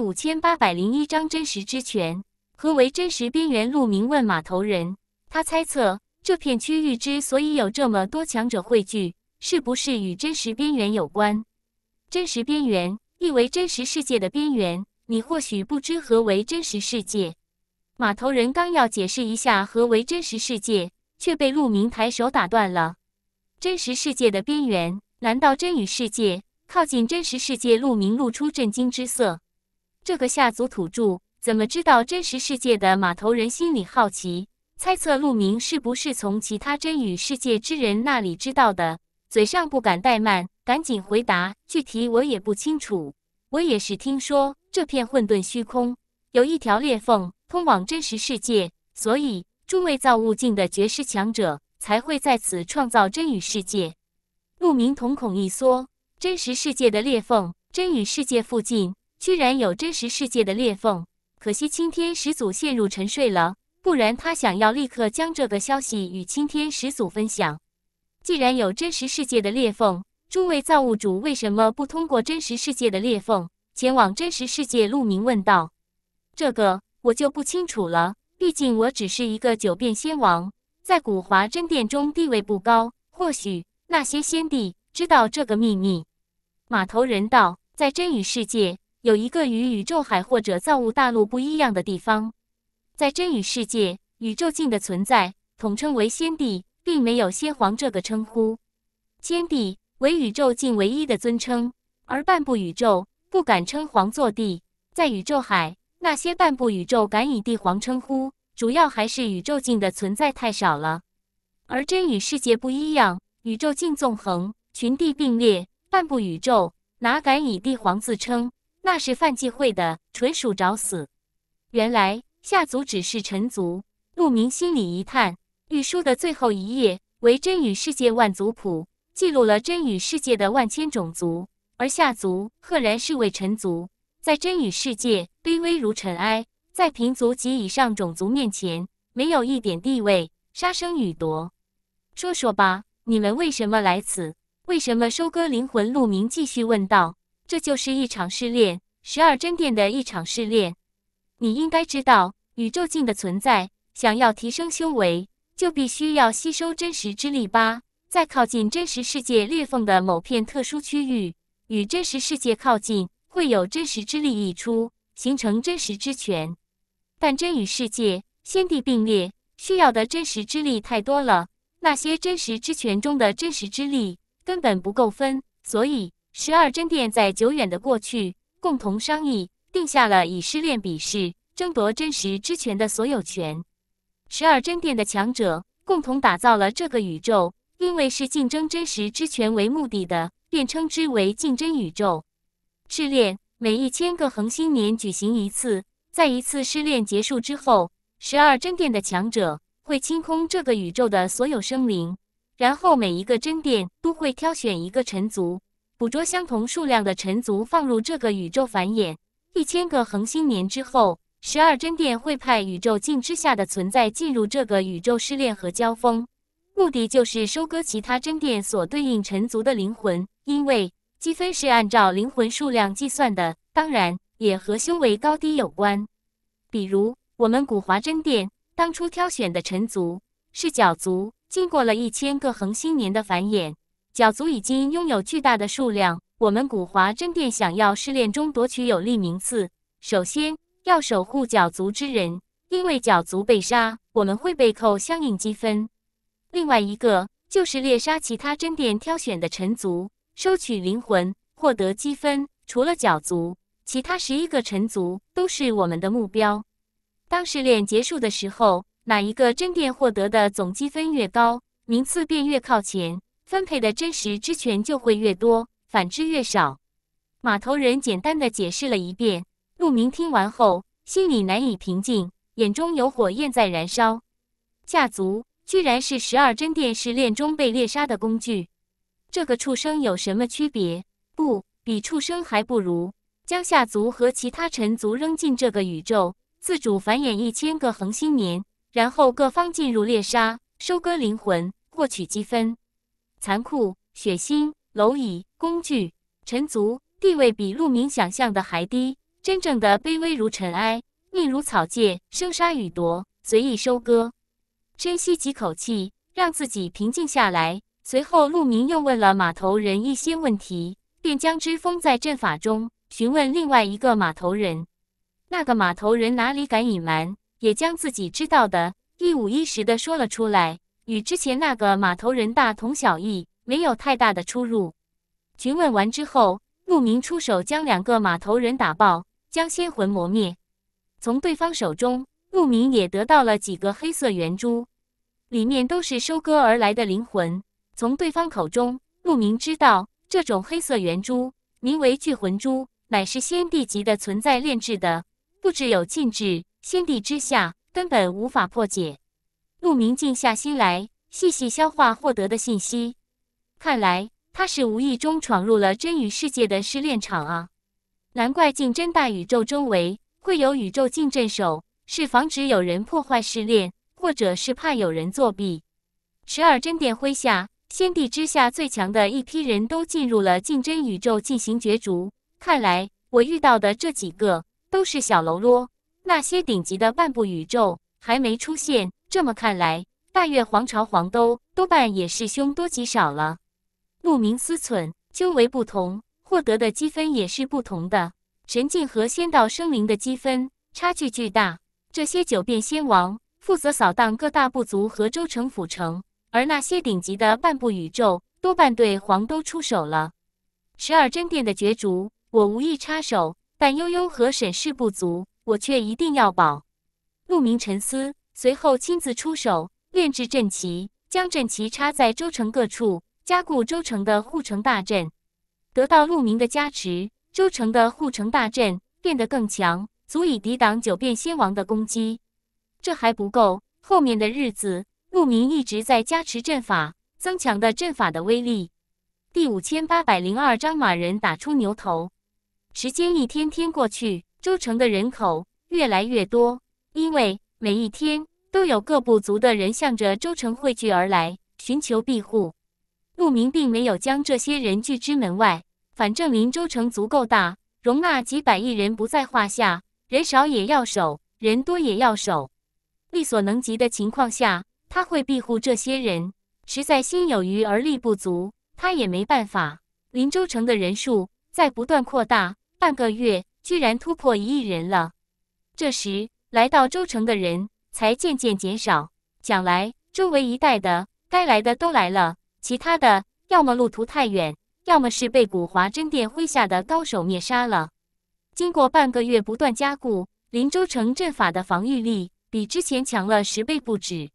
五千八百零一张真实之权，何为真实边缘？路？明问马头人。他猜测这片区域之所以有这么多强者汇聚，是不是与真实边缘有关？真实边缘意为真实世界的边缘。你或许不知何为真实世界。马头人刚要解释一下何为真实世界，却被陆明抬手打断了。真实世界的边缘，难道真与世界靠近？真实世界，陆明露出震惊之色。这个下族土著怎么知道真实世界的马头人心里好奇，猜测陆明是不是从其他真与世界之人那里知道的？嘴上不敢怠慢，赶紧回答：“具体我也不清楚，我也是听说这片混沌虚空有一条裂缝通往真实世界，所以诸位造物境的绝世强者才会在此创造真与世界。”陆明瞳孔一缩，真实世界的裂缝，真与世界附近。居然有真实世界的裂缝，可惜青天始祖陷入沉睡了，不然他想要立刻将这个消息与青天始祖分享。既然有真实世界的裂缝，诸位造物主为什么不通过真实世界的裂缝前往真实世界？陆明问道：“这个我就不清楚了，毕竟我只是一个九变仙王，在古华真殿中地位不高，或许那些仙帝知道这个秘密。”马头人道：“在真与世界。”有一个与宇宙海或者造物大陆不一样的地方，在真宇世界，宇宙境的存在统称为先帝，并没有先皇这个称呼。先帝为宇宙境唯一的尊称，而半部宇宙不敢称皇坐帝。在宇宙海，那些半部宇宙敢以帝皇称呼，主要还是宇宙境的存在太少了。而真宇世界不一样，宇宙境纵横群帝并列，半部宇宙哪敢以帝皇自称？那是犯忌讳的，纯属找死。原来夏族只是臣族，陆明心里一叹。玉书的最后一页为真与世界万族谱，记录了真与世界的万千种族，而夏族赫然是位臣族，在真与世界卑微如尘埃，在平族及以上种族面前没有一点地位，杀生与夺。说说吧，你们为什么来此？为什么收割灵魂？陆明继续问道。这就是一场试炼，十二真殿的一场试炼。你应该知道，宇宙境的存在，想要提升修为，就必须要吸收真实之力吧。在靠近真实世界裂缝的某片特殊区域，与真实世界靠近，会有真实之力溢出，形成真实之泉。但真与世界先帝并列，需要的真实之力太多了，那些真实之泉中的真实之力根本不够分，所以。十二真殿在久远的过去共同商议，定下了以失恋比试争夺真实之权的所有权。十二真殿的强者共同打造了这个宇宙，因为是竞争真实之权为目的的，便称之为竞争宇宙。试炼每一千个恒星年举行一次，在一次失恋结束之后，十二真殿的强者会清空这个宇宙的所有生灵，然后每一个真殿都会挑选一个臣族。捕捉相同数量的尘族放入这个宇宙繁衍，一千个恒星年之后，十二真殿会派宇宙境之下的存在进入这个宇宙试炼和交锋，目的就是收割其他真殿所对应尘族的灵魂，因为积分是按照灵魂数量计算的，当然也和修为高低有关。比如我们古华真殿当初挑选的尘族是角族，经过了一千个恒星年的繁衍。角族已经拥有巨大的数量，我们古华真殿想要试炼中夺取有利名次，首先要守护角族之人，因为角族被杀，我们会被扣相应积分。另外一个就是猎杀其他真殿挑选的臣族，收取灵魂，获得积分。除了角族，其他十一个臣族都是我们的目标。当试炼结束的时候，哪一个真殿获得的总积分越高，名次便越靠前。分配的真实之权就会越多，反之越少。马头人简单的解释了一遍，陆明听完后心里难以平静，眼中有火焰在燃烧。下族居然是十二真殿试炼中被猎杀的工具，这个畜生有什么区别？不，比畜生还不如。将下族和其他臣族扔进这个宇宙，自主繁衍一千个恒星年，然后各方进入猎杀，收割灵魂，获取积分。残酷、血腥、蝼蚁、工具、臣族，地位比鹿鸣想象的还低，真正的卑微如尘埃，命如草芥，生杀予夺，随意收割。深吸几口气，让自己平静下来。随后，鹿鸣又问了马头人一些问题，便将之封在阵法中，询问另外一个马头人。那个马头人哪里敢隐瞒，也将自己知道的一五一十的说了出来。与之前那个马头人大同小异，没有太大的出入。询问完之后，陆明出手将两个马头人打爆，将仙魂磨灭。从对方手中，陆明也得到了几个黑色圆珠，里面都是收割而来的灵魂。从对方口中，陆明知道这种黑色圆珠名为聚魂珠，乃是先帝级的存在炼制的，不只有禁制，先帝之下根本无法破解。陆明静下心来，细细消化获得的信息。看来他是无意中闯入了真宇世界的试炼场啊！难怪竞争大宇宙周围会有宇宙竞争手，是防止有人破坏试炼，或者是怕有人作弊。十二真殿麾下，先帝之下最强的一批人都进入了竞争宇宙进行角逐。看来我遇到的这几个都是小喽啰，那些顶级的半步宇宙还没出现。这么看来，大越皇朝皇都多半也是凶多吉少了。陆明思忖，修为不同，获得的积分也是不同的。神境和仙道生灵的积分差距巨大。这些九变仙王负责扫荡各大部族和州城府城，而那些顶级的半部宇宙多半对皇都出手了。十二真殿的角逐，我无意插手，但悠悠和沈氏部族，我却一定要保。陆明沉思。随后亲自出手炼制阵旗，将阵旗插在州城各处，加固州城的护城大阵。得到鹿鸣的加持，州城的护城大阵变得更强，足以抵挡九变仙王的攻击。这还不够，后面的日子，鹿鸣一直在加持阵法，增强的阵法的威力。第五千八百零二章马人打出牛头。时间一天天过去，州城的人口越来越多，因为。每一天都有各部族的人向着州城汇聚而来，寻求庇护。陆明并没有将这些人拒之门外，反正林州城足够大，容纳几百亿人不在话下，人少也要守，人多也要守。力所能及的情况下，他会庇护这些人；实在心有余而力不足，他也没办法。林州城的人数在不断扩大，半个月居然突破一亿人了。这时。来到州城的人才渐渐减少，将来周围一带的该来的都来了，其他的要么路途太远，要么是被古华真殿麾下的高手灭杀了。经过半个月不断加固，林州城阵法的防御力比之前强了十倍不止，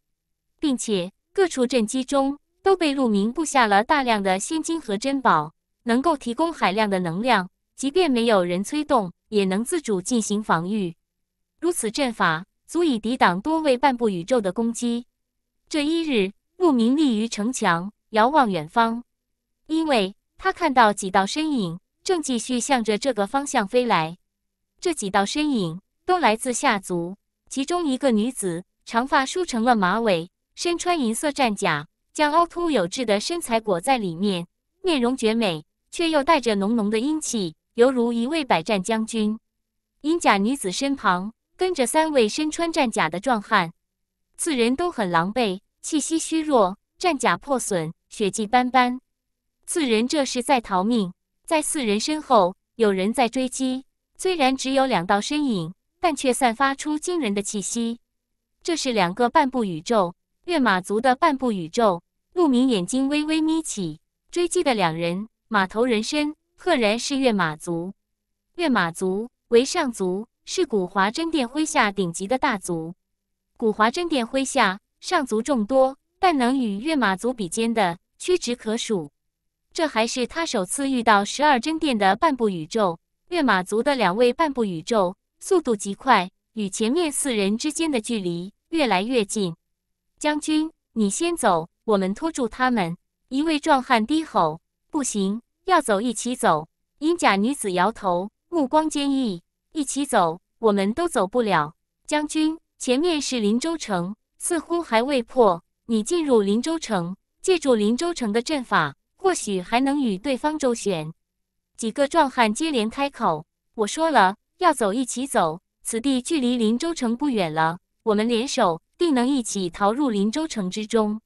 并且各处阵基中都被陆明布下了大量的仙金和珍宝，能够提供海量的能量，即便没有人催动，也能自主进行防御。如此阵法足以抵挡多位半步宇宙的攻击。这一日，陆明立于城墙，遥望远方，因为他看到几道身影正继续向着这个方向飞来。这几道身影都来自下族，其中一个女子，长发梳成了马尾，身穿银色战甲，将凹凸有致的身材裹在里面，面容绝美，却又带着浓浓的英气，犹如一位百战将军。银甲女子身旁。跟着三位身穿战甲的壮汉，四人都很狼狈，气息虚弱，战甲破损，血迹斑斑。四人这是在逃命，在四人身后有人在追击，虽然只有两道身影，但却散发出惊人的气息。这是两个半步宇宙，月马族的半步宇宙。陆明眼睛微微眯起，追击的两人，马头人身，赫然是月马族。月马族为上族。是古华真殿麾下顶级的大族，古华真殿麾下上族众多，但能与跃马族比肩的屈指可数。这还是他首次遇到十二真殿的半步宇宙跃马族的两位半步宇宙，速度极快，与前面四人之间的距离越来越近。将军，你先走，我们拖住他们。一位壮汉低吼：“不行，要走一起走。”银甲女子摇头，目光坚毅。一起走，我们都走不了。将军，前面是林州城，似乎还未破。你进入林州城，借助林州城的阵法，或许还能与对方周旋。几个壮汉接连开口：“我说了，要走一起走。此地距离林州城不远了，我们联手，定能一起逃入林州城之中。”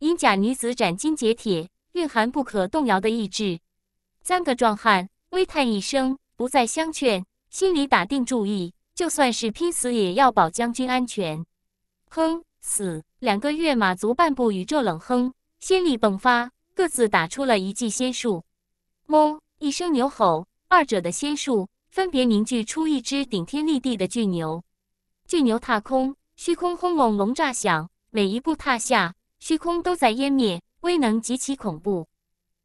银甲女子斩金截铁，蕴含不可动摇的意志。三个壮汉微叹一声，不再相劝。心里打定主意，就算是拼死也要保将军安全。哼，死！两个月马族半步宇宙冷哼，仙力迸发，各自打出了一记仙术。哞！一声牛吼，二者的仙术分别凝聚出一只顶天立地的巨牛。巨牛踏空，虚空轰隆隆炸响，每一步踏下，虚空都在湮灭，威能极其恐怖。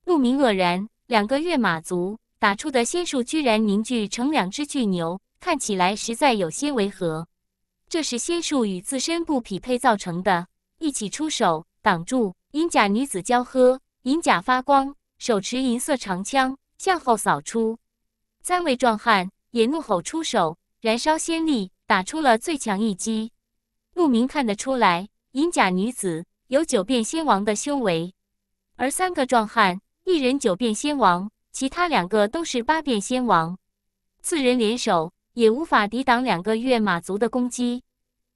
鹿鸣愕然，两个月马族。打出的仙术居然凝聚成两只巨牛，看起来实在有些违和。这是仙术与自身不匹配造成的。一起出手挡住银甲女子交喝，银甲发光，手持银色长枪向后扫出。三位壮汉也怒吼出手，燃烧仙力，打出了最强一击。陆明看得出来，银甲女子有九变仙王的修为，而三个壮汉一人九变仙王。其他两个都是八变仙王，四人联手也无法抵挡两个月马族的攻击。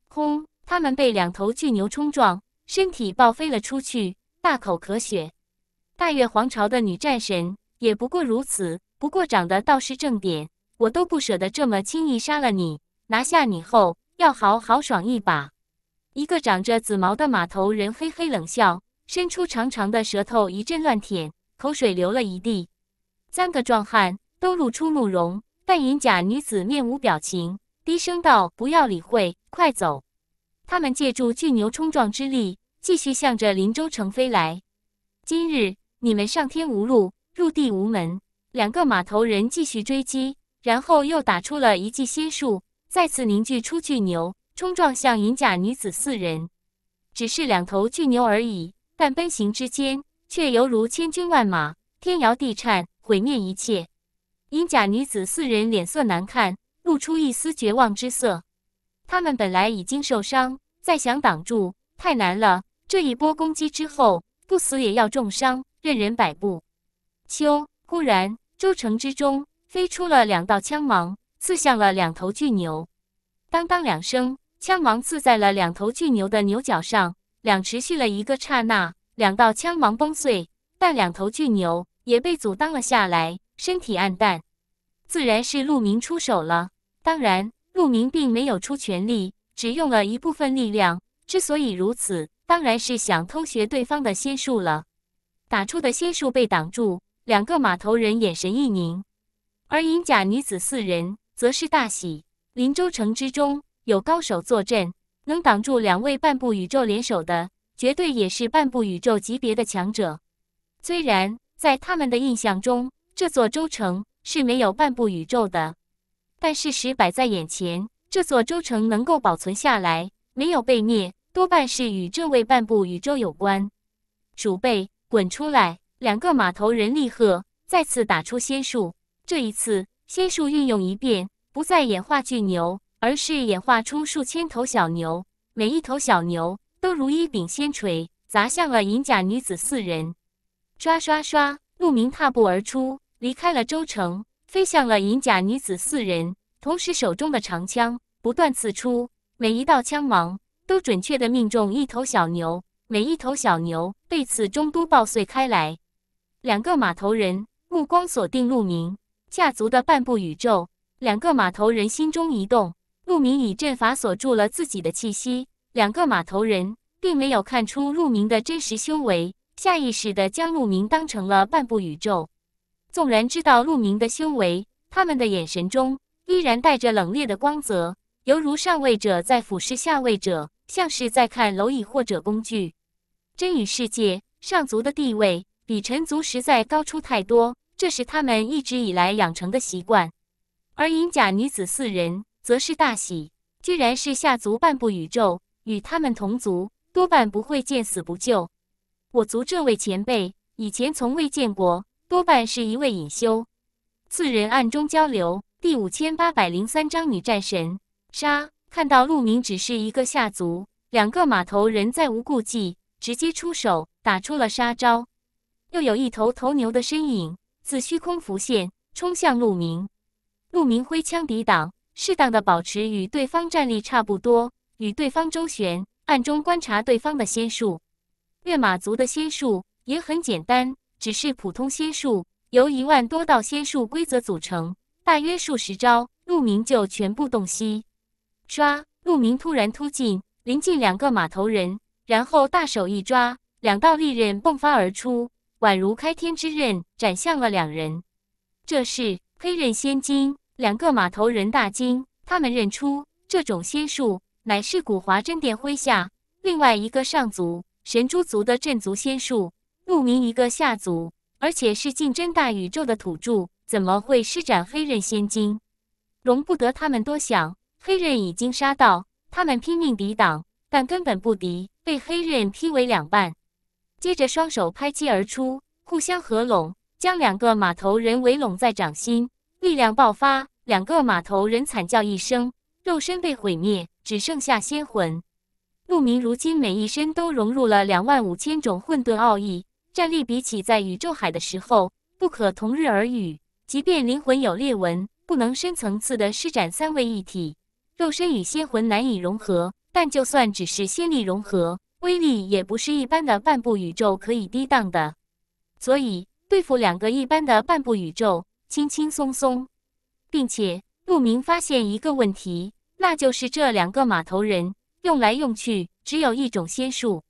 轰！他们被两头巨牛冲撞，身体爆飞了出去，大口咳血。大月皇朝的女战神也不过如此，不过长得倒是正点。我都不舍得这么轻易杀了你，拿下你后要好好爽一把。一个长着紫毛的马头人嘿嘿冷笑，伸出长长的舌头一阵乱舔，口水流了一地。三个壮汉都露出怒容，但银甲女子面无表情，低声道：“不要理会，快走。”他们借助巨牛冲撞之力，继续向着林州城飞来。今日你们上天无路，入地无门。两个马头人继续追击，然后又打出了一记仙术，再次凝聚出巨牛，冲撞向银甲女子四人。只是两头巨牛而已，但奔行之间，却犹如千军万马，天摇地颤。毁灭一切！银甲女子四人脸色难看，露出一丝绝望之色。他们本来已经受伤，再想挡住太难了。这一波攻击之后，不死也要重伤，任人摆布。秋忽然，周城之中飞出了两道枪芒，刺向了两头巨牛。当当两声，枪芒刺在了两头巨牛的牛角上。两持续了一个刹那，两道枪芒崩碎，但两头巨牛。也被阻挡了下来，身体暗淡，自然是陆明出手了。当然，陆明并没有出全力，只用了一部分力量。之所以如此，当然是想偷学对方的仙术了。打出的仙术被挡住，两个马头人眼神一凝，而银甲女子四人则是大喜。林州城之中有高手坐镇，能挡住两位半步宇宙联手的，绝对也是半步宇宙级别的强者。虽然。在他们的印象中，这座州城是没有半步宇宙的。但事实摆在眼前，这座州城能够保存下来，没有被灭，多半是与这位半步宇宙有关。鼠辈，滚出来！两个马头人力喝，再次打出仙术。这一次，仙术运用一遍，不再演化巨牛，而是演化出数千头小牛，每一头小牛都如一柄仙锤，砸向了银甲女子四人。唰唰唰！鹿鸣踏步而出，离开了州城，飞向了银甲女子四人。同时，手中的长枪不断刺出，每一道枪芒都准确地命中一头小牛，每一头小牛被刺中都爆碎开来。两个马头人目光锁定鹿鸣，架足的半步宇宙。两个马头人心中一动，鹿鸣以阵法锁住了自己的气息。两个马头人并没有看出鹿鸣的真实修为。下意识的将陆明当成了半步宇宙，纵然知道陆明的修为，他们的眼神中依然带着冷冽的光泽，犹如上位者在俯视下位者，像是在看蝼蚁或者工具。真与世界上族的地位比臣族实在高出太多，这是他们一直以来养成的习惯。而银甲女子四人则是大喜，居然是下族半步宇宙，与他们同族，多半不会见死不救。我族这位前辈以前从未见过，多半是一位隐修。四人暗中交流。第五千八百零三章女战神杀。看到陆明只是一个下族，两个马头人再无顾忌，直接出手，打出了杀招。又有一头头牛的身影自虚空浮现，冲向陆明。陆明挥枪抵挡，适当的保持与对方战力差不多，与对方周旋，暗中观察对方的仙术。月马族的仙术也很简单，只是普通仙术，由一万多道仙术规则组成，大约数十招，陆明就全部洞悉。刷，陆明突然突进，临近两个马头人，然后大手一抓，两道利刃迸发而出，宛如开天之刃，斩向了两人。这是黑刃仙金。两个马头人大惊，他们认出这种仙术，乃是古华真殿麾下另外一个上族。神珠族的镇族仙术，陆鸣一个下族，而且是竞争大宇宙的土著，怎么会施展黑刃仙经？容不得他们多想，黑刃已经杀到，他们拼命抵挡，但根本不敌，被黑刃劈为两半。接着双手拍击而出，互相合拢，将两个马头人围拢在掌心，力量爆发，两个马头人惨叫一声，肉身被毁灭，只剩下仙魂。陆明如今每一身都融入了两万五千种混沌奥义，战力比起在宇宙海的时候不可同日而语。即便灵魂有裂纹，不能深层次的施展三位一体，肉身与仙魂难以融合，但就算只是仙力融合，威力也不是一般的半步宇宙可以抵挡的。所以对付两个一般的半步宇宙，轻轻松松。并且陆明发现一个问题，那就是这两个马头人。用来用去只有一种仙术，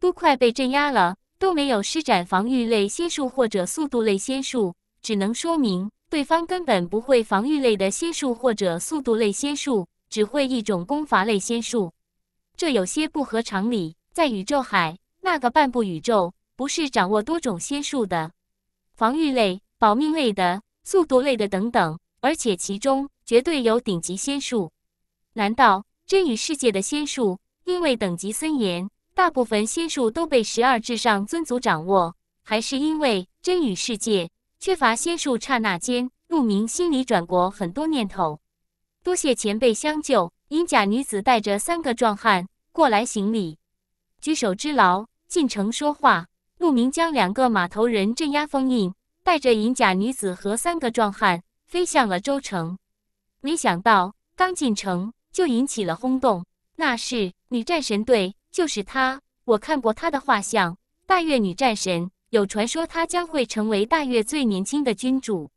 都快被镇压了，都没有施展防御类仙术或者速度类仙术，只能说明对方根本不会防御类的仙术或者速度类仙术，只会一种攻伐类仙术，这有些不合常理。在宇宙海那个半步宇宙，不是掌握多种仙术的，防御类、保命类的、速度类的等等，而且其中绝对有顶级仙术，难道？真与世界的仙术因为等级森严，大部分仙术都被十二至上尊族掌握，还是因为真与世界缺乏仙术。刹那间，陆明心里转过很多念头。多谢前辈相救，银甲女子带着三个壮汉过来行礼，举手之劳。进城说话，陆明将两个马头人镇压封印，带着银甲女子和三个壮汉飞向了州城。没想到刚进城。就引起了轰动。那是女战神队，就是她。我看过她的画像。大月女战神有传说，她将会成为大月最年轻的君主。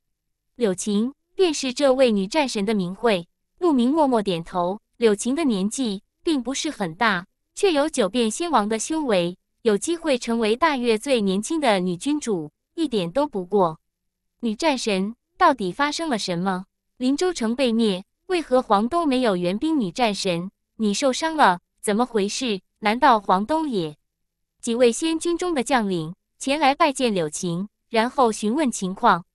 柳琴便是这位女战神的名讳。陆明默默点头。柳琴的年纪并不是很大，却有九变仙王的修为，有机会成为大月最年轻的女君主，一点都不过。女战神到底发生了什么？林州城被灭。为何黄都没有援兵？女战神，你受伤了，怎么回事？难道黄东也？几位仙军中的将领前来拜见柳琴，然后询问情况。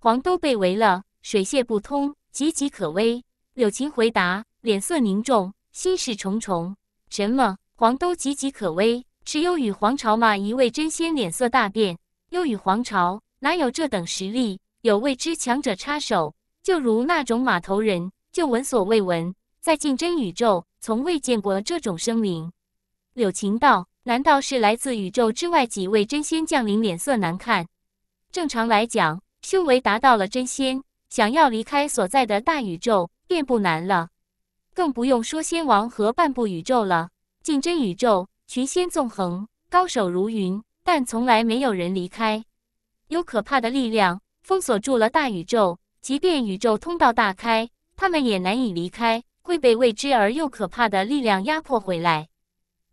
黄都被围了，水泄不通，岌岌可危。柳琴回答，脸色凝重，心事重重。什么？黄都岌岌可危？是尤与黄巢吗？一位真仙脸色大变。蚩尤与黄巢哪有这等实力？有未知强者插手，就如那种马头人。就闻所未闻，在竞争宇宙从未见过这种生灵。柳琴道：“难道是来自宇宙之外？”几位真仙降临？”脸色难看。正常来讲，修为达到了真仙，想要离开所在的大宇宙便不难了，更不用说仙王和半步宇宙了。竞争宇宙群仙纵横，高手如云，但从来没有人离开。有可怕的力量封锁住了大宇宙，即便宇宙通道大开。他们也难以离开，会被未知而又可怕的力量压迫回来。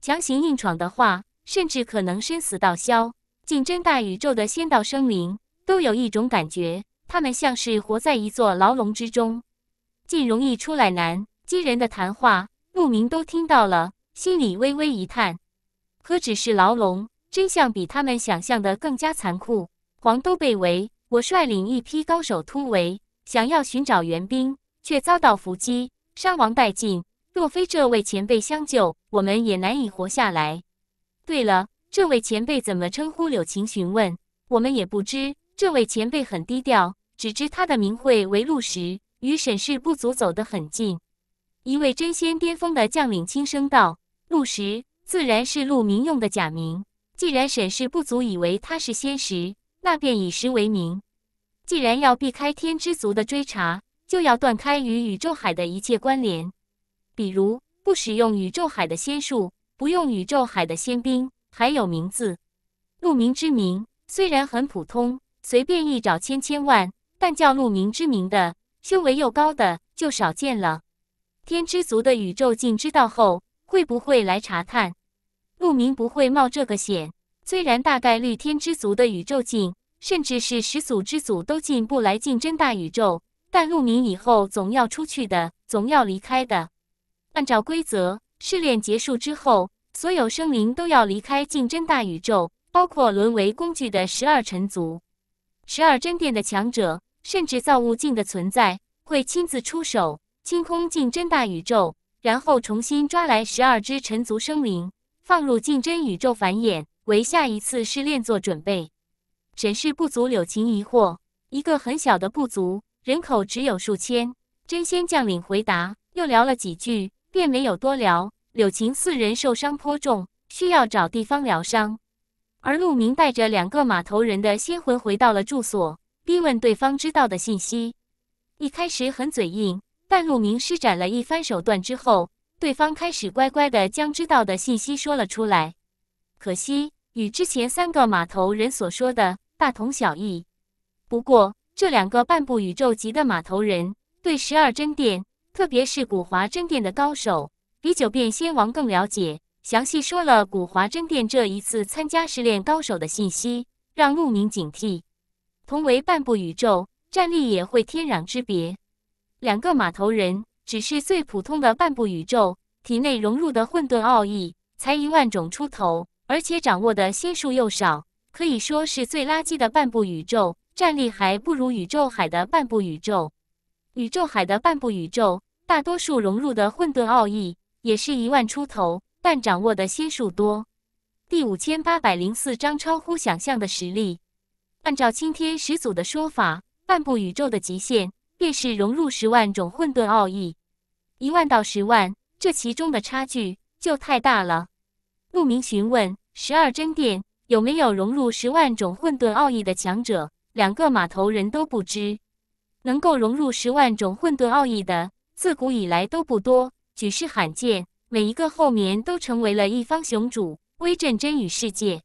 强行硬闯的话，甚至可能生死道消。竞争大宇宙的仙道生灵都有一种感觉，他们像是活在一座牢笼之中，进容易出来难。几人的谈话，陆明都听到了，心里微微一叹。何止是牢笼，真相比他们想象的更加残酷。黄都被围，我率领一批高手突围，想要寻找援兵。却遭到伏击，伤亡殆尽。若非这位前辈相救，我们也难以活下来。对了，这位前辈怎么称呼？柳晴询问。我们也不知。这位前辈很低调，只知他的名讳为陆石，与沈氏部族走得很近。一位真仙巅峰的将领轻声道：“陆石，自然是陆明用的假名。既然沈氏部族以为他是仙石，那便以石为名。既然要避开天之族的追查。”就要断开与宇宙海的一切关联，比如不使用宇宙海的仙术，不用宇宙海的仙兵，还有名字，鹿鸣之名虽然很普通，随便一找千千万，但叫鹿鸣之名的修为又高的就少见了。天之族的宇宙境知道后，会不会来查探？鹿鸣不会冒这个险，虽然大概率天之族的宇宙境，甚至是始祖之祖都进不来，竞争大宇宙。但陆明以后，总要出去的，总要离开的。按照规则，试炼结束之后，所有生灵都要离开竞争大宇宙，包括沦为工具的十二尘族、十二真殿的强者，甚至造物境的存在，会亲自出手清空竞争大宇宙，然后重新抓来十二只尘族生灵，放入竞争宇宙繁衍，为下一次试炼做准备。审氏部族柳琴疑惑：一个很小的部族。人口只有数千，真仙将领回答，又聊了几句，便没有多聊。柳琴四人受伤颇重，需要找地方疗伤。而陆明带着两个码头人的仙魂回到了住所，逼问对方知道的信息。一开始很嘴硬，但陆明施展了一番手段之后，对方开始乖乖地将知道的信息说了出来。可惜与之前三个码头人所说的大同小异。不过。这两个半步宇宙级的马头人对十二真殿，特别是古华真殿的高手，比九变仙王更了解。详细说了古华真殿这一次参加试炼高手的信息，让陆明警惕。同为半步宇宙，战力也会天壤之别。两个马头人只是最普通的半步宇宙，体内融入的混沌奥义才一万种出头，而且掌握的仙术又少，可以说是最垃圾的半步宇宙。战力还不如宇宙海的半部宇宙，宇宙海的半部宇宙大多数融入的混沌奥义也是一万出头，但掌握的仙术多。第五千八百零四章超乎想象的实力。按照青天始祖的说法，半部宇宙的极限便是融入十万种混沌奥义，一万到十万，这其中的差距就太大了。陆明询问十二真殿有没有融入十万种混沌奥义的强者。两个码头人都不知，能够融入十万种混沌奥义的，自古以来都不多，举世罕见。每一个后面都成为了一方雄主，威震真宇世界。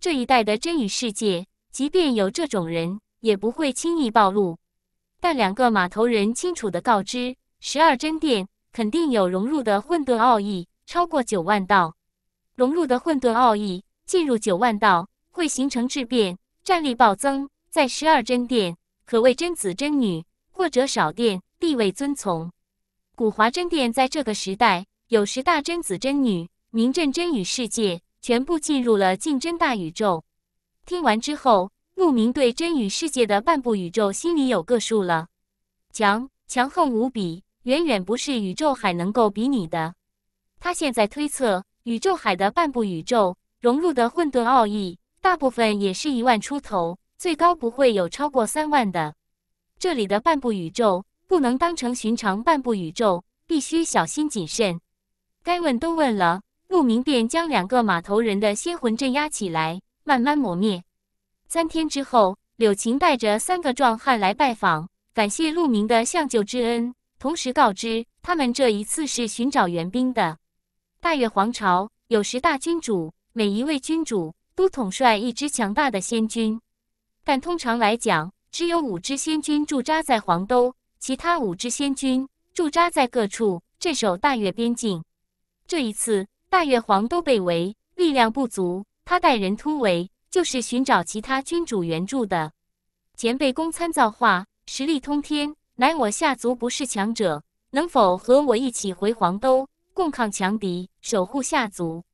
这一代的真宇世界，即便有这种人，也不会轻易暴露。但两个码头人清楚的告知，十二真殿肯定有融入的混沌奥义超过九万道。融入的混沌奥义进入九万道，会形成质变，战力暴增。在十二真殿，可谓真子真女，或者少殿地位尊崇。古华真殿在这个时代有十大真子真女，名震真宇世界，全部进入了竞争大宇宙。听完之后，陆明对真宇世界的半部宇宙心里有个数了，强强横无比，远远不是宇宙海能够比拟的。他现在推测，宇宙海的半部宇宙融入的混沌奥义，大部分也是一万出头。最高不会有超过三万的。这里的半步宇宙不能当成寻常半步宇宙，必须小心谨慎。该问都问了，陆明便将两个码头人的仙魂镇压起来，慢慢磨灭。三天之后，柳琴带着三个壮汉来拜访，感谢陆明的相救之恩，同时告知他们这一次是寻找援兵的。大越皇朝有十大君主，每一位君主都统帅一支强大的仙军。但通常来讲，只有五支仙军驻扎在黄都，其他五支仙军驻扎在各处，镇守大越边境。这一次，大越黄都被围，力量不足，他带人突围，就是寻找其他君主援助的。前辈公参造化，实力通天，乃我下族不是强者，能否和我一起回黄都，共抗强敌，守护下族？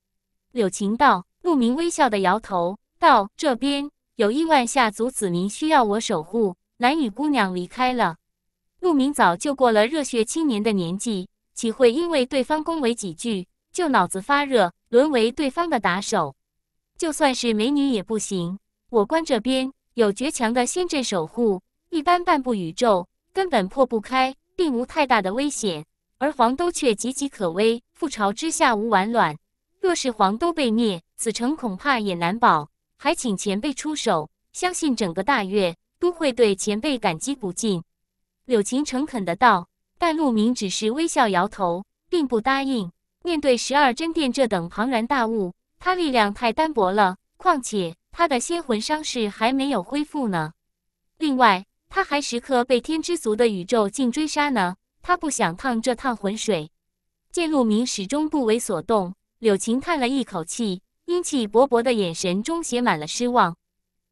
柳晴道。陆明微笑的摇头，道：“这边。”有亿万下族子民需要我守护，蓝雨姑娘离开了。陆明早就过了热血青年的年纪，岂会因为对方恭维几句就脑子发热，沦为对方的打手？就算是美女也不行。我关这边有绝强的仙阵守护，一般半步宇宙根本破不开，并无太大的危险。而黄都却岌岌可危，覆巢之下无完卵。若是黄都被灭，此城恐怕也难保。还请前辈出手，相信整个大月都会对前辈感激不尽。”柳琴诚恳的道。但陆明只是微笑摇头，并不答应。面对十二真殿这等庞然大物，他力量太单薄了。况且他的仙魂伤势还没有恢复呢。另外，他还时刻被天之族的宇宙境追杀呢。他不想趟这趟浑水。见陆明始终不为所动，柳琴叹了一口气。英气勃勃的眼神中写满了失望。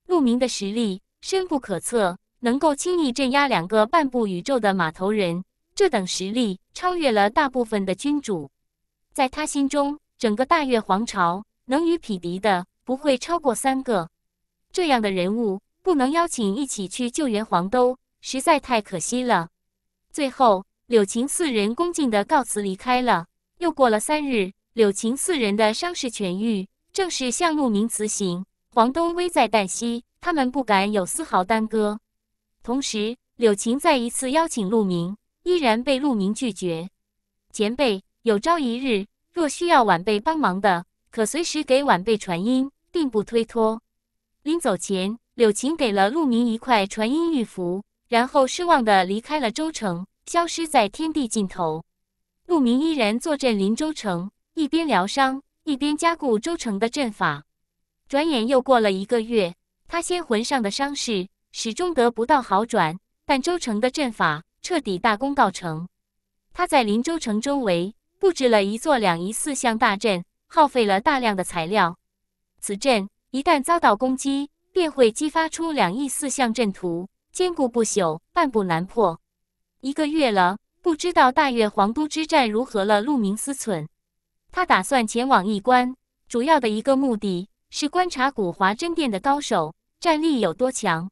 陆明的实力深不可测，能够轻易镇压两个半步宇宙的马头人，这等实力超越了大部分的君主。在他心中，整个大越皇朝能与匹敌的不会超过三个。这样的人物不能邀请一起去救援黄都，实在太可惜了。最后，柳琴四人恭敬地告辞离开了。又过了三日，柳琴四人的伤势痊愈。正是向鹿鸣辞行，黄东危在旦夕，他们不敢有丝毫耽搁。同时，柳琴再一次邀请鹿鸣，依然被鹿鸣拒绝。前辈，有朝一日若需要晚辈帮忙的，可随时给晚辈传音，并不推脱。临走前，柳琴给了鹿鸣一块传音玉符，然后失望的离开了州城，消失在天地尽头。鹿鸣依然坐镇林州城，一边疗伤。一边加固周城的阵法，转眼又过了一个月，他仙魂上的伤势始终得不到好转。但周城的阵法彻底大功告成，他在临州城周围布置了一座两仪四象大阵，耗费了大量的材料。此阵一旦遭到攻击，便会激发出两仪四象阵图，坚固不朽，半步难破。一个月了，不知道大越皇都之战如何了？陆明思忖。他打算前往一关，主要的一个目的是观察古华真殿的高手战力有多强。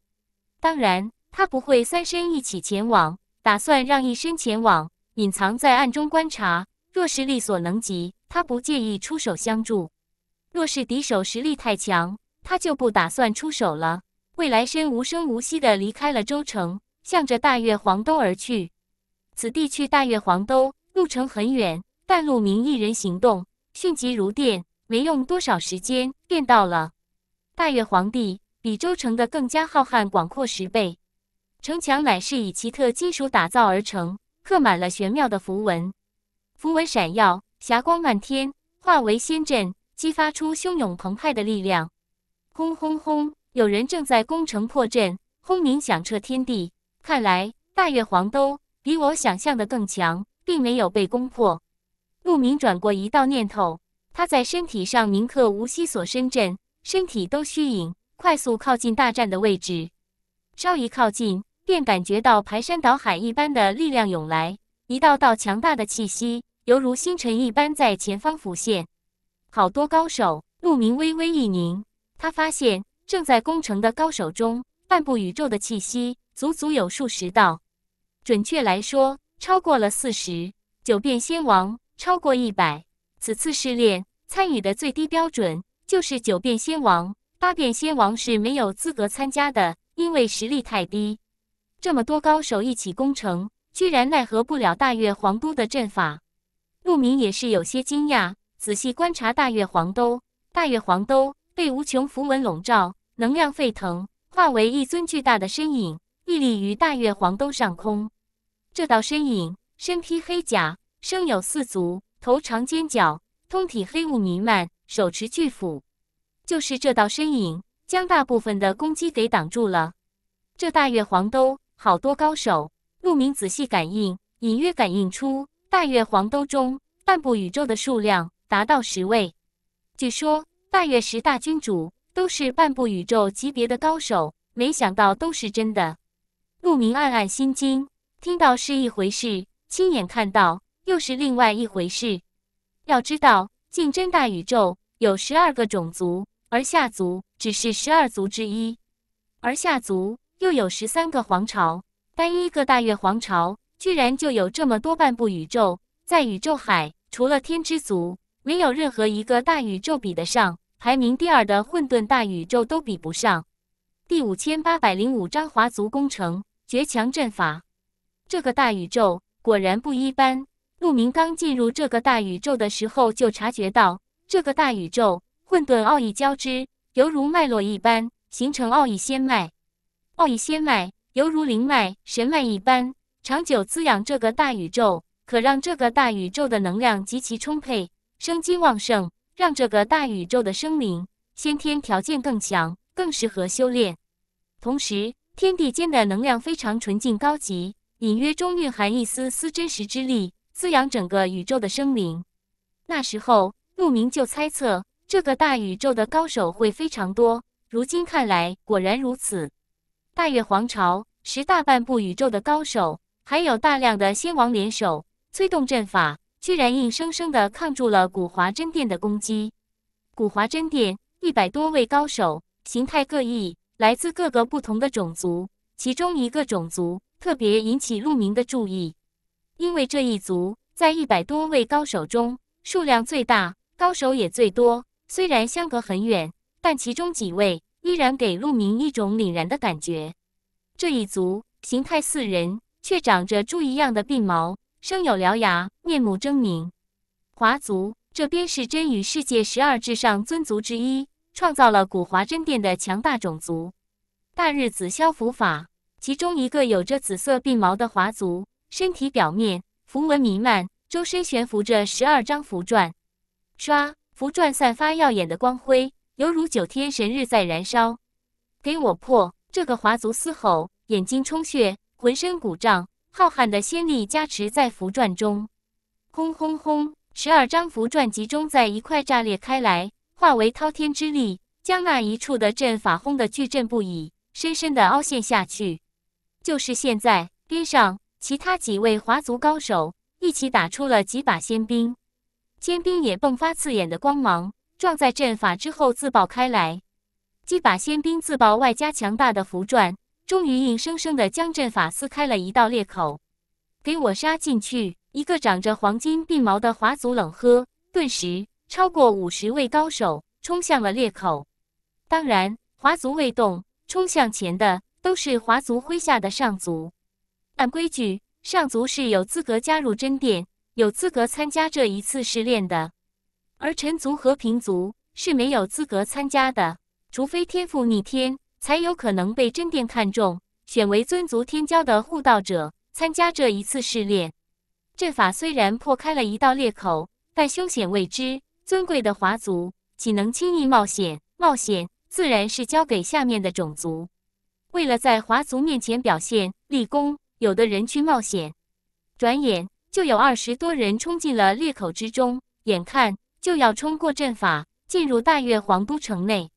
当然，他不会三身一起前往，打算让一身前往，隐藏在暗中观察。若是力所能及，他不介意出手相助；若是敌手实力太强，他就不打算出手了。未来身无声无息地离开了周城，向着大越皇都而去。此地去大越皇都路程很远。半路明一人行动迅疾如电，没用多少时间便到了大越皇帝比周城的更加浩瀚广阔十倍，城墙乃是以奇特金属打造而成，刻满了玄妙的符文，符文闪耀，霞光漫天，化为仙阵，激发出汹涌澎湃的力量。轰轰轰！有人正在攻城破阵，轰鸣响彻天地。看来大越皇都比我想象的更强，并没有被攻破。陆明转过一道念头，他在身体上铭刻无息锁身阵，身体都虚影，快速靠近大战的位置。稍一靠近，便感觉到排山倒海一般的力量涌来，一道道强大的气息，犹如星辰一般在前方浮现。好多高手，陆明微微一凝，他发现正在攻城的高手中，半步宇宙的气息足足有数十道，准确来说，超过了四十。九变仙王。超过一百，此次试炼参与的最低标准就是九变仙王，八变仙王是没有资格参加的，因为实力太低。这么多高手一起攻城，居然奈何不了大月皇都的阵法。陆明也是有些惊讶，仔细观察大月皇都，大月皇都被无穷符文笼罩，能量沸腾，化为一尊巨大的身影，屹立于大月皇都上空。这道身影身披黑甲。生有四足，头长尖角，通体黑雾弥漫，手持巨斧。就是这道身影，将大部分的攻击给挡住了。这大月皇都好多高手，陆明仔细感应，隐约感应出大月皇都中半部宇宙的数量达到十位。据说大月十大君主都是半部宇宙级别的高手，没想到都是真的。陆明暗暗心惊，听到是一回事，亲眼看到。又是另外一回事。要知道，竞争大宇宙有十二个种族，而夏族只是十二族之一。而夏族又有十三个皇朝，单一个大月皇朝居然就有这么多半部宇宙。在宇宙海，除了天之族，没有任何一个大宇宙比得上。排名第二的混沌大宇宙都比不上。第五千八百零五章华族攻城绝强阵法。这个大宇宙果然不一般。陆明刚进入这个大宇宙的时候，就察觉到这个大宇宙混沌奥义交织，犹如脉络一般，形成奥义仙脉。奥义仙脉犹如灵脉、神脉一般，长久滋养这个大宇宙，可让这个大宇宙的能量极其充沛，生机旺盛，让这个大宇宙的生灵先天条件更强，更适合修炼。同时，天地间的能量非常纯净、高级，隐约中蕴含一丝丝真实之力。滋养整个宇宙的生灵。那时候，陆明就猜测这个大宇宙的高手会非常多。如今看来，果然如此。大月皇朝十大半部宇宙的高手，还有大量的仙王联手催动阵法，居然硬生生的抗住了古华真殿的攻击。古华真殿一百多位高手，形态各异，来自各个不同的种族。其中一个种族特别引起陆明的注意。因为这一族在一百多位高手中数量最大，高手也最多。虽然相隔很远，但其中几位依然给陆明一种凛然的感觉。这一族形态似人，却长着猪一样的鬓毛，生有獠牙，面目狰狞。华族这边是真与世界十二至上尊族之一，创造了古华真殿的强大种族——大日紫霄符法，其中一个有着紫色鬓毛的华族。身体表面符文弥漫，周身悬浮着十二张符篆，唰！符篆散发耀眼的光辉，犹如九天神日在燃烧。给我破！这个华族嘶吼，眼睛充血，浑身鼓胀，浩瀚的仙力加持在符篆中。轰轰轰！十二张符篆集中在一块炸裂开来，化为滔天之力，将那一处的阵法轰得巨震不已，深深的凹陷下去。就是现在，边上！其他几位华族高手一起打出了几把仙兵，尖兵也迸发刺眼的光芒，撞在阵法之后自爆开来。几把仙兵自爆，外加强大的符篆，终于硬生生的将阵法撕开了一道裂口。给我杀进去！一个长着黄金鬓毛的华族冷喝，顿时超过五十位高手冲向了裂口。当然，华族未动，冲向前的都是华族麾下的上族。按规矩，上族是有资格加入真殿，有资格参加这一次试炼的；而臣族和平族是没有资格参加的，除非天赋逆天，才有可能被真殿看中，选为尊族天骄的护道者，参加这一次试炼。阵法虽然破开了一道裂口，但凶险未知。尊贵的华族岂能轻易冒险？冒险自然是交给下面的种族。为了在华族面前表现立功。有的人去冒险，转眼就有二十多人冲进了裂口之中，眼看就要冲过阵法，进入大越皇都城内，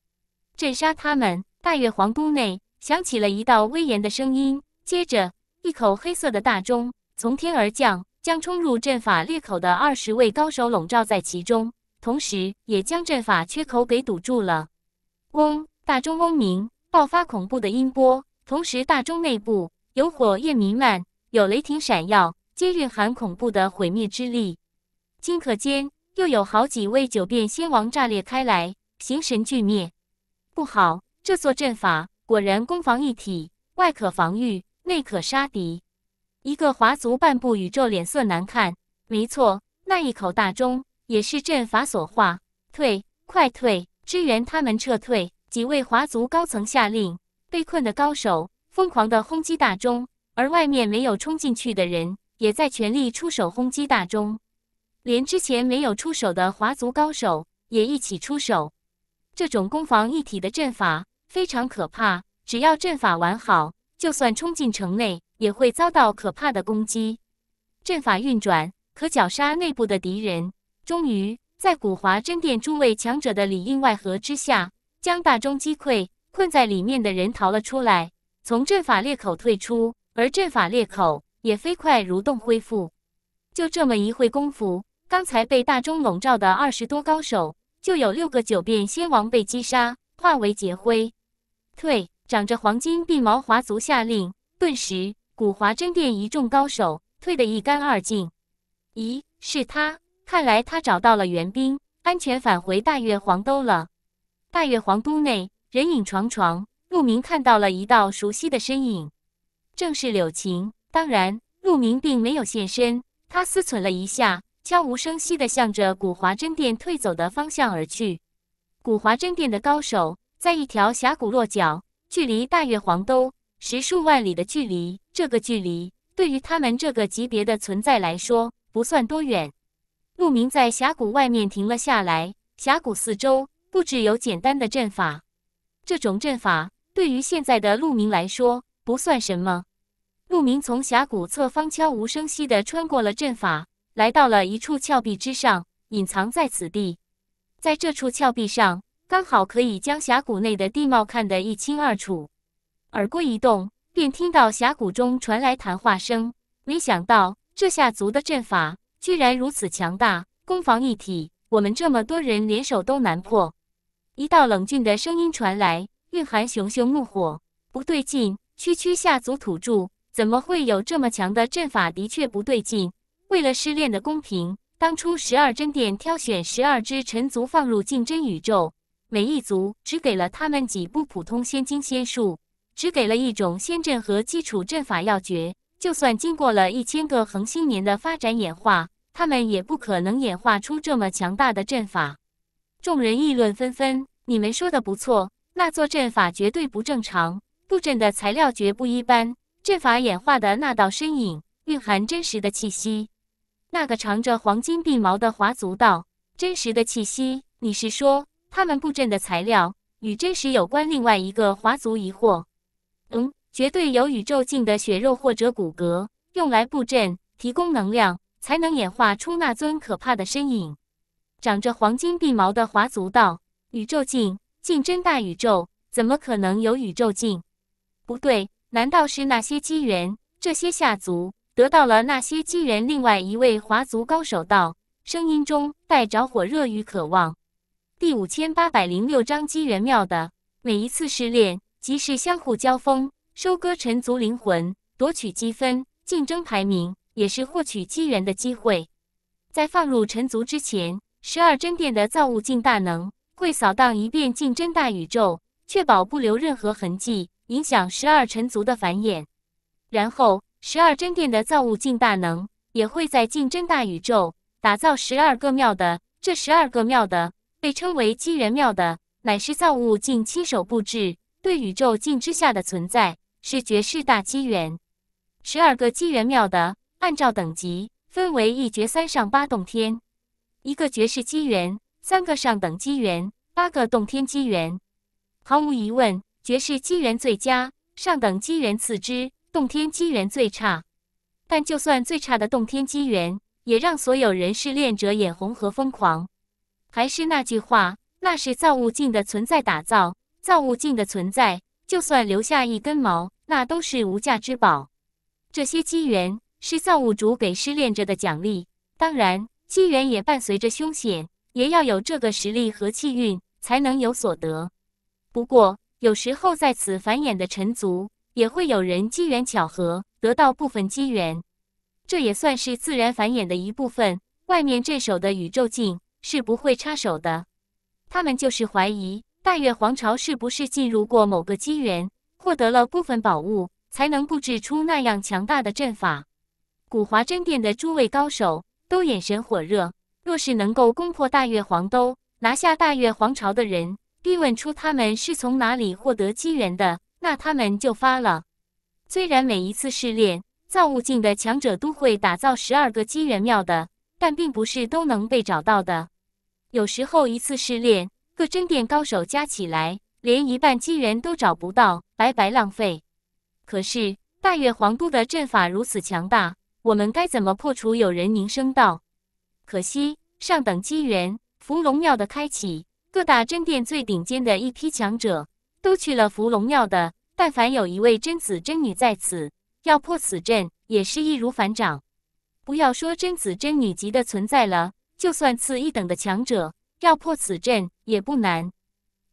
镇杀他们。大越皇都内响起了一道威严的声音，接着一口黑色的大钟从天而降，将冲入阵法裂口的二十位高手笼罩在其中，同时也将阵法缺口给堵住了。嗡，大钟嗡鸣，爆发恐怖的音波，同时大钟内部。有火焰弥漫，有雷霆闪耀，皆蕴含恐怖的毁灭之力。顷刻间，又有好几位九变仙王炸裂开来，形神俱灭。不好，这座阵法果然攻防一体，外可防御，内可杀敌。一个华族半步宇宙脸色难看。没错，那一口大钟也是阵法所化。退，快退！支援他们撤退。几位华族高层下令：被困的高手。疯狂地轰击大钟，而外面没有冲进去的人也在全力出手轰击大钟，连之前没有出手的华族高手也一起出手。这种攻防一体的阵法非常可怕，只要阵法完好，就算冲进城内也会遭到可怕的攻击。阵法运转，可绞杀内部的敌人。终于，在古华真殿诸位强者的里应外合之下，将大钟击溃，困在里面的人逃了出来。从阵法裂口退出，而阵法裂口也飞快蠕动恢复。就这么一会功夫，刚才被大钟笼罩的二十多高手，就有六个九变仙王被击杀，化为劫灰。退！长着黄金鬓毛华族下令，顿时古华真殿一众高手退得一干二净。咦，是他！看来他找到了援兵，安全返回大月皇都了。大月皇都内，人影幢幢。陆明看到了一道熟悉的身影，正是柳晴。当然，陆明并没有现身。他思忖了一下，悄无声息地向着古华真殿退走的方向而去。古华真殿的高手在一条峡谷落脚，距离大月皇都十数万里的距离。这个距离对于他们这个级别的存在来说不算多远。陆明在峡谷外面停了下来，峡谷四周布置有简单的阵法，这种阵法。对于现在的陆明来说不算什么。陆明从峡谷侧方悄无声息地穿过了阵法，来到了一处峭壁之上，隐藏在此地。在这处峭壁上，刚好可以将峡谷内的地貌看得一清二楚。耳郭一动，便听到峡谷中传来谈话声。没想到这下族的阵法居然如此强大，攻防一体，我们这么多人联手都难破。一道冷峻的声音传来。蕴含熊熊怒火，不对劲！区区下族土著，怎么会有这么强的阵法？的确不对劲。为了试炼的公平，当初十二真殿挑选十二支陈族放入竞争宇宙，每一族只给了他们几部普通仙经仙术，只给了一种仙阵和基础阵法要诀。就算经过了一千个恒星年的发展演化，他们也不可能演化出这么强大的阵法。众人议论纷纷。你们说的不错。那座阵法绝对不正常，布阵的材料绝不一般。阵法演化的那道身影蕴含真实的气息。那个长着黄金鬓毛的华族道，真实的气息，你是说他们布阵的材料与真实有关？另外一个华族疑惑。嗯，绝对有宇宙境的血肉或者骨骼用来布阵，提供能量，才能演化出那尊可怕的身影。长着黄金鬓毛的华族道，宇宙境。竞争大宇宙怎么可能有宇宙境？不对，难道是那些机缘？这些下族得到了那些机缘？另外一位华族高手道，声音中带着火热与渴望。第五千八百零六章机缘妙的每一次试炼，即是相互交锋，收割尘族灵魂，夺取积分，竞争排名，也是获取机缘的机会。在放入尘族之前，十二真殿的造物境大能。会扫荡一遍净真大宇宙，确保不留任何痕迹，影响十二尘族的繁衍。然后，十二真殿的造物境大能也会在净真大宇宙打造十二个庙的。这十二个庙的被称为机缘庙的，乃是造物境亲手布置，对宇宙境之下的存在是绝世大机缘。十二个机缘庙的按照等级分为一绝、三上、八洞天，一个绝世机缘。三个上等机缘，八个洞天机缘，毫无疑问，绝世机缘最佳，上等机缘次之，洞天机缘最差。但就算最差的洞天机缘，也让所有人试炼者眼红和疯狂。还是那句话，那是造物境的存在打造，造物境的存在，就算留下一根毛，那都是无价之宝。这些机缘是造物主给失恋者的奖励，当然，机缘也伴随着凶险。也要有这个实力和气运，才能有所得。不过，有时候在此繁衍的尘族，也会有人机缘巧合得到部分机缘，这也算是自然繁衍的一部分。外面镇守的宇宙境是不会插手的，他们就是怀疑大月皇朝是不是进入过某个机缘，获得了部分宝物，才能布置出那样强大的阵法。古华真殿的诸位高手都眼神火热。若是能够攻破大月皇都，拿下大月皇朝的人，逼问出他们是从哪里获得机缘的，那他们就发了。虽然每一次试炼，造物境的强者都会打造十二个机缘庙的，但并不是都能被找到的。有时候一次试炼，各真殿高手加起来，连一半机缘都找不到，白白浪费。可是大月皇都的阵法如此强大，我们该怎么破除？有人凝声道：“可惜。”上等机缘，伏龙庙的开启，各大真殿最顶尖的一批强者都去了伏龙庙的。但凡有一位真子真女在此，要破此阵也是易如反掌。不要说真子真女级的存在了，就算次一等的强者，要破此阵也不难。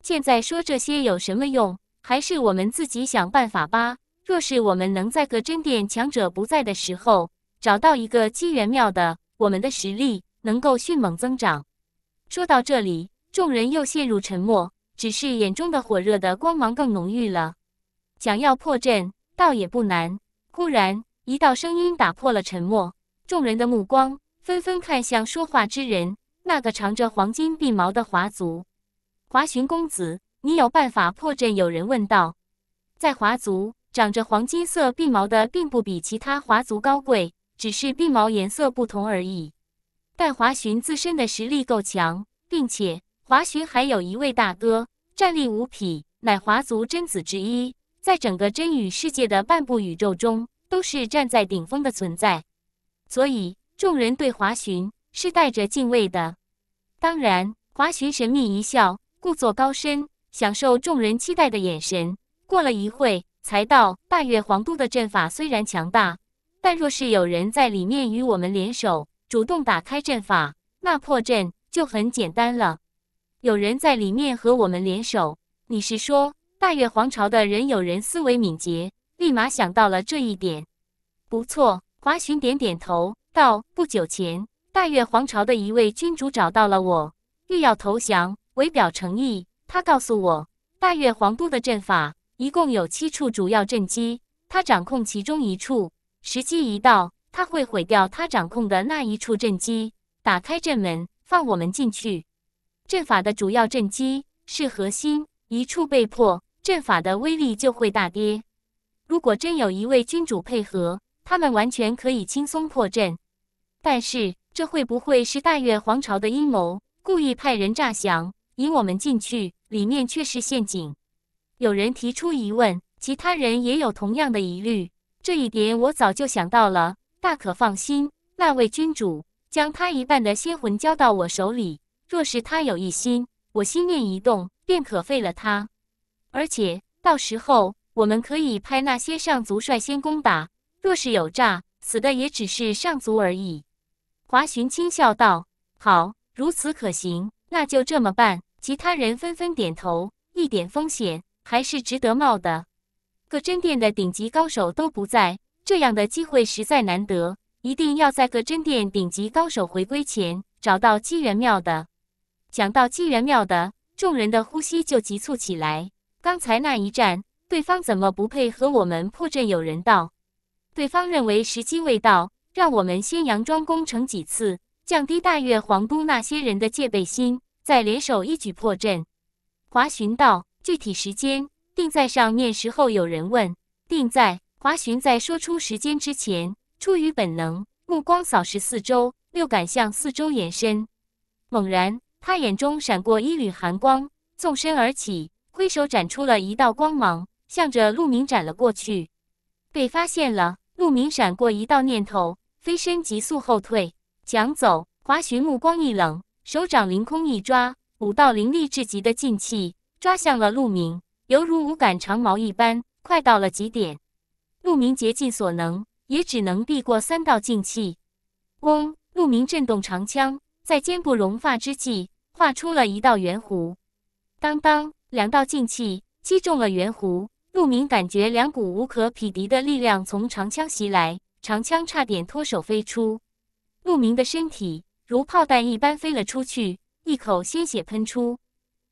现在说这些有什么用？还是我们自己想办法吧。若是我们能在各真殿强者不在的时候，找到一个机缘庙的，我们的实力。能够迅猛增长。说到这里，众人又陷入沉默，只是眼中的火热的光芒更浓郁了。想要破阵，倒也不难。忽然，一道声音打破了沉默，众人的目光纷纷看向说话之人——那个长着黄金鬓毛的华族华寻公子。你有办法破阵？有人问道。在华族，长着黄金色鬓毛的并不比其他华族高贵，只是鬓毛颜色不同而已。但华寻自身的实力够强，并且华寻还有一位大哥，战力无匹，乃华族真子之一，在整个真宇世界的半部宇宙中都是站在顶峰的存在，所以众人对华寻是带着敬畏的。当然，华寻神秘一笑，故作高深，享受众人期待的眼神。过了一会，才道：“大月皇都的阵法虽然强大，但若是有人在里面与我们联手。”主动打开阵法，那破阵就很简单了。有人在里面和我们联手。你是说大越皇朝的人有人思维敏捷，立马想到了这一点？不错，华寻点点头道：“不久前，大越皇朝的一位君主找到了我，欲要投降，为表诚意，他告诉我，大越皇都的阵法一共有七处主要阵基，他掌控其中一处，时机一到。”他会毁掉他掌控的那一处阵基，打开阵门，放我们进去。阵法的主要阵基是核心，一处被破，阵法的威力就会大跌。如果真有一位君主配合，他们完全可以轻松破阵。但是，这会不会是大越皇朝的阴谋，故意派人诈降，引我们进去，里面却是陷阱？有人提出疑问，其他人也有同样的疑虑。这一点我早就想到了。大可放心，那位君主将他一半的仙魂交到我手里，若是他有异心，我心念一动便可废了他。而且到时候我们可以派那些上族率先攻打，若是有诈，死的也只是上族而已。华寻轻笑道：“好，如此可行，那就这么办。”其他人纷纷点头，一点风险还是值得冒的。各真殿的顶级高手都不在。这样的机会实在难得，一定要在各真殿顶级高手回归前找到机缘庙的。讲到机缘庙的，众人的呼吸就急促起来。刚才那一战，对方怎么不配合我们破阵？有人道，对方认为时机未到，让我们先佯装攻城几次，降低大越皇都那些人的戒备心，再联手一举破阵。华寻道，具体时间定在上面时候。有人问，定在。华寻在说出时间之前，出于本能，目光扫视四周，六感向四周延伸。猛然，他眼中闪过一缕寒光，纵身而起，挥手斩出了一道光芒，向着陆明斩了过去。被发现了，陆明闪过一道念头，飞身急速后退，想走。华寻目光一冷，手掌凌空一抓，五道凌厉至极的劲气抓向了陆明，犹如五杆长矛一般，快到了极点。鹿鸣竭尽所能，也只能避过三道劲气。嗡！鹿鸣震动长枪，在肩部融化之际，画出了一道圆弧。当当！两道劲气击中了圆弧，鹿鸣感觉两股无可匹敌的力量从长枪袭来，长枪差点脱手飞出。鹿鸣的身体如炮弹一般飞了出去，一口鲜血喷出，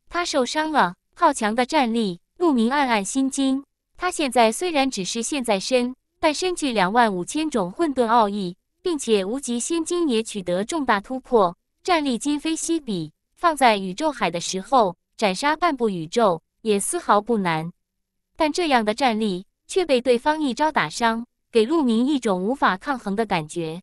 他受伤了。好强的战力，鹿鸣暗暗心惊。他现在虽然只是现在身，但身具两万五千种混沌奥义，并且无极仙经也取得重大突破，战力今非昔比。放在宇宙海的时候，斩杀半部宇宙也丝毫不难。但这样的战力却被对方一招打伤，给陆明一种无法抗衡的感觉。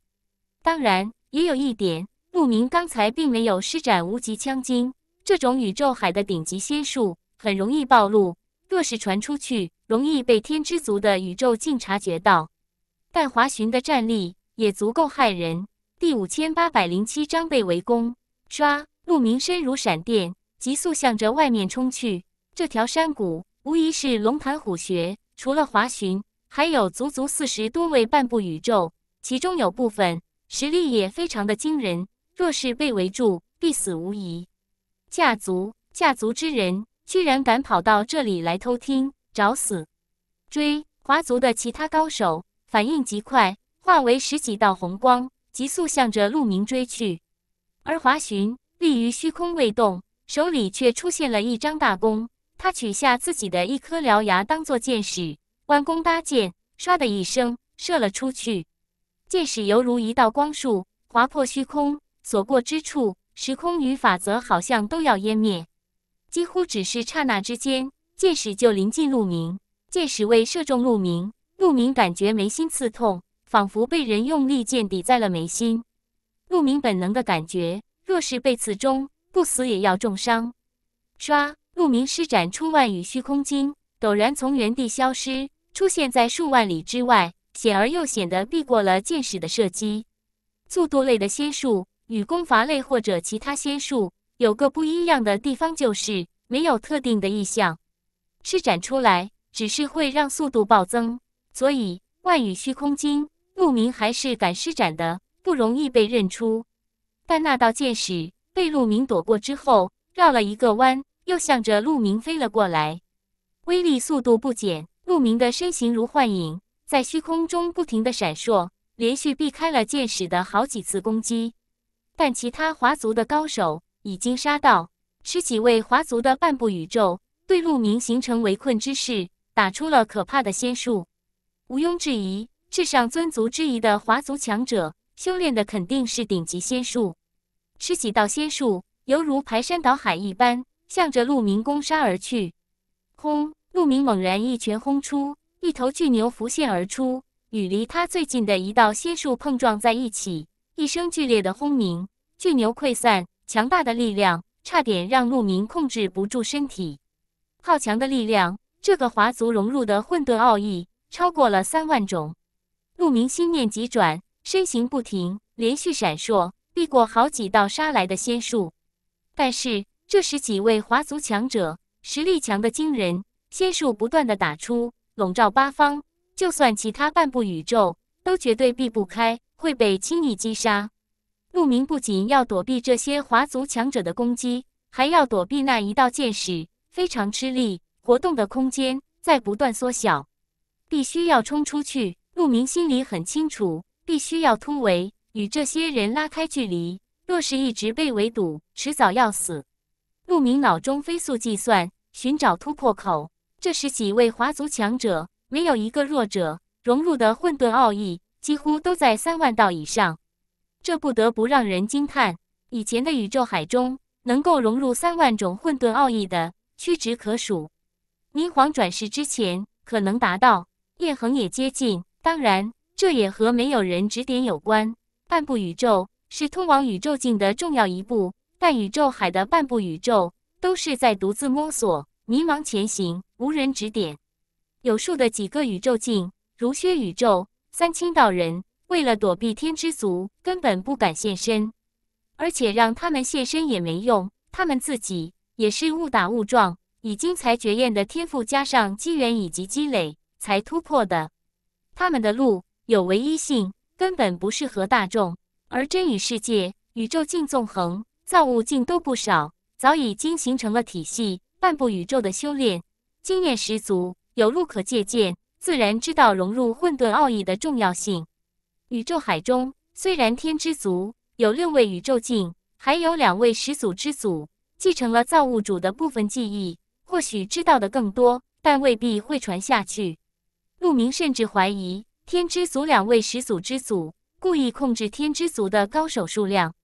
当然，也有一点，陆明刚才并没有施展无极枪经这种宇宙海的顶级仙术，很容易暴露。若是传出去，容易被天之族的宇宙境察觉到。但华寻的战力也足够骇人。第五千八百零七章被围攻，唰！鹿鸣身如闪电，急速向着外面冲去。这条山谷无疑是龙潭虎穴，除了华寻，还有足足四十多位半步宇宙，其中有部分实力也非常的惊人。若是被围住，必死无疑。嫁族，嫁族之人。居然敢跑到这里来偷听，找死！追华族的其他高手反应极快，化为十几道红光，急速向着陆明追去。而华寻立于虚空未动，手里却出现了一张大弓，他取下自己的一颗獠牙当做箭矢，弯弓搭箭，唰的一声射了出去。箭矢犹如一道光束，划破虚空，所过之处，时空与法则好像都要湮灭。几乎只是刹那之间，箭矢就临近陆明，箭矢未射中陆明，陆明感觉眉心刺痛，仿佛被人用利剑抵在了眉心。陆明本能的感觉，若是被刺中，不死也要重伤。唰！陆明施展出万羽虚空经，陡然从原地消失，出现在数万里之外，险而又险的避过了箭矢的射击。速度类的仙术与攻伐类或者其他仙术。有个不一样的地方，就是没有特定的意象施展出来，只是会让速度暴增。所以万语虚空经，陆明还是敢施展的，不容易被认出。但那道箭矢被陆明躲过之后，绕了一个弯，又向着陆明飞了过来，威力、速度不减。陆明的身形如幻影，在虚空中不停的闪烁，连续避开了箭矢的好几次攻击。但其他华族的高手。已经杀到，十几位华族的半步宇宙对鹿鸣形成围困之势，打出了可怕的仙术。毋庸置疑，至上尊族之一的华族强者修炼的肯定是顶级仙术。十几道仙术犹如排山倒海一般，向着鹿鸣攻杀而去。轰！鹿鸣猛然一拳轰出，一头巨牛浮现而出，与离他最近的一道仙术碰撞在一起，一声剧烈的轰鸣，巨牛溃散。强大的力量差点让陆明控制不住身体。好强的力量！这个华族融入的混沌奥义超过了三万种。陆明心念急转，身形不停，连续闪烁，避过好几道杀来的仙术。但是，这时几位华族强者实力强的惊人，仙术不断的打出，笼罩八方，就算其他半步宇宙都绝对避不开，会被轻易击杀。陆明不仅要躲避这些华族强者的攻击，还要躲避那一道箭矢，非常吃力，活动的空间在不断缩小，必须要冲出去。陆明心里很清楚，必须要突围，与这些人拉开距离。若是一直被围堵，迟早要死。陆明脑中飞速计算，寻找突破口。这时几位华族强者没有一个弱者，融入的混沌奥义几乎都在三万道以上。这不得不让人惊叹，以前的宇宙海中能够融入三万种混沌奥义的屈指可数。霓凰转世之前可能达到，叶恒也接近。当然，这也和没有人指点有关。半部宇宙是通往宇宙境的重要一步，但宇宙海的半部宇宙都是在独自摸索、迷茫前行，无人指点。有数的几个宇宙境，如薛宇宙、三清道人。为了躲避天之族，根本不敢现身，而且让他们现身也没用。他们自己也是误打误撞，以精才绝艳的天赋加上机缘以及积累才突破的。他们的路有唯一性，根本不适合大众。而真与世界、宇宙境纵横、造物境都不少，早已经形成了体系。半步宇宙的修炼经验十足，有路可借鉴，自然知道融入混沌奥义的重要性。宇宙海中，虽然天之族有六位宇宙境，还有两位始祖之祖继承了造物主的部分记忆，或许知道的更多，但未必会传下去。陆明甚至怀疑，天之族两位始祖之祖故意控制天之族的高手数量。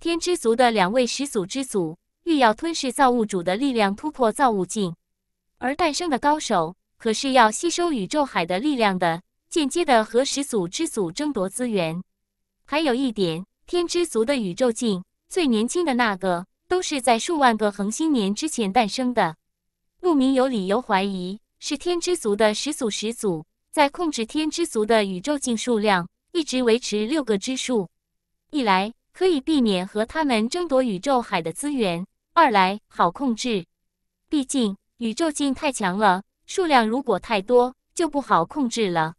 天之族的两位始祖之祖欲要吞噬造物主的力量，突破造物境，而诞生的高手可是要吸收宇宙海的力量的。间接的和始祖之祖争夺资源，还有一点，天之族的宇宙境最年轻的那个都是在数万个恒星年之前诞生的。陆明有理由怀疑，是天之族的始祖始祖在控制天之族的宇宙境数量，一直维持六个之数。一来可以避免和他们争夺宇宙海的资源，二来好控制。毕竟宇宙境太强了，数量如果太多就不好控制了。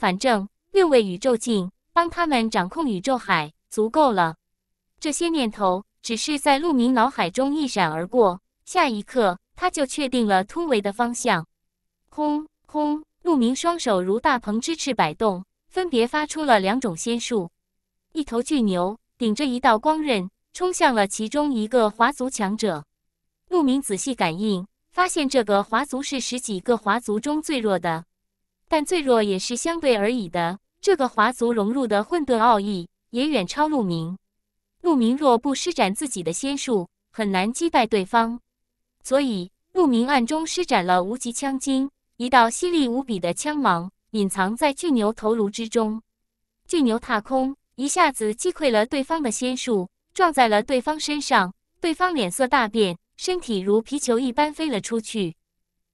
反正六位宇宙境帮他们掌控宇宙海足够了。这些念头只是在陆明脑海中一闪而过，下一刻他就确定了突围的方向。轰轰！陆明双手如大鹏之翅摆动，分别发出了两种仙术。一头巨牛顶着一道光刃冲向了其中一个华族强者。陆明仔细感应，发现这个华族是十几个华族中最弱的。但最弱也是相对而已的。这个华族融入的混沌奥义也远超陆明。陆明若不施展自己的仙术，很难击败对方。所以陆明暗中施展了无极枪经，一道犀利无比的枪芒隐藏在巨牛头颅之中。巨牛踏空，一下子击溃了对方的仙术，撞在了对方身上。对方脸色大变，身体如皮球一般飞了出去。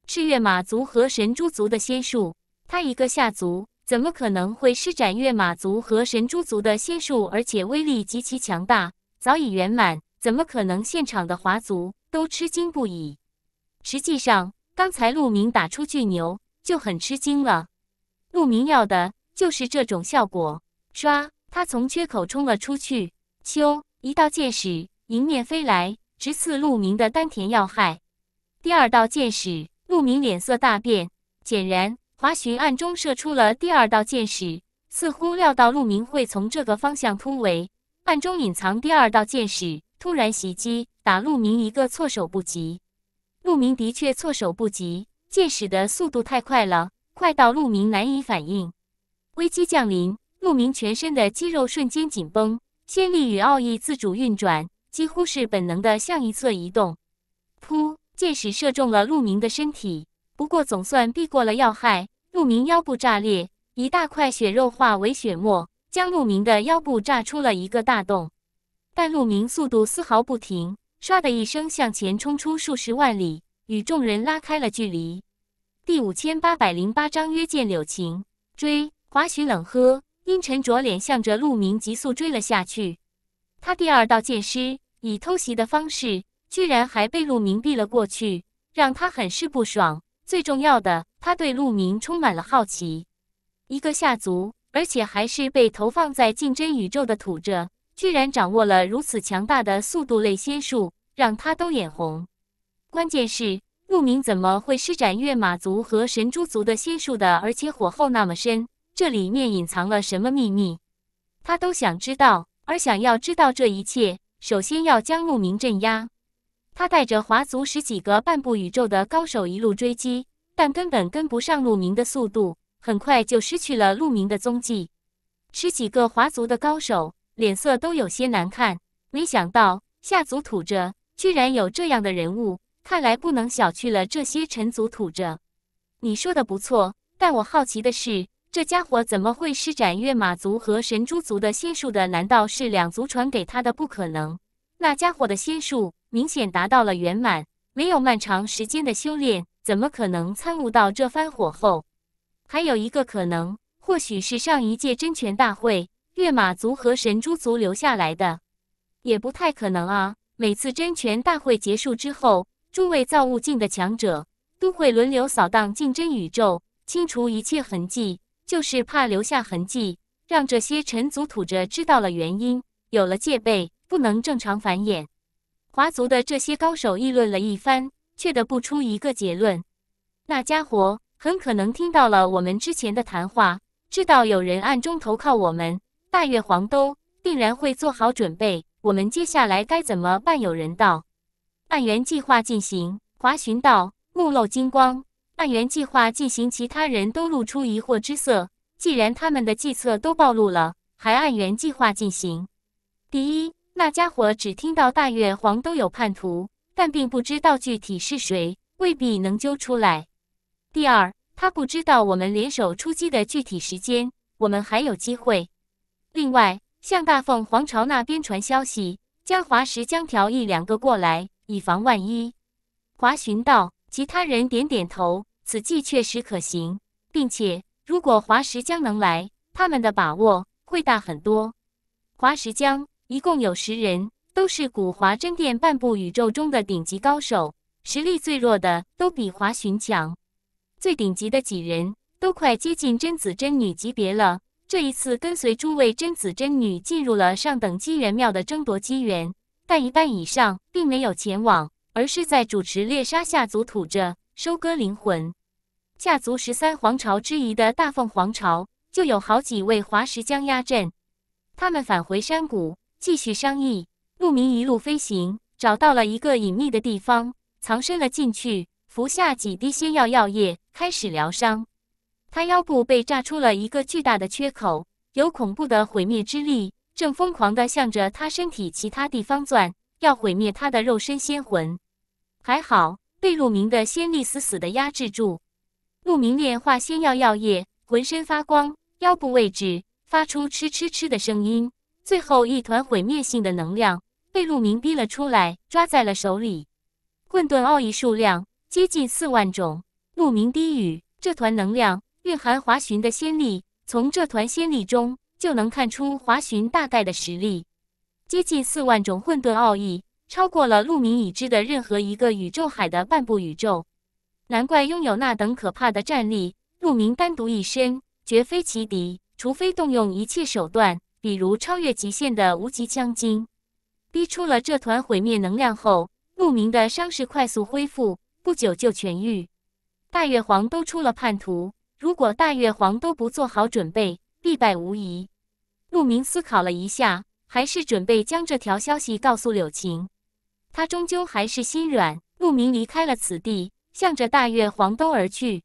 赤月马族和神猪族的仙术。他一个下族，怎么可能会施展跃马族和神珠族的仙术，而且威力极其强大，早已圆满？怎么可能？现场的华族都吃惊不已。实际上，刚才陆明打出巨牛就很吃惊了。陆明要的就是这种效果。唰，他从缺口冲了出去。咻，一道箭矢迎面飞来，直刺陆明的丹田要害。第二道箭矢，陆明脸色大变，显然。华寻暗中射出了第二道箭矢，似乎料到陆明会从这个方向突围，暗中隐藏第二道箭矢，突然袭击，打陆明一个措手不及。陆明的确措手不及，箭矢的速度太快了，快到陆明难以反应。危机降临，陆明全身的肌肉瞬间紧绷，仙力与奥义自主运转，几乎是本能的向一侧移动。噗，箭矢射中了陆明的身体。不过总算避过了要害，鹿鸣腰部炸裂，一大块血肉化为血沫，将鹿鸣的腰部炸出了一个大洞。但鹿鸣速度丝毫不停，唰的一声向前冲出数十万里，与众人拉开了距离。第五千八百零八章约见柳晴。追华许冷喝，阴沉着脸，向着鹿鸣急速追了下去。他第二道剑师以偷袭的方式，居然还被鹿鸣避了过去，让他很是不爽。最重要的，他对陆明充满了好奇。一个下族，而且还是被投放在竞争宇宙的土著，居然掌握了如此强大的速度类仙术，让他都眼红。关键是，陆明怎么会施展月马族和神珠族的仙术的？而且火候那么深，这里面隐藏了什么秘密？他都想知道。而想要知道这一切，首先要将陆明镇压。他带着华族十几个半步宇宙的高手一路追击，但根本跟不上陆明的速度，很快就失去了陆明的踪迹。十几个华族的高手脸色都有些难看。没想到夏族土着居然有这样的人物，看来不能小觑了这些陈族土着。你说的不错，但我好奇的是，这家伙怎么会施展月马族和神珠族的仙术的？难道是两族传给他的？不可能，那家伙的仙术。明显达到了圆满，没有漫长时间的修炼，怎么可能参悟到这番火候？还有一个可能，或许是上一届真权大会，月马族和神珠族留下来的，也不太可能啊。每次真权大会结束之后，诸位造物境的强者都会轮流扫荡竞争宇宙，清除一切痕迹，就是怕留下痕迹，让这些尘族土着知道了原因，有了戒备，不能正常繁衍。华族的这些高手议论了一番，却得不出一个结论。那家伙很可能听到了我们之前的谈话，知道有人暗中投靠我们。大越皇都定然会做好准备，我们接下来该怎么办？有人道：“按原计划进行。”华寻道目露金光：“按原计划进行。”其他人都露出疑惑之色。既然他们的计策都暴露了，还按原计划进行？第一。那家伙只听到大越皇都有叛徒，但并不知道具体是谁，未必能揪出来。第二，他不知道我们联手出击的具体时间，我们还有机会。另外，向大凤皇朝那边传消息，将华石江调一两个过来，以防万一。华寻道，其他人点点头，此计确实可行，并且如果华石江能来，他们的把握会大很多。华石江。一共有十人，都是古华真殿半部宇宙中的顶级高手，实力最弱的都比华寻强。最顶级的几人都快接近贞子真女级别了。这一次跟随诸位贞子真女进入了上等机缘庙的争夺机缘，但一半以上并没有前往，而是在主持猎杀下族土着收割灵魂。下族十三皇朝之一的大凤凰朝就有好几位华石将压阵，他们返回山谷。继续商议，陆明一路飞行，找到了一个隐秘的地方，藏身了进去，服下几滴仙药药液，开始疗伤。他腰部被炸出了一个巨大的缺口，有恐怖的毁灭之力，正疯狂地向着他身体其他地方钻，要毁灭他的肉身仙魂。还好被陆明的仙力死死地压制住。陆明炼化仙药药液，浑身发光，腰部位置发出嗤嗤嗤的声音。最后一团毁灭性的能量被陆明逼了出来，抓在了手里。混沌奥义数量接近四万种。陆明低语：“这团能量蕴含华寻的仙力，从这团仙力中就能看出华寻大概的实力。接近四万种混沌奥义，超过了陆明已知的任何一个宇宙海的半部宇宙。难怪拥有那等可怕的战力，陆明单独一身绝非其敌，除非动用一切手段。”比如超越极限的无极枪经，逼出了这团毁灭能量后，陆明的伤势快速恢复，不久就痊愈。大月皇都出了叛徒，如果大月皇都不做好准备，必败无疑。陆明思考了一下，还是准备将这条消息告诉柳晴。他终究还是心软。陆明离开了此地，向着大月皇都而去。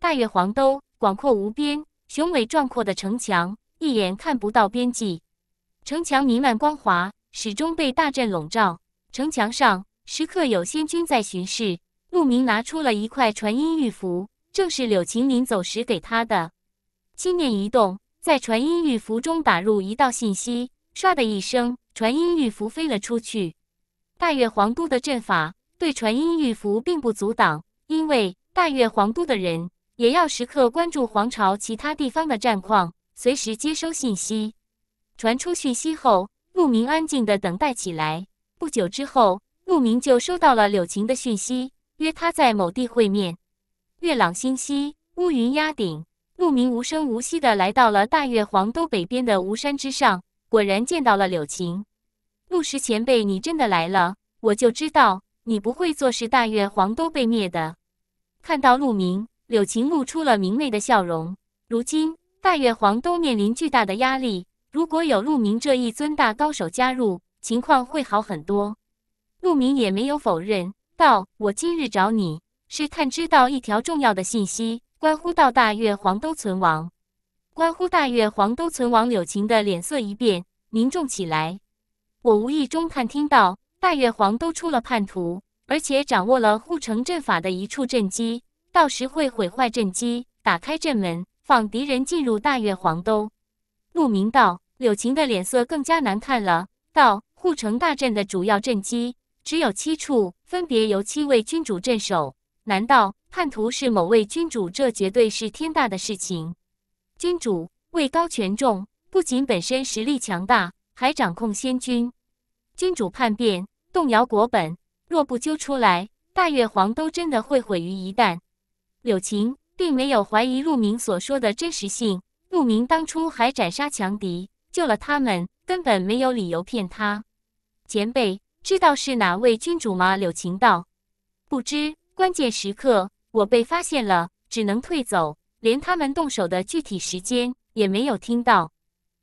大月皇都，广阔无边、雄伟壮阔的城墙。一眼看不到边际，城墙弥漫光华，始终被大阵笼罩。城墙上时刻有仙君在巡视。陆明拿出了一块传音玉符，正是柳晴临走时给他的。心念一动，在传音玉符中打入一道信息，唰的一声，传音玉符飞了出去。大越皇都的阵法对传音玉符并不阻挡，因为大越皇都的人也要时刻关注皇朝其他地方的战况。随时接收信息，传出讯息后，陆明安静的等待起来。不久之后，陆明就收到了柳晴的讯息，约他在某地会面。月朗星稀，乌云压顶，陆明无声无息的来到了大月皇都北边的吴山之上，果然见到了柳晴。陆石前辈，你真的来了，我就知道你不会坐视大月皇都被灭的。看到陆明，柳晴露出了明媚的笑容。如今。大越皇都面临巨大的压力，如果有陆明这一尊大高手加入，情况会好很多。陆明也没有否认，道：“我今日找你是探知到一条重要的信息，关乎到大越皇都存亡，关乎大越皇都存亡。”柳晴的脸色一变，凝重起来：“我无意中探听到，大越皇都出了叛徒，而且掌握了护城阵法的一处阵基，到时会毁坏阵基，打开阵门。”放敌人进入大越皇都，陆明道，柳琴的脸色更加难看了。道护城大阵的主要阵基只有七处，分别由七位君主镇守。难道叛徒是某位君主？这绝对是天大的事情。君主位高权重，不仅本身实力强大，还掌控仙君。君主叛变，动摇国本，若不揪出来，大越皇都真的会毁于一旦。柳琴并没有怀疑陆明所说的真实性。陆明当初还斩杀强敌，救了他们，根本没有理由骗他。前辈，知道是哪位君主吗？柳晴道：“不知。关键时刻我被发现了，只能退走，连他们动手的具体时间也没有听到。”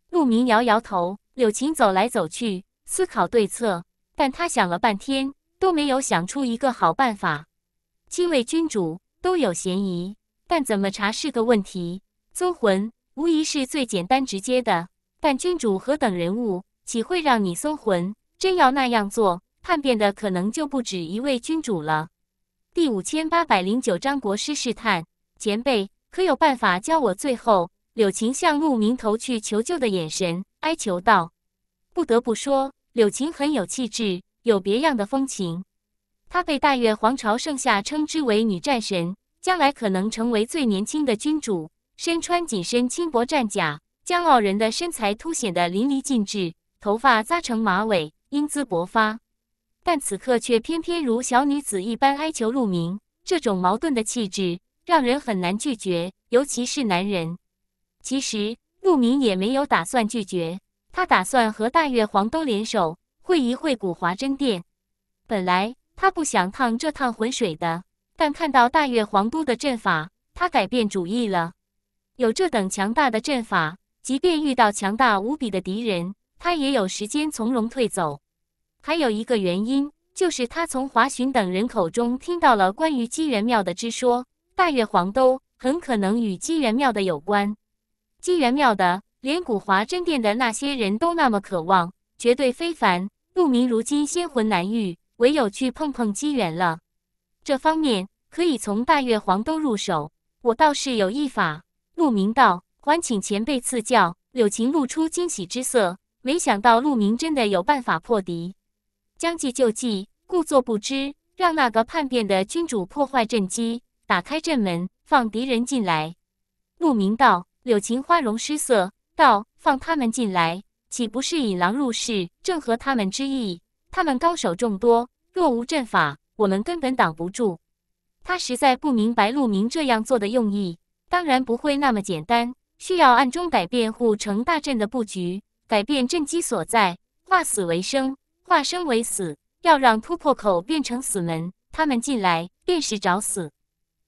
陆明摇摇头。柳晴走来走去，思考对策，但他想了半天都没有想出一个好办法。七位君主都有嫌疑。但怎么查是个问题。搜魂无疑是最简单直接的，但君主何等人物，岂会让你搜魂？真要那样做，叛变的可能就不止一位君主了。第五千八百零九章国师试探前辈，可有办法教我？最后，柳琴向陆明投去求救的眼神，哀求道：“不得不说，柳琴很有气质，有别样的风情。她被大越皇朝盛夏称之为女战神。”将来可能成为最年轻的君主，身穿紧身轻薄战甲，将傲人的身材凸显的淋漓尽致，头发扎成马尾，英姿勃发。但此刻却偏偏如小女子一般哀求陆明，这种矛盾的气质让人很难拒绝，尤其是男人。其实陆明也没有打算拒绝，他打算和大越皇都联手，会一会古华真殿。本来他不想趟这趟浑水的。但看到大越皇都的阵法，他改变主意了。有这等强大的阵法，即便遇到强大无比的敌人，他也有时间从容退走。还有一个原因，就是他从华寻等人口中听到了关于机缘庙的之说，大越皇都很可能与机缘庙的有关。机缘庙的，连古华真殿的那些人都那么渴望，绝对非凡。陆明如今仙魂难遇，唯有去碰碰机缘了。这方面可以从大月皇都入手，我倒是有一法。陆明道，还请前辈赐教。柳琴露出惊喜之色，没想到陆明真的有办法破敌。将计就计，故作不知，让那个叛变的君主破坏阵基，打开阵门，放敌人进来。陆明道，柳琴花容失色，道：放他们进来，岂不是引狼入室？正合他们之意。他们高手众多，若无阵法。我们根本挡不住，他实在不明白陆明这样做的用意，当然不会那么简单，需要暗中改变护城大阵的布局，改变阵基所在，化死为生，化生为死，要让突破口变成死门，他们进来便是找死。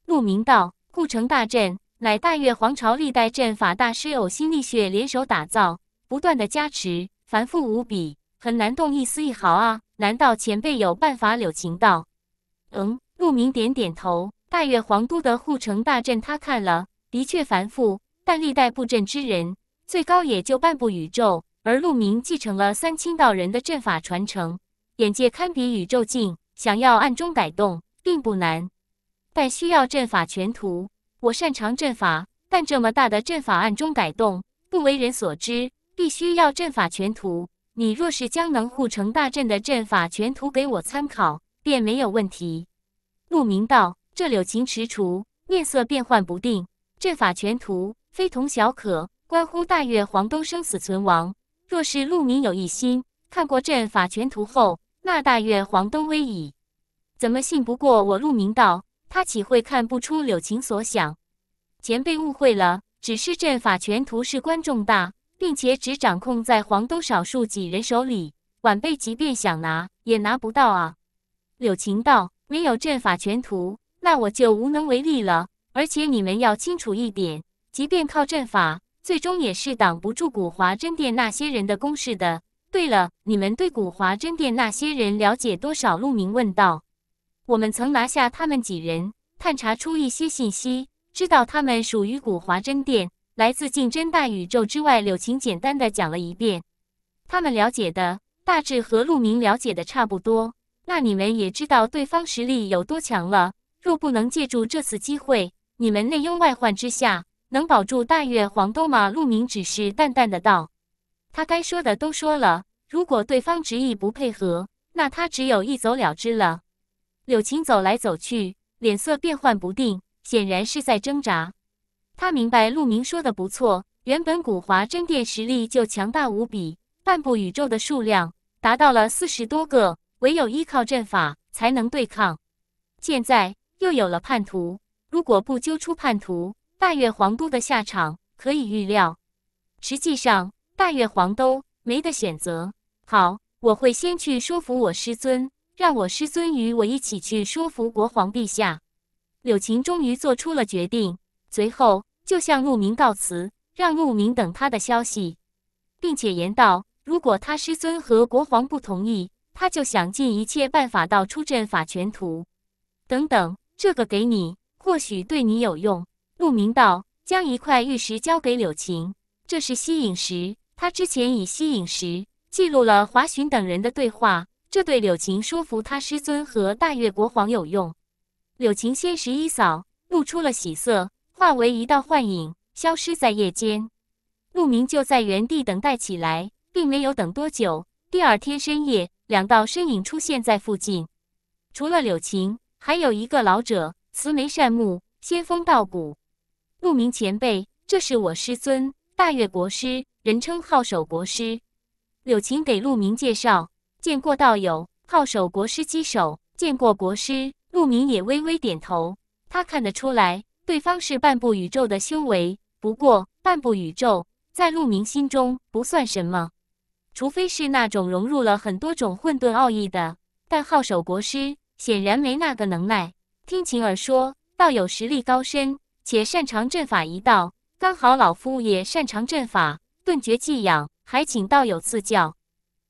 陆明道：“护城大阵乃大越皇朝历代阵法大师呕心沥血联手打造，不断的加持，繁复无比，很难动一丝一毫啊！难道前辈有办法？”柳琴道。嗯，陆明点点头。大越皇都的护城大阵，他看了，的确繁复。但历代布阵之人，最高也就半步宇宙，而陆明继承了三清道人的阵法传承，眼界堪比宇宙境，想要暗中改动，并不难。但需要阵法全图。我擅长阵法，但这么大的阵法暗中改动，不为人所知，必须要阵法全图。你若是将能护城大阵的阵法全图给我参考。便没有问题。陆明道：“这柳琴踟蹰，面色变幻不定。阵法全图非同小可，关乎大越皇都生死存亡。若是陆明有一心，看过阵法全图后，那大越皇都危矣。怎么信不过我陆明道？他岂会看不出柳琴所想？前辈误会了，只是阵法全图事关重大，并且只掌控在皇都少数几人手里。晚辈即便想拿，也拿不到啊。”柳琴道：“没有阵法全图，那我就无能为力了。而且你们要清楚一点，即便靠阵法，最终也是挡不住古华真殿那些人的攻势的。对了，你们对古华真殿那些人了解多少？”陆明问道：“我们曾拿下他们几人，探查出一些信息，知道他们属于古华真殿，来自竞争大宇宙之外。”柳琴简单的讲了一遍，他们了解的，大致和陆明了解的差不多。那你们也知道对方实力有多强了。若不能借助这次机会，你们内忧外患之下，能保住大越皇都吗？陆明只是淡淡的道：“他该说的都说了。如果对方执意不配合，那他只有一走了之了。”柳琴走来走去，脸色变幻不定，显然是在挣扎。他明白陆明说的不错，原本古华真殿实力就强大无比，半部宇宙的数量达到了四十多个。唯有依靠阵法才能对抗。现在又有了叛徒，如果不揪出叛徒，大越皇都的下场可以预料。实际上，大越皇都没得选择。好，我会先去说服我师尊，让我师尊与我一起去说服国皇陛下。柳琴终于做出了决定，随后就向陆明告辞，让陆明等他的消息，并且言道：“如果他师尊和国皇不同意。”他就想尽一切办法道出阵法全图。等等，这个给你，或许对你有用。陆明道将一块玉石交给柳琴，这是吸引石。他之前以吸引石记录了华寻等人的对话，这对柳琴说服他师尊和大越国皇有用。柳琴先是一扫，露出了喜色，化为一道幻影，消失在夜间。陆明就在原地等待起来，并没有等多久。第二天深夜。两道身影出现在附近，除了柳琴，还有一个老者，慈眉善目，仙风道骨。陆明前辈，这是我师尊，大越国师，人称号手国师。柳琴给陆明介绍：“见过道友，号手国师稽首，见过国师，陆明也微微点头。他看得出来，对方是半步宇宙的修为。不过，半步宇宙在陆明心中不算什么。除非是那种融入了很多种混沌奥义的，但号手国师显然没那个能耐。听晴儿说，道友实力高深，且擅长阵法一道，刚好老夫也擅长阵法，顿觉技痒，还请道友赐教。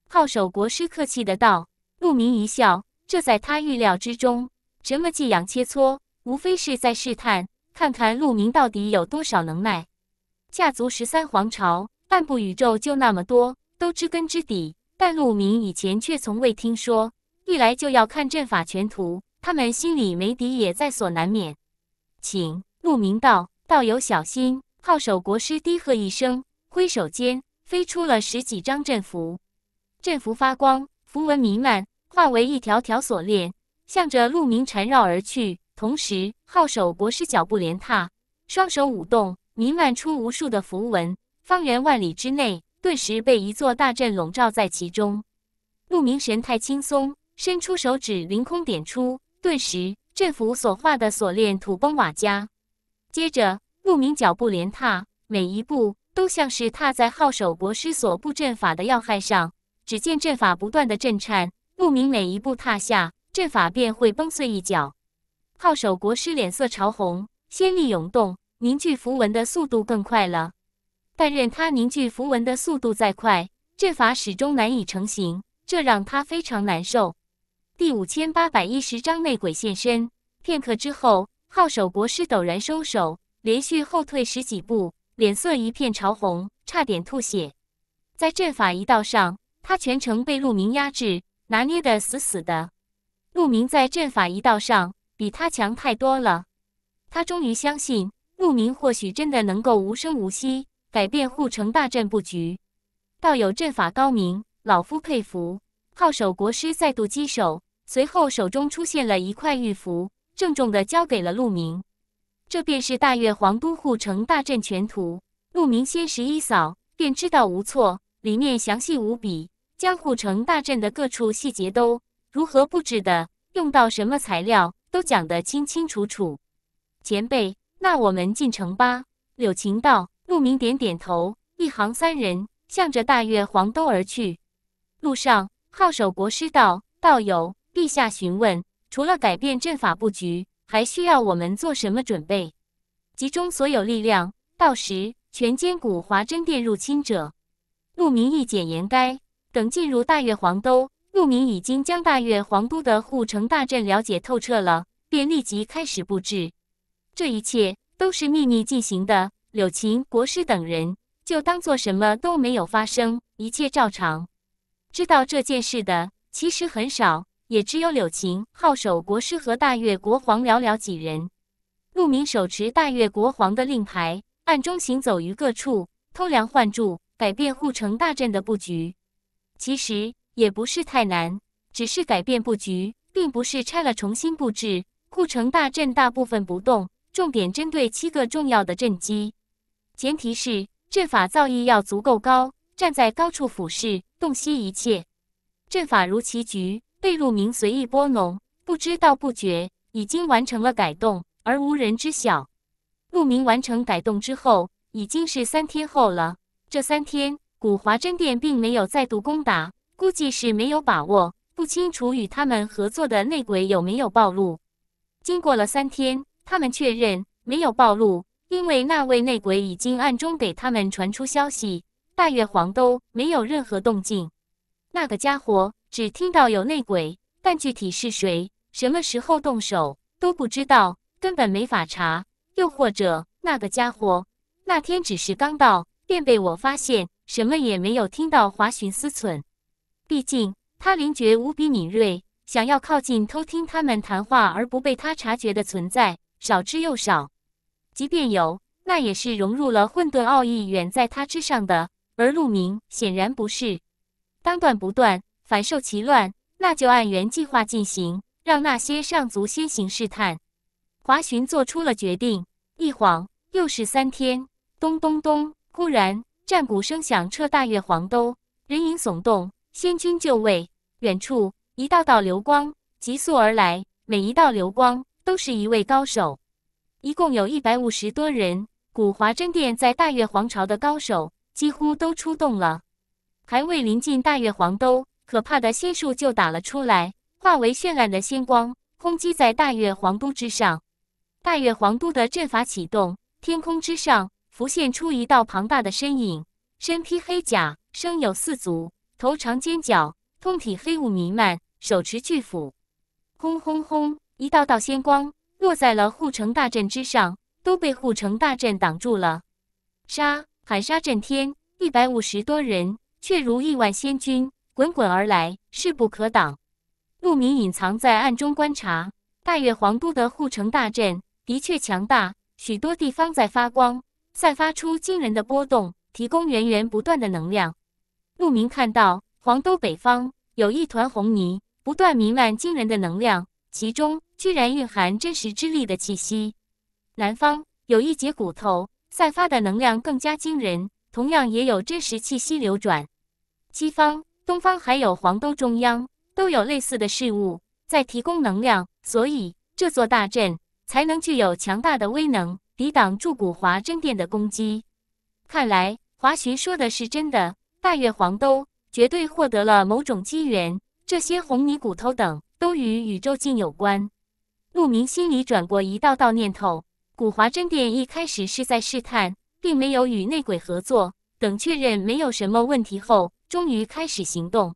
号手国师客气的道。陆明一笑，这在他预料之中。什么技痒切磋，无非是在试探，看看陆明到底有多少能耐。架族十三皇朝，半部宇宙就那么多。都知根知底，但陆明以前却从未听说。一来就要看阵法全图，他们心里没底也在所难免。请陆明道，道友小心！号手国师低喝一声，挥手间飞出了十几张阵符，阵符发光，符文弥漫，化为一条条锁链，向着陆明缠绕而去。同时，号手国师脚步连踏，双手舞动，弥漫出无数的符文，方圆万里之内。顿时被一座大阵笼罩在其中，陆明神态轻松，伸出手指凌空点出，顿时阵符所化的锁链土崩瓦解。接着，陆明脚步连踏，每一步都像是踏在号手国师所布阵法的要害上。只见阵法不断的震颤，陆明每一步踏下，阵法便会崩碎一角。号手国师脸色潮红，仙力涌动，凝聚符文的速度更快了。但任他凝聚符文的速度再快，阵法始终难以成型，这让他非常难受。第五千八百一十章内鬼现身。片刻之后，号手国师陡然收手，连续后退十几步，脸色一片潮红，差点吐血。在阵法一道上，他全程被陆明压制，拿捏得死死的。陆明在阵法一道上比他强太多了。他终于相信，陆明或许真的能够无声无息。改变护城大阵布局，道友阵法高明，老夫佩服。号手国师再度击手，随后手中出现了一块玉符，郑重的交给了陆明。这便是大越皇都护城大阵全图。陆明先是一扫，便知道无错，里面详细无比，将护城大阵的各处细节都如何布置的，用到什么材料都讲得清清楚楚。前辈，那我们进城吧。柳琴道。陆明点点头，一行三人向着大越皇都而去。路上，号手国师道：“道友，陛下询问，除了改变阵法布局，还需要我们做什么准备？集中所有力量，到时全歼古华真殿入侵者。”陆明一简言该，等进入大越皇都，陆明已经将大越皇都的护城大阵了解透彻了，便立即开始布置。这一切都是秘密进行的。柳琴、国师等人就当做什么都没有发生，一切照常。知道这件事的其实很少，也只有柳琴、号手、国师和大越国皇寥寥几人。陆明手持大越国皇的令牌，暗中行走于各处，偷梁换柱，改变护城大阵的布局。其实也不是太难，只是改变布局，并不是拆了重新布置。护城大阵大部分不动，重点针对七个重要的阵基。前提是阵法造诣要足够高，站在高处俯视，洞悉一切。阵法如棋局，被陆明随意拨弄，不知道不觉已经完成了改动，而无人知晓。陆明完成改动之后，已经是三天后了。这三天，古华真殿并没有再度攻打，估计是没有把握，不清楚与他们合作的内鬼有没有暴露。经过了三天，他们确认没有暴露。因为那位内鬼已经暗中给他们传出消息，大月皇都没有任何动静。那个家伙只听到有内鬼，但具体是谁、什么时候动手都不知道，根本没法查。又或者那个家伙那天只是刚到，便被我发现，什么也没有听到。华寻思忖，毕竟他灵觉无比敏锐，想要靠近偷听他们谈话而不被他察觉的存在，少之又少。即便有，那也是融入了混沌奥义，远在他之上的。而陆明显然不是。当断不断，反受其乱。那就按原计划进行，让那些上族先行试探。华寻做出了决定。一晃又是三天。咚咚咚！忽然，战鼓声响彻大月黄都，人影耸动，仙君就位。远处一道道流光急速而来，每一道流光都是一位高手。一共有一百五十多人，古华真殿在大越皇朝的高手几乎都出动了。还未临近大越皇都，可怕的仙术就打了出来，化为绚烂的仙光，轰击在大越皇都之上。大越皇都的阵法启动，天空之上浮现出一道庞大的身影，身披黑甲，生有四足，头长尖角，通体黑雾弥漫，手持巨斧，轰轰轰，一道道仙光。落在了护城大阵之上，都被护城大阵挡住了。杀，喊杀震天，一百五十多人却如亿万仙军，滚滚而来，势不可挡。陆明隐藏在暗中观察，大越皇都的护城大阵的确强大，许多地方在发光，散发出惊人的波动，提供源源不断的能量。陆明看到皇都北方有一团红泥，不断弥漫惊人的能量，其中。居然蕴含真实之力的气息。南方有一节骨头散发的能量更加惊人，同样也有真实气息流转。西方、东方还有黄都中央都有类似的事物在提供能量，所以这座大阵才能具有强大的威能，抵挡住古华真殿的攻击。看来华胥说的是真的，大越黄都绝对获得了某种机缘，这些红泥骨头等都与宇宙镜有关。陆明心里转过一道道念头。古华真殿一开始是在试探，并没有与内鬼合作。等确认没有什么问题后，终于开始行动。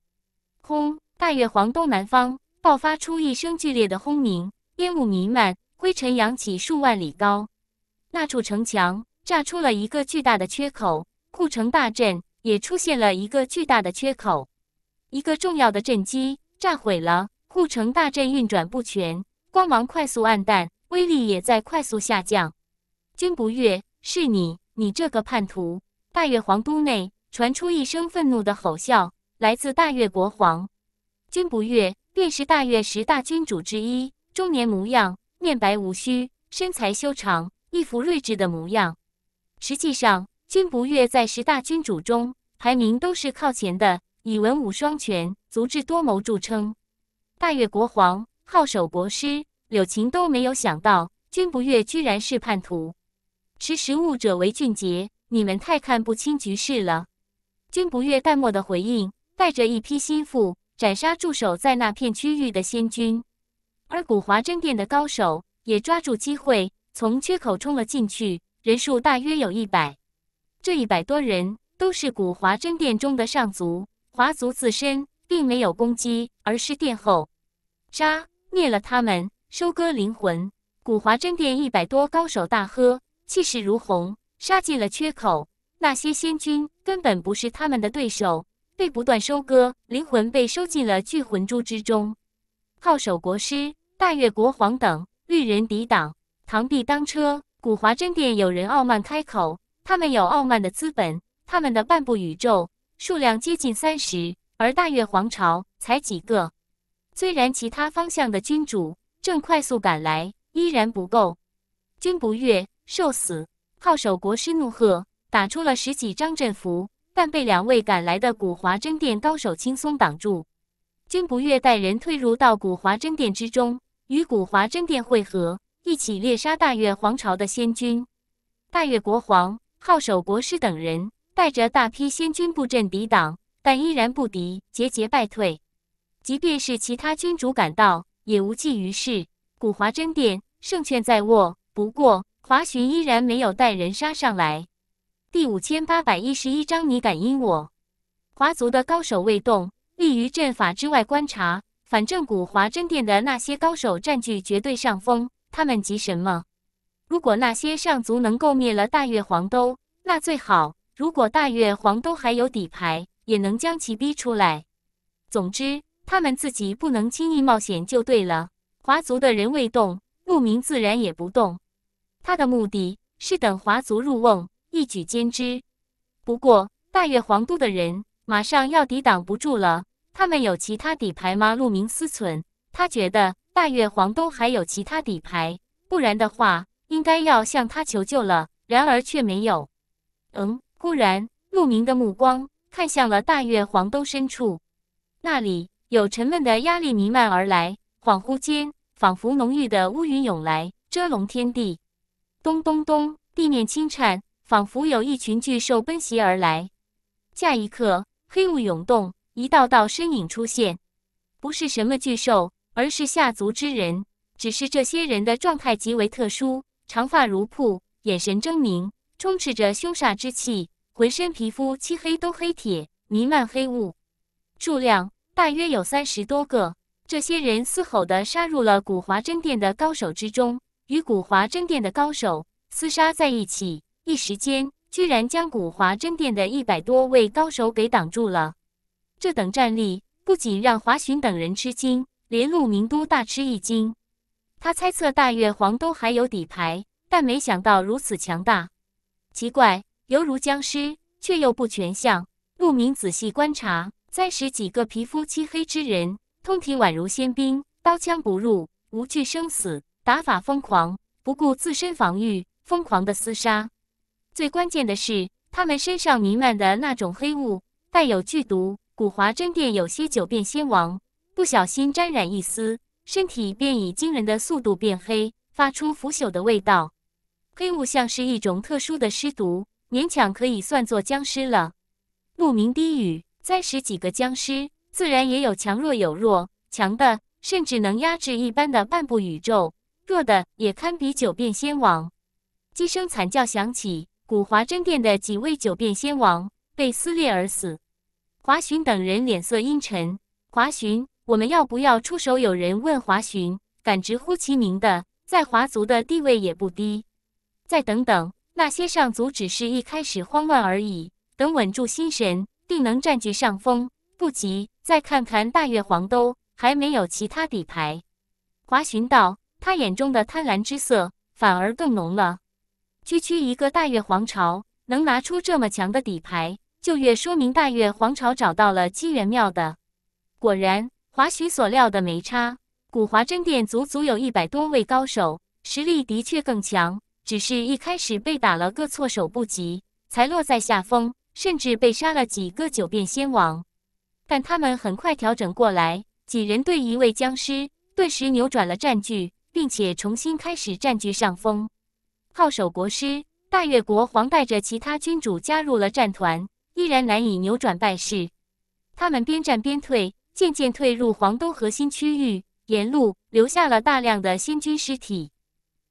轰！大月皇东南方爆发出一声剧烈的轰鸣，烟雾弥漫，灰尘扬起数万里高。那处城墙炸出了一个巨大的缺口，护城大阵也出现了一个巨大的缺口。一个重要的阵基炸毁了，护城大阵运转不全。光芒快速暗淡，威力也在快速下降。君不悦，是你，你这个叛徒！大越皇都内传出一声愤怒的吼啸，来自大越国皇。君不悦便是大越十大君主之一。中年模样，面白无须，身材修长，一副睿智的模样。实际上，君不悦在十大君主中排名都是靠前的，以文武双全、足智多谋著称。大越国皇。皓首博师柳琴都没有想到，君不悦居然是叛徒。识时务者为俊杰，你们太看不清局势了。君不悦淡漠的回应，带着一批心腹斩杀驻守在那片区域的仙军，而古华真殿的高手也抓住机会从缺口冲了进去，人数大约有一百。这一百多人都是古华真殿中的上族华族，自身并没有攻击，而是殿后杀。灭了他们，收割灵魂。古华真殿一百多高手大喝，气势如虹，杀进了缺口。那些仙君根本不是他们的对手，被不断收割灵魂，被收进了聚魂珠之中。皓手国师、大越国皇等遇人抵挡，螳臂当车。古华真殿有人傲慢开口：“他们有傲慢的资本，他们的半步宇宙数量接近三十，而大越皇朝才几个。”虽然其他方向的君主正快速赶来，依然不够。君不悦，受死！皓手国师怒喝，打出了十几张阵符，但被两位赶来的古华真殿高手轻松挡住。君不悦带人退入到古华真殿之中，与古华真殿汇合，一起猎杀大越皇朝的仙君。大越国皇、号手国师等人带着大批仙军布阵抵挡，但依然不敌，节节败退。即便是其他君主赶到，也无济于事。古华真殿胜券在握，不过华寻依然没有带人杀上来。第五千八百一十一章，你敢阴我？华族的高手未动，立于阵法之外观察。反正古华真殿的那些高手占据绝对上风，他们急什么？如果那些上族能够灭了大越皇都，那最好；如果大越皇都还有底牌，也能将其逼出来。总之。他们自己不能轻易冒险就对了。华族的人未动，陆明自然也不动。他的目的是等华族入瓮，一举歼之。不过大越皇都的人马上要抵挡不住了。他们有其他底牌吗？陆明思忖，他觉得大越皇都还有其他底牌，不然的话应该要向他求救了。然而却没有。嗯，忽然，陆明的目光看向了大越皇都深处，那里。有沉闷的压力弥漫而来，恍惚间仿佛浓郁的乌云涌来，遮笼天地。咚咚咚，地面轻颤，仿佛有一群巨兽奔袭而来。下一刻，黑雾涌动，一道道身影出现。不是什么巨兽，而是下族之人。只是这些人的状态极为特殊，长发如瀑，眼神狰狞，充斥着凶煞之气，浑身皮肤漆黑都黑铁，弥漫黑雾。数量。大约有三十多个，这些人嘶吼的杀入了古华真殿的高手之中，与古华真殿的高手厮杀在一起，一时间居然将古华真殿的一百多位高手给挡住了。这等战力不仅让华寻等人吃惊，连陆明都大吃一惊。他猜测大月皇都还有底牌，但没想到如此强大。奇怪，犹如僵尸，却又不全像。陆明仔细观察。三十几个皮肤漆黑之人，通体宛如仙兵，刀枪不入，无惧生死，打法疯狂，不顾自身防御，疯狂的厮杀。最关键的是，他们身上弥漫的那种黑雾带有剧毒，古华真殿有些久变仙王不小心沾染一丝，身体便以惊人的速度变黑，发出腐朽的味道。黑雾像是一种特殊的尸毒，勉强可以算作僵尸了。鹿鸣低语。三十几个僵尸，自然也有强弱有弱，强的甚至能压制一般的半步宇宙，弱的也堪比九变仙王。鸡声惨叫响起，古华真殿的几位九变仙王被撕裂而死。华寻等人脸色阴沉。华寻，我们要不要出手？有人问。华寻，敢直呼其名的，在华族的地位也不低。再等等，那些上族只是一开始慌乱而已，等稳住心神。定能占据上风。不急，再看看大越皇都，还没有其他底牌。华寻道，他眼中的贪婪之色反而更浓了。区区一个大越皇朝，能拿出这么强的底牌，就越说明大越皇朝找到了机缘妙的。果然，华寻所料的没差。古华真殿足足有一百多位高手，实力的确更强，只是一开始被打了个措手不及，才落在下风。甚至被杀了几个九变仙王，但他们很快调整过来，几人对一位僵尸，顿时扭转了战局，并且重新开始占据上风。炮手国师大越国皇带着其他君主加入了战团，依然难以扭转败势。他们边战边退，渐渐退入黄东核心区域，沿路留下了大量的仙军尸体。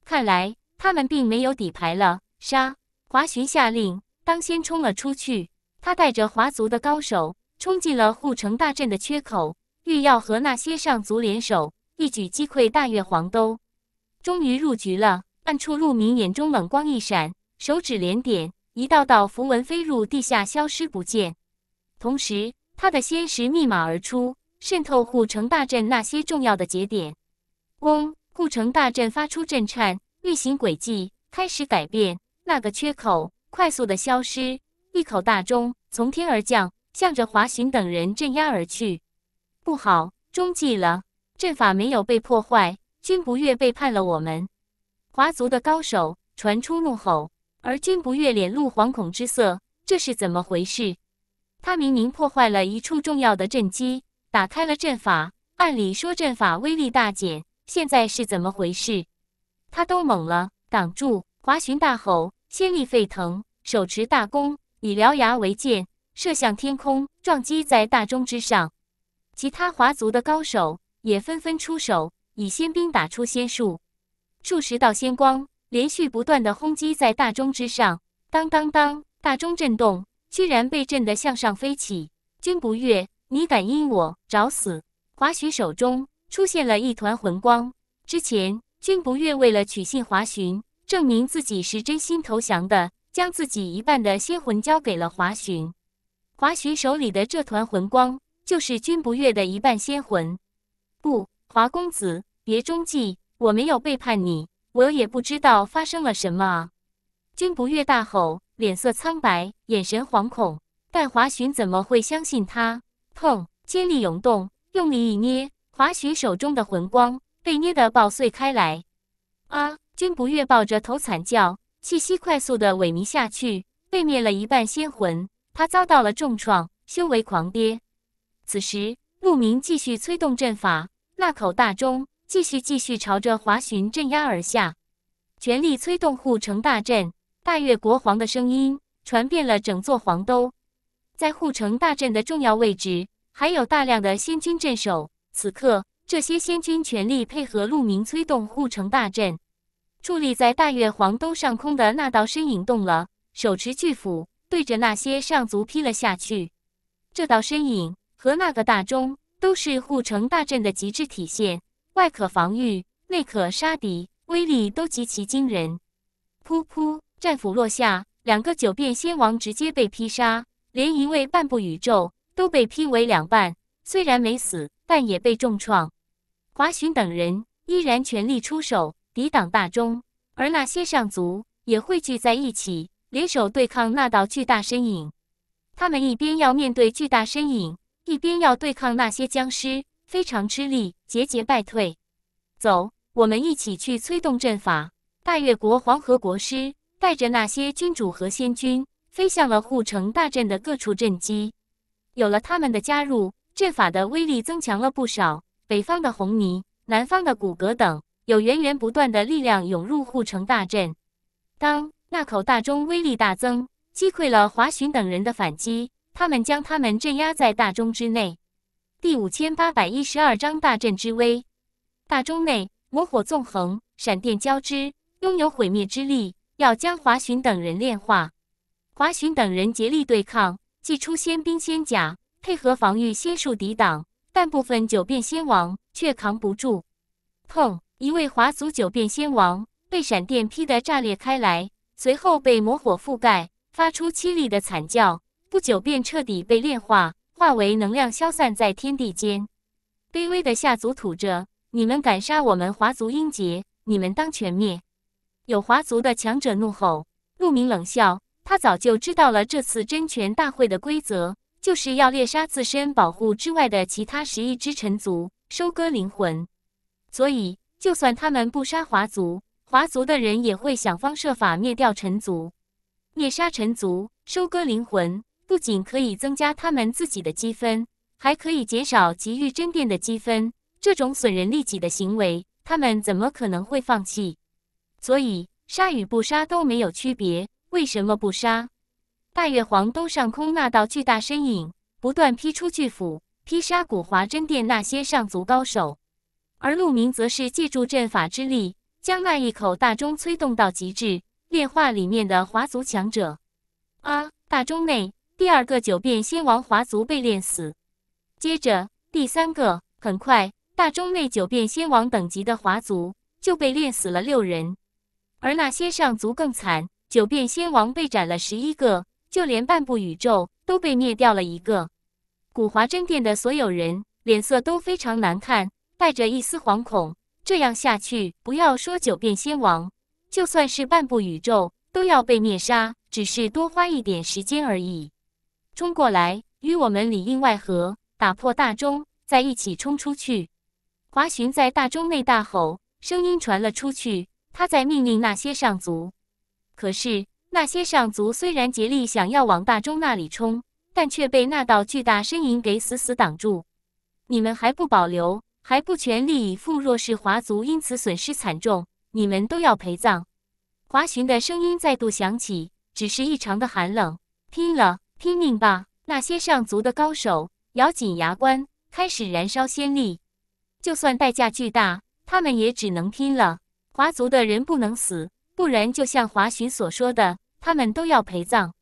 看来他们并没有底牌了。杀华寻下令。当先冲了出去，他带着华族的高手冲进了护城大阵的缺口，欲要和那些上族联手，一举击溃大越皇都。终于入局了，暗处入明眼中冷光一闪，手指连点，一道道符文飞入地下消失不见。同时，他的仙石密码而出，渗透护城大阵那些重要的节点。嗡，护城大阵发出震颤，运行轨迹开始改变，那个缺口。快速的消失，一口大钟从天而降，向着华寻等人镇压而去。不好，中计了！阵法没有被破坏，君不越背叛了我们！华族的高手传出怒吼，而君不越脸露惶恐之色。这是怎么回事？他明明破坏了一处重要的阵基，打开了阵法，按理说阵法威力大减，现在是怎么回事？他都懵了。挡住！华寻大吼。仙力沸腾，手持大弓，以獠牙为箭，射向天空，撞击在大钟之上。其他华族的高手也纷纷出手，以仙兵打出仙术，数十道仙光连续不断的轰击在大钟之上。当当当，大钟震动，居然被震得向上飞起。君不悦，你敢阴我，找死！华许手中出现了一团魂光。之前，君不悦为了取信华寻。证明自己是真心投降的，将自己一半的仙魂交给了华寻。华寻手里的这团魂光，就是君不悦的一半仙魂。不，华公子，别中计！我没有背叛你，我也不知道发生了什么啊！君不悦大吼，脸色苍白，眼神惶恐。但华寻怎么会相信他？砰！尖力涌动，用力一捏，华寻手中的魂光被捏得爆碎开来。啊！君不悦，抱着头惨叫，气息快速的萎靡下去，被灭了一半仙魂，他遭到了重创，修为狂跌。此时，鹿鸣继续催动阵法，那口大钟继续继续朝着华寻镇压而下，全力催动护城大阵。大越国皇的声音传遍了整座皇都，在护城大阵的重要位置，还有大量的仙君镇守。此刻，这些仙君全力配合鹿鸣催动护城大阵。矗立在大月皇都上空的那道身影动了，手持巨斧，对着那些上族劈了下去。这道身影和那个大钟都是护城大阵的极致体现，外可防御，内可杀敌，威力都极其惊人。噗噗，战斧落下，两个九变仙王直接被劈杀，连一位半步宇宙都被劈为两半。虽然没死，但也被重创。华寻等人依然全力出手。抵挡大钟，而那些上族也汇聚在一起，联手对抗那道巨大身影。他们一边要面对巨大身影，一边要对抗那些僵尸，非常吃力，节节败退。走，我们一起去催动阵法。大越国黄河国师带着那些君主和仙君，飞向了护城大阵的各处阵基。有了他们的加入，阵法的威力增强了不少。北方的红泥，南方的骨骼等。有源源不断的力量涌入护城大阵，当那口大钟威力大增，击溃了华寻等人的反击，他们将他们镇压在大钟之内。第五千八百一十二章大阵之威。大钟内，魔火纵横，闪电交织，拥有毁灭之力，要将华寻等人炼化。华寻等人竭力对抗，祭出仙兵仙甲，配合防御仙术抵挡，但部分九变仙王却扛不住，砰！一位华族九变仙王被闪电劈得炸裂开来，随后被魔火覆盖，发出凄厉的惨叫。不久便彻底被炼化，化为能量消散在天地间。卑微的下族吐着：“你们敢杀我们华族英杰，你们当全灭！”有华族的强者怒吼。陆明冷笑，他早就知道了这次真权大会的规则，就是要猎杀自身保护之外的其他十亿只臣族，收割灵魂。所以。就算他们不杀华族，华族的人也会想方设法灭掉陈族，灭杀陈族，收割灵魂，不仅可以增加他们自己的积分，还可以减少给予真殿的积分。这种损人利己的行为，他们怎么可能会放弃？所以杀与不杀都没有区别。为什么不杀？大月皇都上空那道巨大身影，不断劈出巨斧，劈杀古华真殿那些上族高手。而陆明则是借助阵法之力，将那一口大钟催动到极致，炼化里面的华族强者。啊！大钟内第二个九变仙王华族被炼死，接着第三个，很快大钟内九变仙王等级的华族就被炼死了六人。而那些上族更惨，九变仙王被斩了十一个，就连半部宇宙都被灭掉了一个。古华真殿的所有人脸色都非常难看。带着一丝惶恐，这样下去，不要说九变仙王，就算是半步宇宙，都要被灭杀，只是多花一点时间而已。冲过来，与我们里应外合，打破大钟，再一起冲出去！华寻在大钟内大吼，声音传了出去，他在命令那些上族。可是那些上族虽然竭力想要往大钟那里冲，但却被那道巨大身影给死死挡住。你们还不保留？还不全力以赴！若是华族因此损失惨重，你们都要陪葬。华寻的声音再度响起，只是异常的寒冷。拼了，拼命吧！那些上族的高手咬紧牙关，开始燃烧仙力。就算代价巨大，他们也只能拼了。华族的人不能死，不然就像华寻所说的，他们都要陪葬。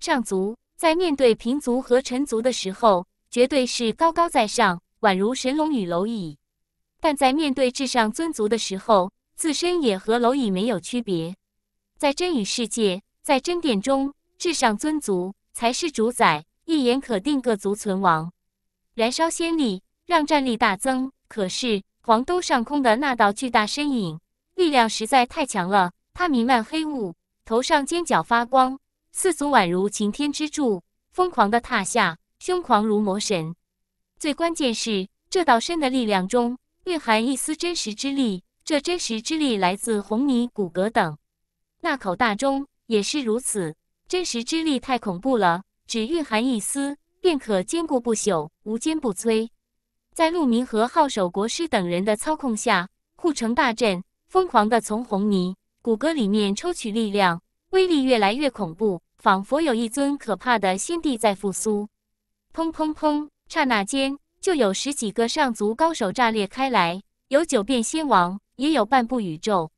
上族在面对平族和臣族的时候，绝对是高高在上。宛如神龙与蝼蚁，但在面对至上尊族的时候，自身也和蝼蚁没有区别。在真与世界，在真殿中，至上尊族才是主宰，一言可定各族存亡。燃烧仙力，让战力大增。可是黄都上空的那道巨大身影，力量实在太强了。它弥漫黑雾，头上尖角发光，四足宛如擎天之柱，疯狂的踏下，凶狂如魔神。最关键是，这道身的力量中蕴含一丝真实之力，这真实之力来自红泥骨骼等。那口大钟也是如此，真实之力太恐怖了，只蕴含一丝便可坚固不朽、无坚不摧。在陆明和号手国师等人的操控下，护城大阵疯狂的从红泥骨骼里面抽取力量，威力越来越恐怖，仿佛有一尊可怕的先帝在复苏。砰砰砰！刹那间，就有十几个上族高手炸裂开来，有九变仙王，也有半步宇宙。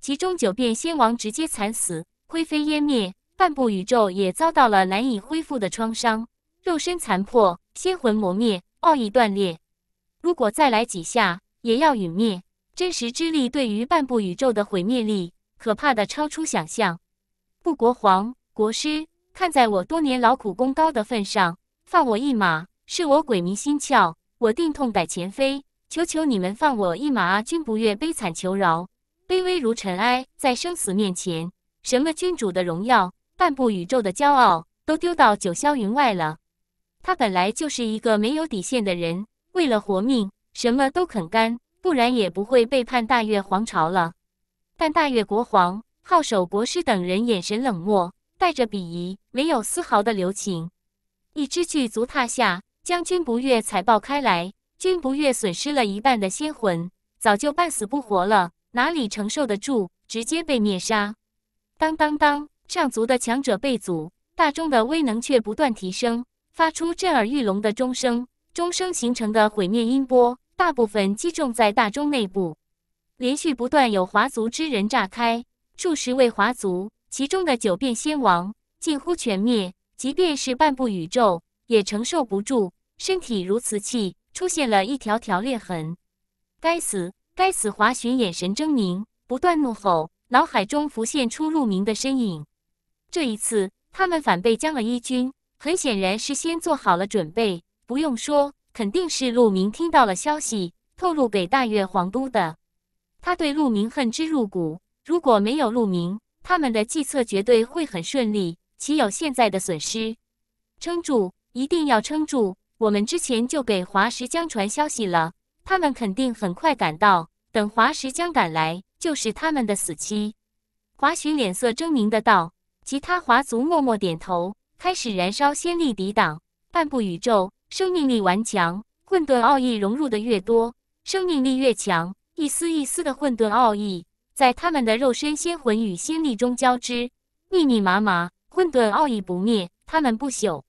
其中九变仙王直接惨死，灰飞烟灭；半步宇宙也遭到了难以恢复的创伤，肉身残破，仙魂磨灭，奥义断裂。如果再来几下，也要陨灭。真实之力对于半步宇宙的毁灭力，可怕的超出想象。不国皇、国师，看在我多年劳苦功高的份上，放我一马。是我鬼迷心窍，我定痛改前非，求求你们放我一马啊！君不愿悲惨求饶，卑微如尘埃，在生死面前，什么君主的荣耀、半步宇宙的骄傲，都丢到九霄云外了。他本来就是一个没有底线的人，为了活命，什么都肯干，不然也不会背叛大越皇朝了。但大越国皇、号手、国师等人眼神冷漠，带着鄙夷，没有丝毫的留情，一只巨足踏下。将军不悦，才爆开来。君不悦损失了一半的仙魂，早就半死不活了，哪里承受得住？直接被灭杀。当当当！上族的强者被阻，大钟的威能却不断提升，发出震耳欲聋的钟声。钟声形成的毁灭音波，大部分击中在大钟内部。连续不断有华族之人炸开，数十位华族，其中的九变仙王近乎全灭。即便是半步宇宙。也承受不住，身体如瓷器，出现了一条条裂痕。该死，该死！华寻眼神狰狞，不断怒吼，脑海中浮现出陆明的身影。这一次，他们反被将了一军。很显然，是先做好了准备。不用说，肯定是陆明听到了消息，透露给大越皇都的。他对陆明恨之入骨。如果没有陆明，他们的计策绝对会很顺利，岂有现在的损失？撑住！一定要撑住！我们之前就给华石江传消息了，他们肯定很快赶到。等华石江赶来，就是他们的死期。华寻脸色狰狞的道，其他华族默默点头，开始燃烧仙力抵挡。半步宇宙生命力顽强，混沌奥义融入的越多，生命力越强。一丝一丝的混沌奥义在他们的肉身、仙魂与仙力中交织，密密麻麻。混沌奥义不灭，他们不朽。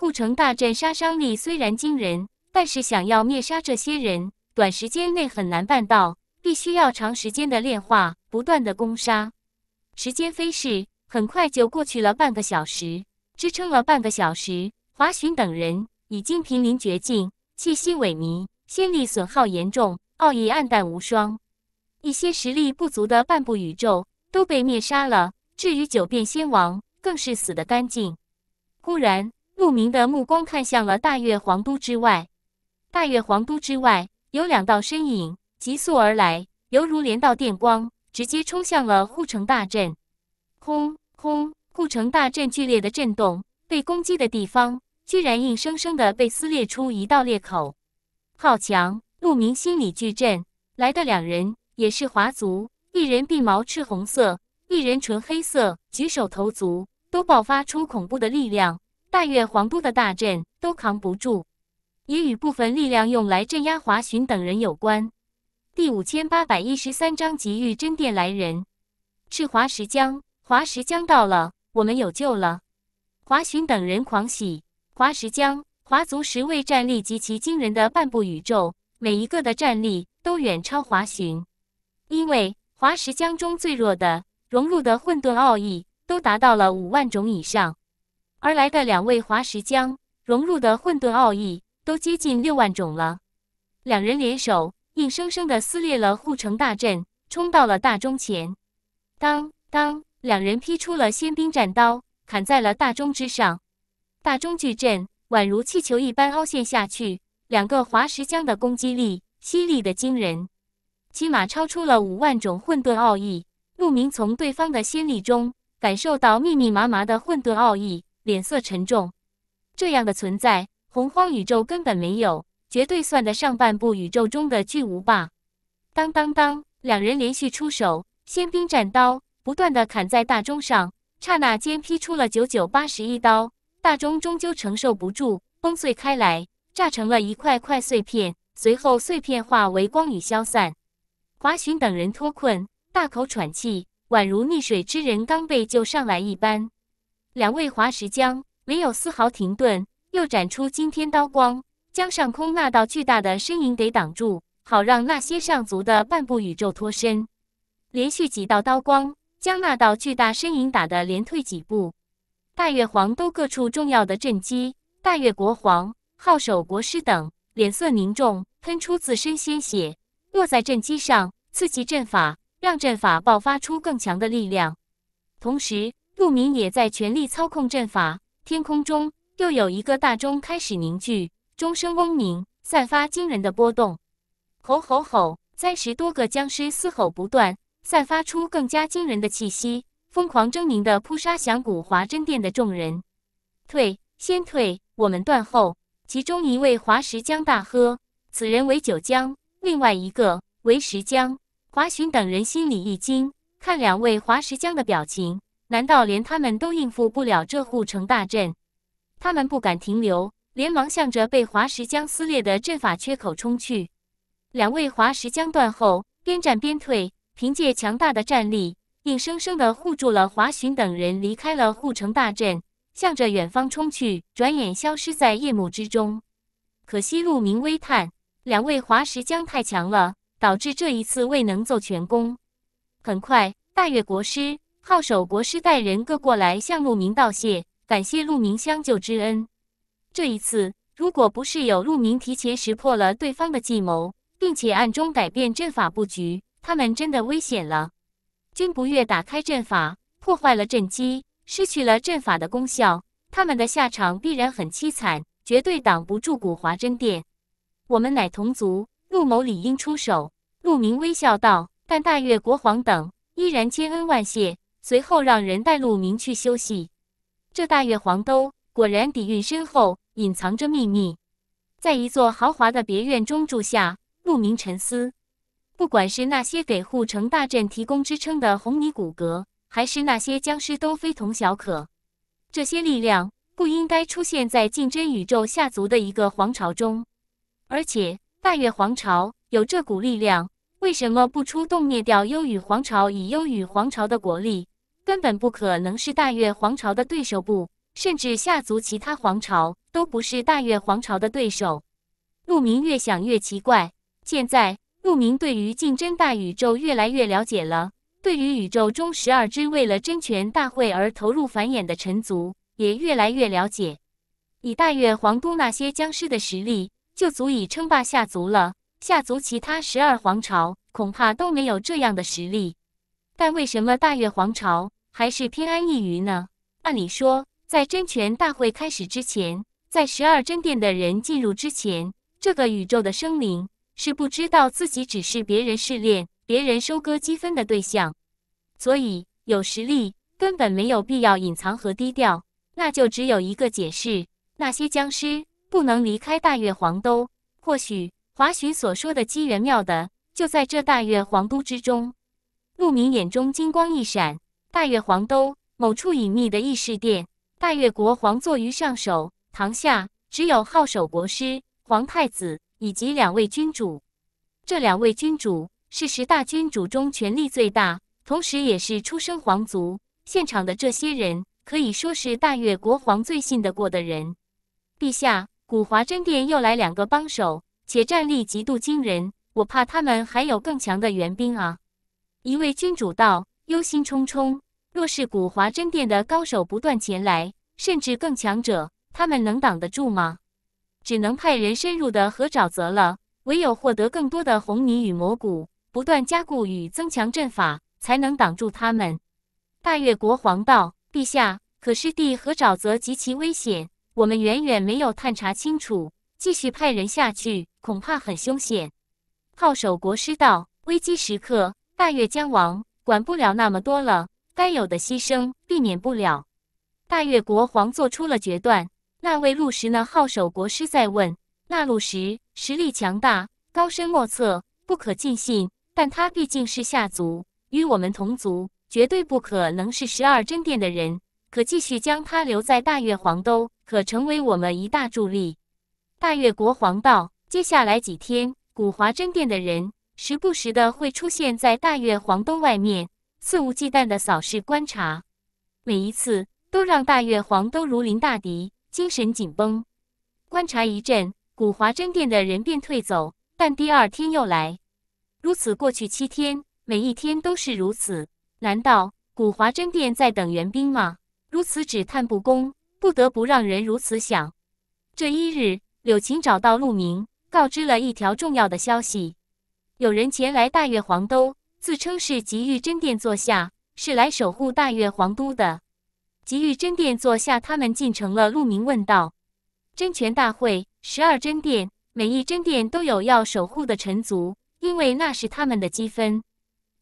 护城大战杀伤力虽然惊人，但是想要灭杀这些人，短时间内很难办到，必须要长时间的炼化，不断的攻杀。时间飞逝，很快就过去了半个小时。支撑了半个小时，华寻等人已经濒临绝境，气息萎靡，仙力损耗严重，奥义黯淡无双。一些实力不足的半步宇宙都被灭杀了，至于九变仙王，更是死得干净。忽然。陆明的目光看向了大月皇都之外，大月皇都之外有两道身影急速而来，犹如连道电光，直接冲向了护城大阵。轰轰！护城大阵剧烈的震动，被攻击的地方居然硬生生的被撕裂出一道裂口。好强！陆明心里巨震。来的两人也是华族，一人鬓毛赤红色，一人纯黑色，举手投足都爆发出恐怖的力量。大越皇都的大阵都扛不住，也与部分力量用来镇压华寻等人有关。第五千八百一十三章极玉真殿来人，赤华石江，华石江到了，我们有救了！华寻等人狂喜。华石江，华族十位战力极其惊人的半步宇宙，每一个的战力都远超华寻，因为华石江中最弱的融入的混沌奥义都达到了五万种以上。而来的两位华石将融入的混沌奥义都接近六万种了，两人联手硬生生的撕裂了护城大阵，冲到了大钟前。当当，两人劈出了仙兵战刀，砍在了大钟之上，大钟巨阵宛如气球一般凹陷下去。两个华石将的攻击力犀利的惊人，起码超出了五万种混沌奥义。陆明从对方的仙力中感受到密密麻麻的混沌奥义。脸色沉重，这样的存在，洪荒宇宙根本没有，绝对算得上半部宇宙中的巨无霸。当当当，两人连续出手，仙兵战刀不断的砍在大钟上，刹那间劈出了九九八十一刀，大钟终究承受不住，崩碎开来，炸成了一块块碎片，随后碎片化为光雨消散。华寻等人脱困，大口喘气，宛如溺水之人刚被救上来一般。两位华石将没有丝毫停顿，又展出惊天刀光，将上空那道巨大的身影给挡住，好让那些上族的半步宇宙脱身。连续几道刀光将那道巨大身影打得连退几步。大越皇都各处重要的阵基，大越国皇、号手国师等脸色凝重，喷出自身鲜血落在阵机上，刺激阵法，让阵法爆发出更强的力量，同时。陆明也在全力操控阵法，天空中又有一个大钟开始凝聚，钟声嗡鸣，散发惊人的波动。吼吼吼！三十多个僵尸嘶吼不断，散发出更加惊人的气息，疯狂狰狞地扑杀响鼓华真殿的众人。退，先退，我们断后。其中一位华石江大喝：“此人为九江，另外一个为石江。”华寻等人心里一惊，看两位华石江的表情。难道连他们都应付不了这护城大阵？他们不敢停留，连忙向着被华石江撕裂的阵法缺口冲去。两位华石江断后，边战边退，凭借强大的战力，硬生生的护住了华寻等人离开了护城大阵，向着远方冲去，转眼消失在夜幕之中。可惜陆明微叹，两位华石江太强了，导致这一次未能奏全功。很快，大越国师。号手国师带人各过来向陆明道谢，感谢陆明相救之恩。这一次，如果不是有陆明提前识破了对方的计谋，并且暗中改变阵法布局，他们真的危险了。君不悦，打开阵法，破坏了阵基，失去了阵法的功效，他们的下场必然很凄惨，绝对挡不住古华真殿。我们乃同族，陆某理应出手。陆明微笑道：“但大越国皇等依然千恩万谢。”随后让人带陆明去休息。这大月皇都果然底蕴深厚，隐藏着秘密。在一座豪华的别院中住下，陆明沉思：不管是那些给护城大阵提供支撑的红泥骨骼，还是那些僵尸，都非同小可。这些力量不应该出现在竞争宇宙下族的一个皇朝中。而且，大月皇朝有这股力量，为什么不出动灭掉幽羽皇朝？以幽羽皇朝的国力。根本不可能是大越皇朝的对手，不，甚至夏族其他皇朝都不是大越皇朝的对手。陆明越想越奇怪。现在陆明对于竞争大宇宙越来越了解了，对于宇宙中十二支为了争权大会而投入繁衍的臣族也越来越了解。以大越皇都那些僵尸的实力，就足以称霸夏族了。夏族其他十二皇朝恐怕都没有这样的实力。但为什么大越皇朝？还是偏安一隅呢？按理说，在真权大会开始之前，在十二真殿的人进入之前，这个宇宙的生灵是不知道自己只是别人试炼、别人收割积分的对象。所以有实力根本没有必要隐藏和低调，那就只有一个解释：那些僵尸不能离开大月皇都。或许华寻所说的机缘妙的，就在这大月皇都之中。陆明眼中金光一闪。大越皇都某处隐秘的议事殿，大越国皇坐于上首，堂下只有号首国师、皇太子以及两位君主。这两位君主是十大君主中权力最大，同时也是出身皇族。现场的这些人可以说是大越国皇最信得过的人。陛下，古华真殿又来两个帮手，且战力极度惊人，我怕他们还有更强的援兵啊！一位君主道。忧心忡忡，若是古华真殿的高手不断前来，甚至更强者，他们能挡得住吗？只能派人深入的和沼泽了，唯有获得更多的红泥与魔骨，不断加固与增强阵法，才能挡住他们。大越国皇道，陛下，可湿地和沼泽极其危险，我们远远没有探查清楚，继续派人下去，恐怕很凶险。炮手国师道，危机时刻，大越将亡。管不了那么多了，该有的牺牲避免不了。大越国皇做出了决断。那位陆石呢？号手国师在问。那陆石实力强大，高深莫测，不可尽信。但他毕竟是下族，与我们同族，绝对不可能是十二真殿的人。可继续将他留在大越皇都，可成为我们一大助力。大越国皇道。接下来几天，古华真殿的人。时不时的会出现在大月皇都外面，肆无忌惮的扫视观察，每一次都让大月皇都如临大敌，精神紧绷。观察一阵，古华真殿的人便退走，但第二天又来。如此过去七天，每一天都是如此。难道古华真殿在等援兵吗？如此只叹不公，不得不让人如此想。这一日，柳琴找到陆明，告知了一条重要的消息。有人前来大月皇都，自称是极玉真殿坐下，是来守护大月皇都的。极玉真殿坐下，他们进城了。陆明问道：“真权大会，十二真殿，每一真殿都有要守护的臣族，因为那是他们的积分。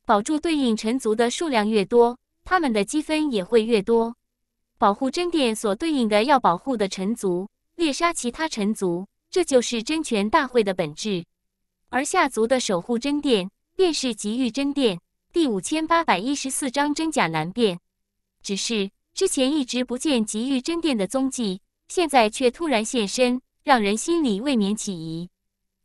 保住对应臣族的数量越多，他们的积分也会越多。保护真殿所对应的要保护的臣族，猎杀其他臣族，这就是真权大会的本质。”而下族的守护真殿便是极玉真殿第五千八百一十四章真假难辨，只是之前一直不见极玉真殿的踪迹，现在却突然现身，让人心里未免起疑。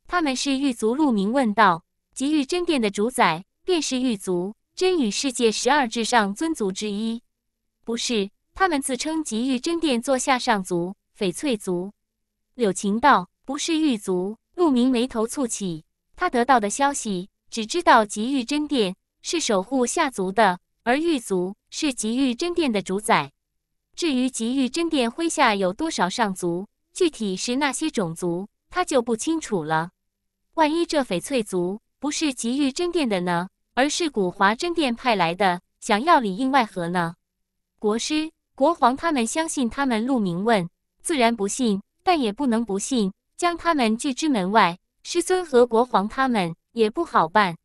他们是玉族，陆明问道。极玉真殿的主宰便是玉族，真与世界十二至上尊族之一。不是，他们自称极玉真殿座下上族，翡翠族。柳晴道，不是玉族。陆明眉头蹙起。他得到的消息，只知道极玉真殿是守护下族的，而玉族是极玉真殿的主宰。至于极玉真殿麾下有多少上族，具体是那些种族，他就不清楚了。万一这翡翠族不是极玉真殿的呢，而是古华真殿派来的，想要里应外合呢？国师、国皇他们相信他们，陆明问自然不信，但也不能不信，将他们拒之门外。师尊和国皇他们也不好办。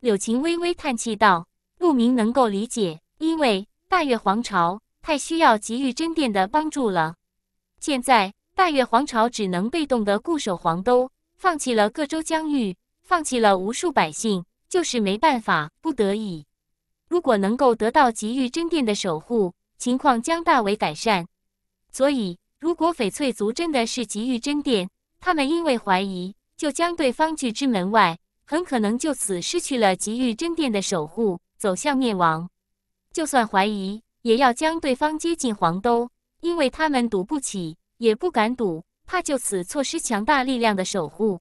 柳琴微微叹气道：“陆明能够理解，因为大越皇朝太需要极玉真殿的帮助了。现在大越皇朝只能被动的固守皇都，放弃了各州疆域，放弃了无数百姓，就是没办法，不得已。如果能够得到极玉真殿的守护，情况将大为改善。所以，如果翡翠族真的是极玉真殿，他们因为怀疑。”就将对方拒之门外，很可能就此失去了极玉真殿的守护，走向灭亡。就算怀疑，也要将对方接进黄兜，因为他们赌不起，也不敢赌，怕就此错失强大力量的守护。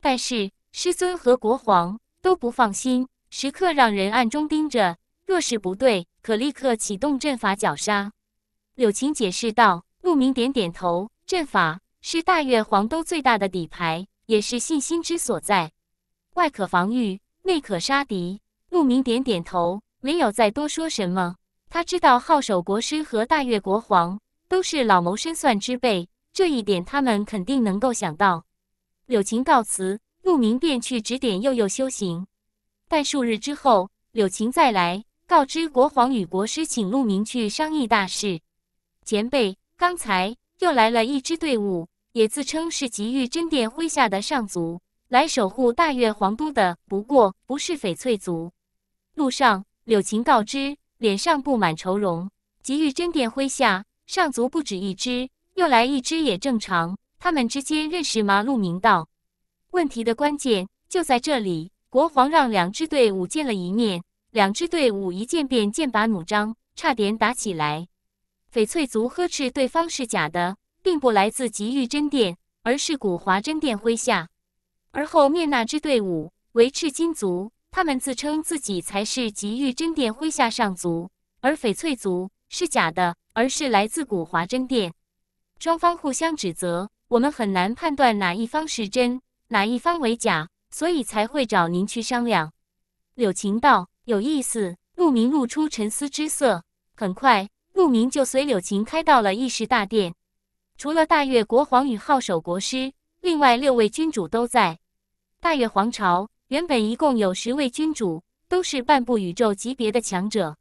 但是师尊和国皇都不放心，时刻让人暗中盯着，若是不对，可立刻启动阵法绞杀。柳琴解释道。陆明点点头，阵法是大越黄都最大的底牌。也是信心之所在，外可防御，内可杀敌。陆明点点头，没有再多说什么。他知道号手国师和大越国皇都是老谋深算之辈，这一点他们肯定能够想到。柳琴告辞，陆明便去指点佑佑修行。但数日之后，柳琴再来告知国皇与国师，请陆明去商议大事。前辈，刚才又来了一支队伍。也自称是吉玉真殿麾下的上族，来守护大越皇都的。不过不是翡翠族。路上，柳琴告知，脸上布满愁容。吉玉真殿麾下上族不止一支，又来一支也正常。他们之间认识吗？陆明道。问题的关键就在这里。国皇让两支队伍见了一面，两支队伍一见便剑拔弩张，差点打起来。翡翠族呵斥对方是假的。并不来自极玉真殿，而是古华真殿麾下，而后面那支队伍为赤金族，他们自称自己才是极玉真殿麾下上族，而翡翠族是假的，而是来自古华真殿。双方互相指责，我们很难判断哪一方是真，哪一方为假，所以才会找您去商量。柳琴道：“有意思。”陆明露出沉思之色，很快，陆明就随柳琴开到了议事大殿。除了大越国皇与号首国师，另外六位君主都在。大越皇朝原本一共有十位君主，都是半步宇宙级别的强者，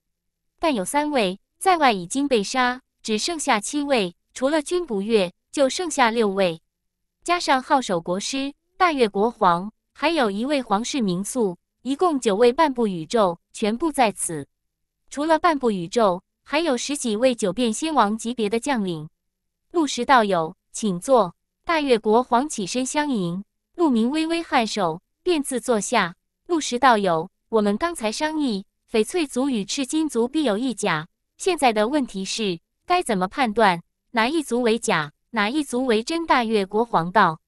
但有三位在外已经被杀，只剩下七位。除了君不越，就剩下六位，加上号首国师、大越国皇，还有一位皇室名宿，一共九位半步宇宙全部在此。除了半步宇宙，还有十几位九变仙王级别的将领。陆石道友，请坐。大越国皇起身相迎，陆明微微颔首，便自坐下。陆石道友，我们刚才商议，翡翠族与赤金族必有一假。现在的问题是，该怎么判断哪一族为假，哪一族为真？大越国皇道：“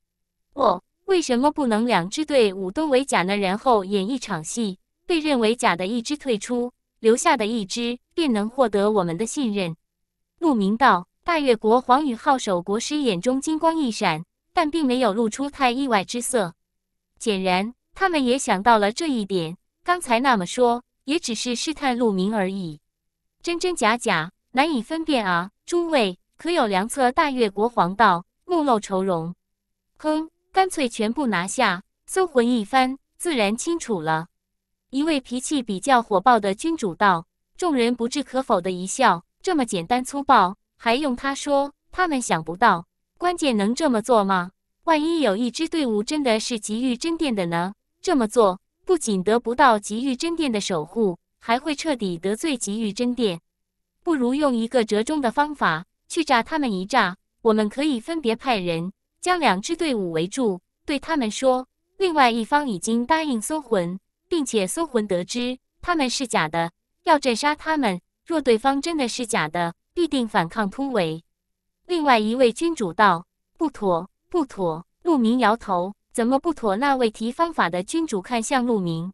哦，为什么不能两支队伍都为假呢？然后演一场戏，被认为假的一支退出，留下的一支便能获得我们的信任。”陆明道。大越国皇与号首国师眼中金光一闪，但并没有露出太意外之色。显然，他们也想到了这一点。刚才那么说，也只是试探陆明而已。真真假假，难以分辨啊！诸位，可有良策？大越国皇道，目露愁容。哼，干脆全部拿下，搜魂一番，自然清楚了。一位脾气比较火爆的君主道。众人不置可否的一笑，这么简单粗暴。还用他说？他们想不到，关键能这么做吗？万一有一支队伍真的是极玉真殿的呢？这么做不仅得不到极玉真殿的守护，还会彻底得罪极玉真殿。不如用一个折中的方法去炸他们一炸。我们可以分别派人将两支队伍围住，对他们说：另外一方已经答应搜魂，并且搜魂得知他们是假的，要镇杀他们。若对方真的是假的，必定反抗突围。另外一位君主道：“不妥，不妥。”陆明摇头：“怎么不妥？”那位提方法的君主看向陆明：“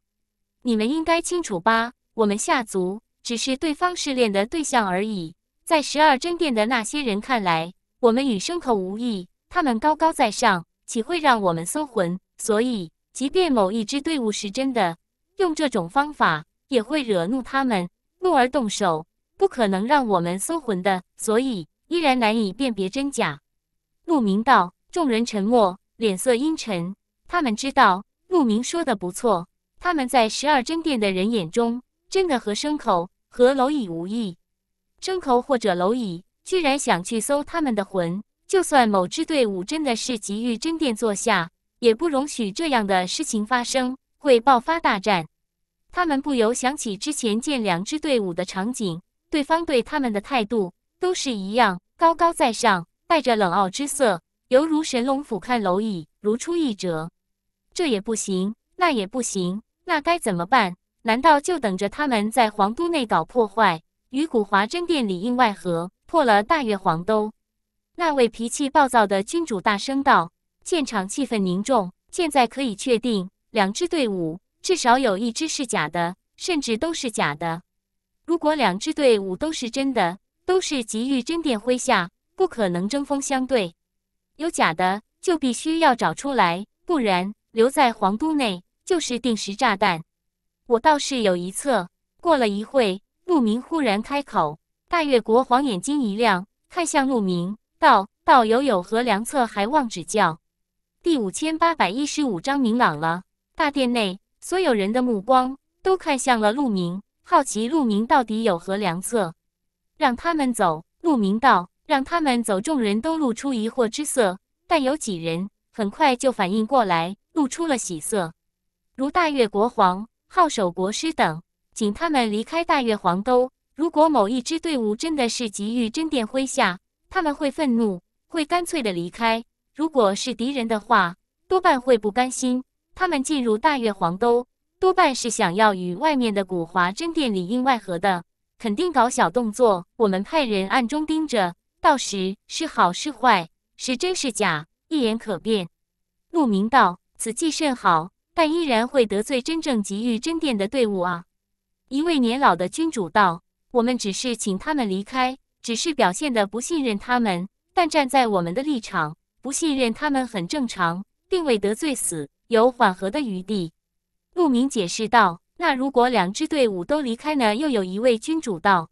你们应该清楚吧？我们下族只是对方试炼的对象而已。在十二真殿的那些人看来，我们与牲口无异。他们高高在上，岂会让我们搜魂？所以，即便某一支队伍是真的，用这种方法也会惹怒他们，怒而动手。”不可能让我们搜魂的，所以依然难以辨别真假。陆明道，众人沉默，脸色阴沉。他们知道陆明说的不错，他们在十二真殿的人眼中，真的和牲口、和蝼蚁无异。牲口或者蝼蚁，居然想去搜他们的魂，就算某支队伍真的是急于真殿坐下，也不容许这样的事情发生，会爆发大战。他们不由想起之前见两支队伍的场景。对方对他们的态度都是一样，高高在上，带着冷傲之色，犹如神龙俯瞰蝼蚁，如出一辙。这也不行，那也不行，那该怎么办？难道就等着他们在皇都内搞破坏，与古华真殿里应外合，破了大越皇都？那位脾气暴躁的君主大声道：“现场气氛凝重，现在可以确定，两支队伍至少有一支是假的，甚至都是假的。”如果两支队伍都是真的，都是极于真殿麾下，不可能针锋相对。有假的，就必须要找出来，不然留在皇都内就是定时炸弹。我倒是有一策。过了一会，陆明忽然开口，大越国皇眼睛一亮，看向陆明，道：“道友有何良策，还望指教。”第五千八百一十五章明朗了。大殿内所有人的目光都看向了陆明。好奇陆明到底有何良策，让他们走。陆明道：“让他们走。”众人都露出疑惑之色，但有几人很快就反应过来，露出了喜色，如大越国皇、号手国师等，请他们离开大越皇都。如果某一支队伍真的是急于真殿麾下，他们会愤怒，会干脆的离开；如果是敌人的话，多半会不甘心。他们进入大越皇都。多半是想要与外面的古华真殿里应外合的，肯定搞小动作。我们派人暗中盯着，到时是好是坏，是真是假，一眼可辨。陆明道：“此计甚好，但依然会得罪真正急于真殿的队伍啊。”一位年老的君主道：“我们只是请他们离开，只是表现的不信任他们。但站在我们的立场，不信任他们很正常，并未得罪死，有缓和的余地。”陆明解释道：“那如果两支队伍都离开呢？”又有一位君主道：“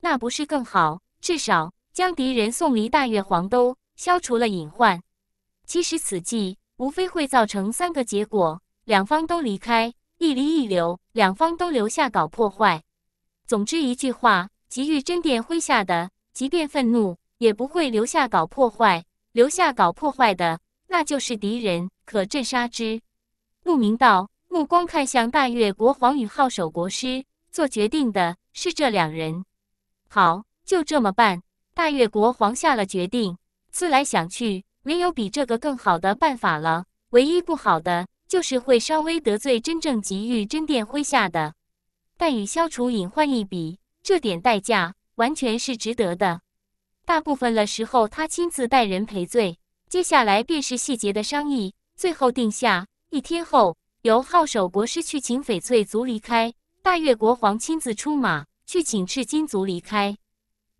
那不是更好？至少将敌人送离大越皇都，消除了隐患。”其实此计无非会造成三个结果：两方都离开，一离一留；两方都留下搞破坏。总之一句话，急于争辩麾下的，即便愤怒，也不会留下搞破坏；留下搞破坏的，那就是敌人，可镇杀之。陆明道。目光看向大越国皇与号手国师，做决定的是这两人。好，就这么办。大越国皇下了决定，思来想去，没有比这个更好的办法了。唯一不好的就是会稍微得罪真正吉域真殿麾下的，但与消除隐患一比，这点代价完全是值得的。大部分的时候，他亲自带人赔罪。接下来便是细节的商议，最后定下一天后。由号手国师去请翡翠族离开，大越国皇亲自出马去请赤金族离开。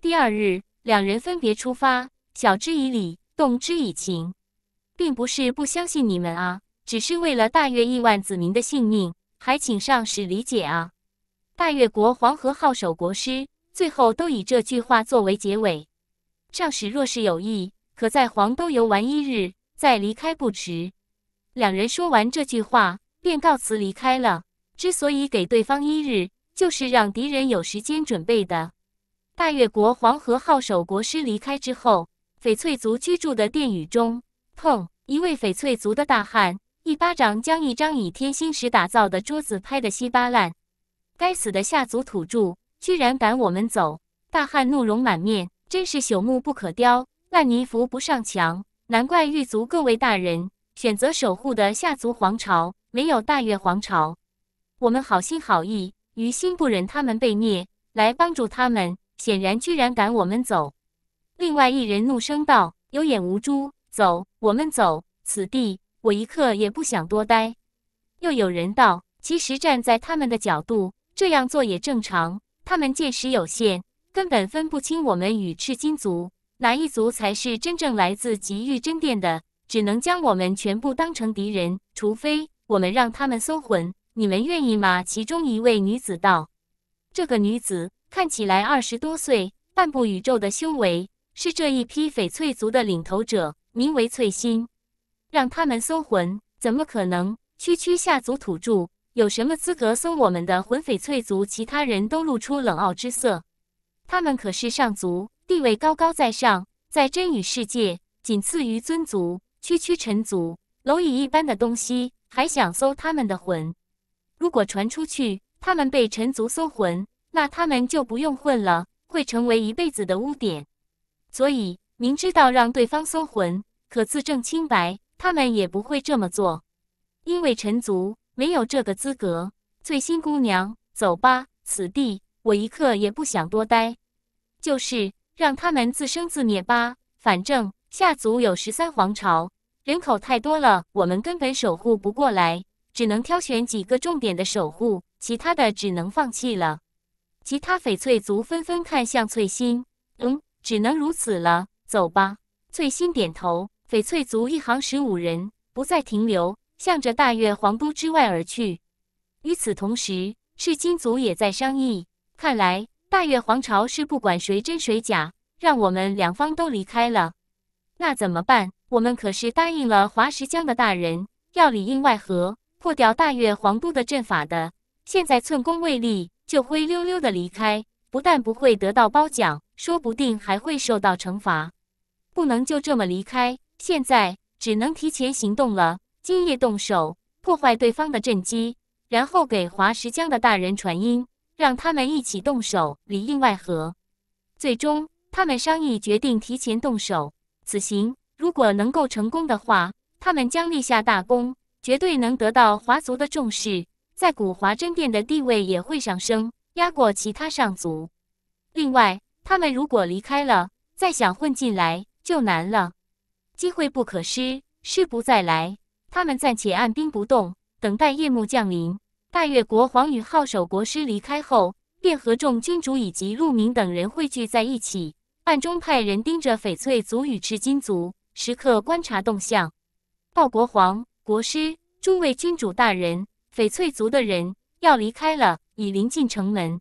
第二日，两人分别出发，晓之以理，动之以情，并不是不相信你们啊，只是为了大越亿万子民的性命，还请上使理解啊。大越国皇和号手国师最后都以这句话作为结尾：上使若是有意，可在黄都游玩一日再离开不迟。两人说完这句话。便告辞离开了。之所以给对方一日，就是让敌人有时间准备的。大越国黄河号守国师离开之后，翡翠族居住的殿宇中，砰！一位翡翠族的大汉一巴掌将一张以天星石打造的桌子拍得稀巴烂。该死的夏族土著居然赶我们走！大汉怒容满面，真是朽木不可雕，烂泥扶不上墙。难怪玉族各位大人选择守护的夏族皇朝。没有大越皇朝，我们好心好意，于心不忍，他们被灭，来帮助他们，显然居然赶我们走。另外一人怒声道：“有眼无珠，走，我们走，此地我一刻也不想多待。”又有人道：“其实站在他们的角度，这样做也正常。他们见识有限，根本分不清我们与赤金族哪一族才是真正来自极玉真殿的，只能将我们全部当成敌人，除非。”我们让他们搜魂，你们愿意吗？其中一位女子道：“这个女子看起来二十多岁，半步宇宙的修为，是这一批翡翠族的领头者，名为翠心。让他们搜魂，怎么可能？区区下族土著有什么资格搜我们的魂？翡翠族其他人都露出冷傲之色，他们可是上族，地位高高在上，在真与世界仅次于尊族，区区臣族，蝼蚁一般的东西。”还想搜他们的魂？如果传出去，他们被陈族搜魂，那他们就不用混了，会成为一辈子的污点。所以，明知道让对方搜魂，可自证清白，他们也不会这么做，因为陈族没有这个资格。最心姑娘，走吧，此地我一刻也不想多待，就是让他们自生自灭吧。反正夏族有十三皇朝。人口太多了，我们根本守护不过来，只能挑选几个重点的守护，其他的只能放弃了。其他翡翠族纷纷看向翠心，嗯，只能如此了。走吧。翠心点头。翡翠族一行十五人不再停留，向着大月皇都之外而去。与此同时，赤金族也在商议。看来大月皇朝是不管谁真谁假，让我们两方都离开了。那怎么办？我们可是答应了华石江的大人，要里应外合破掉大越皇都的阵法的。现在寸功未立，就灰溜溜的离开，不但不会得到褒奖，说不定还会受到惩罚。不能就这么离开，现在只能提前行动了。今夜动手破坏对方的阵基，然后给华石江的大人传音，让他们一起动手，里应外合。最终，他们商议决定提前动手，此行。如果能够成功的话，他们将立下大功，绝对能得到华族的重视，在古华真殿的地位也会上升，压过其他上族。另外，他们如果离开了，再想混进来就难了。机会不可失，失不再来。他们暂且按兵不动，等待夜幕降临。大越国皇与号手国师离开后，便和众君主以及陆明等人汇聚在一起，暗中派人盯着翡翠族与赤金族。时刻观察动向，报国皇、国师、诸位君主大人，翡翠族的人要离开了，已临近城门。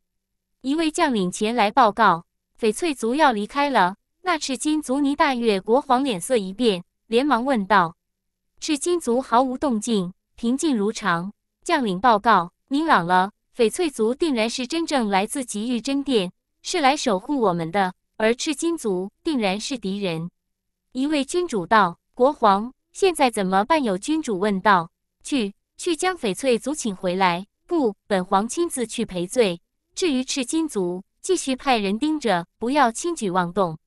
一位将领前来报告，翡翠族要离开了。那赤金族尼大月国皇脸色一变，连忙问道：“赤金族毫无动静，平静如常。”将领报告：“明朗了，翡翠族定然是真正来自极域真殿，是来守护我们的，而赤金族定然是敌人。”一位君主道：“国皇，现在怎么办？”有君主问道：“去，去将翡翠族请回来。不，本皇亲自去赔罪。至于赤金族，继续派人盯着，不要轻举妄动。”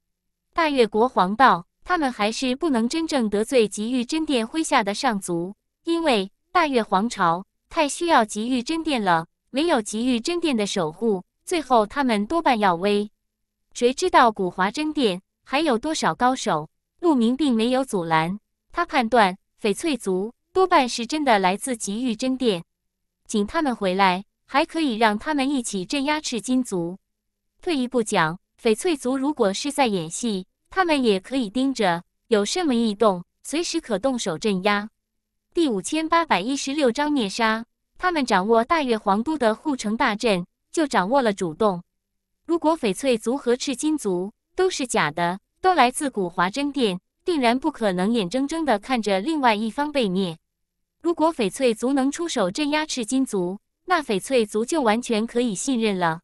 大越国皇道：“他们还是不能真正得罪极玉真殿麾下的上族，因为大越皇朝太需要极玉真殿了。没有极玉真殿的守护，最后他们多半要危。谁知道古华真殿还有多少高手？”陆明并没有阻拦，他判断翡翠族多半是真的来自极玉真殿，请他们回来，还可以让他们一起镇压赤金族。退一步讲，翡翠族如果是在演戏，他们也可以盯着，有什么异动，随时可动手镇压。第五千八百一十六章灭杀。他们掌握大月皇都的护城大阵，就掌握了主动。如果翡翠族和赤金族都是假的，都来自古华真殿，定然不可能眼睁睁地看着另外一方被灭。如果翡翠族能出手镇压赤金族，那翡翠族就完全可以信任了。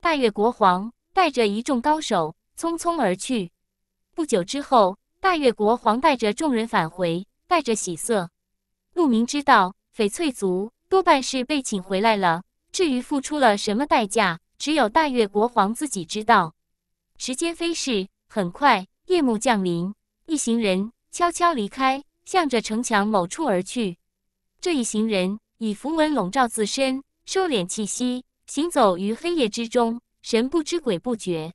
大越国皇带着一众高手匆匆而去，不久之后，大越国皇带着众人返回，带着喜色。陆明知道，翡翠族多半是被请回来了。至于付出了什么代价，只有大越国皇自己知道。时间飞逝。很快，夜幕降临，一行人悄悄离开，向着城墙某处而去。这一行人以符文笼罩自身，收敛气息，行走于黑夜之中，神不知鬼不觉。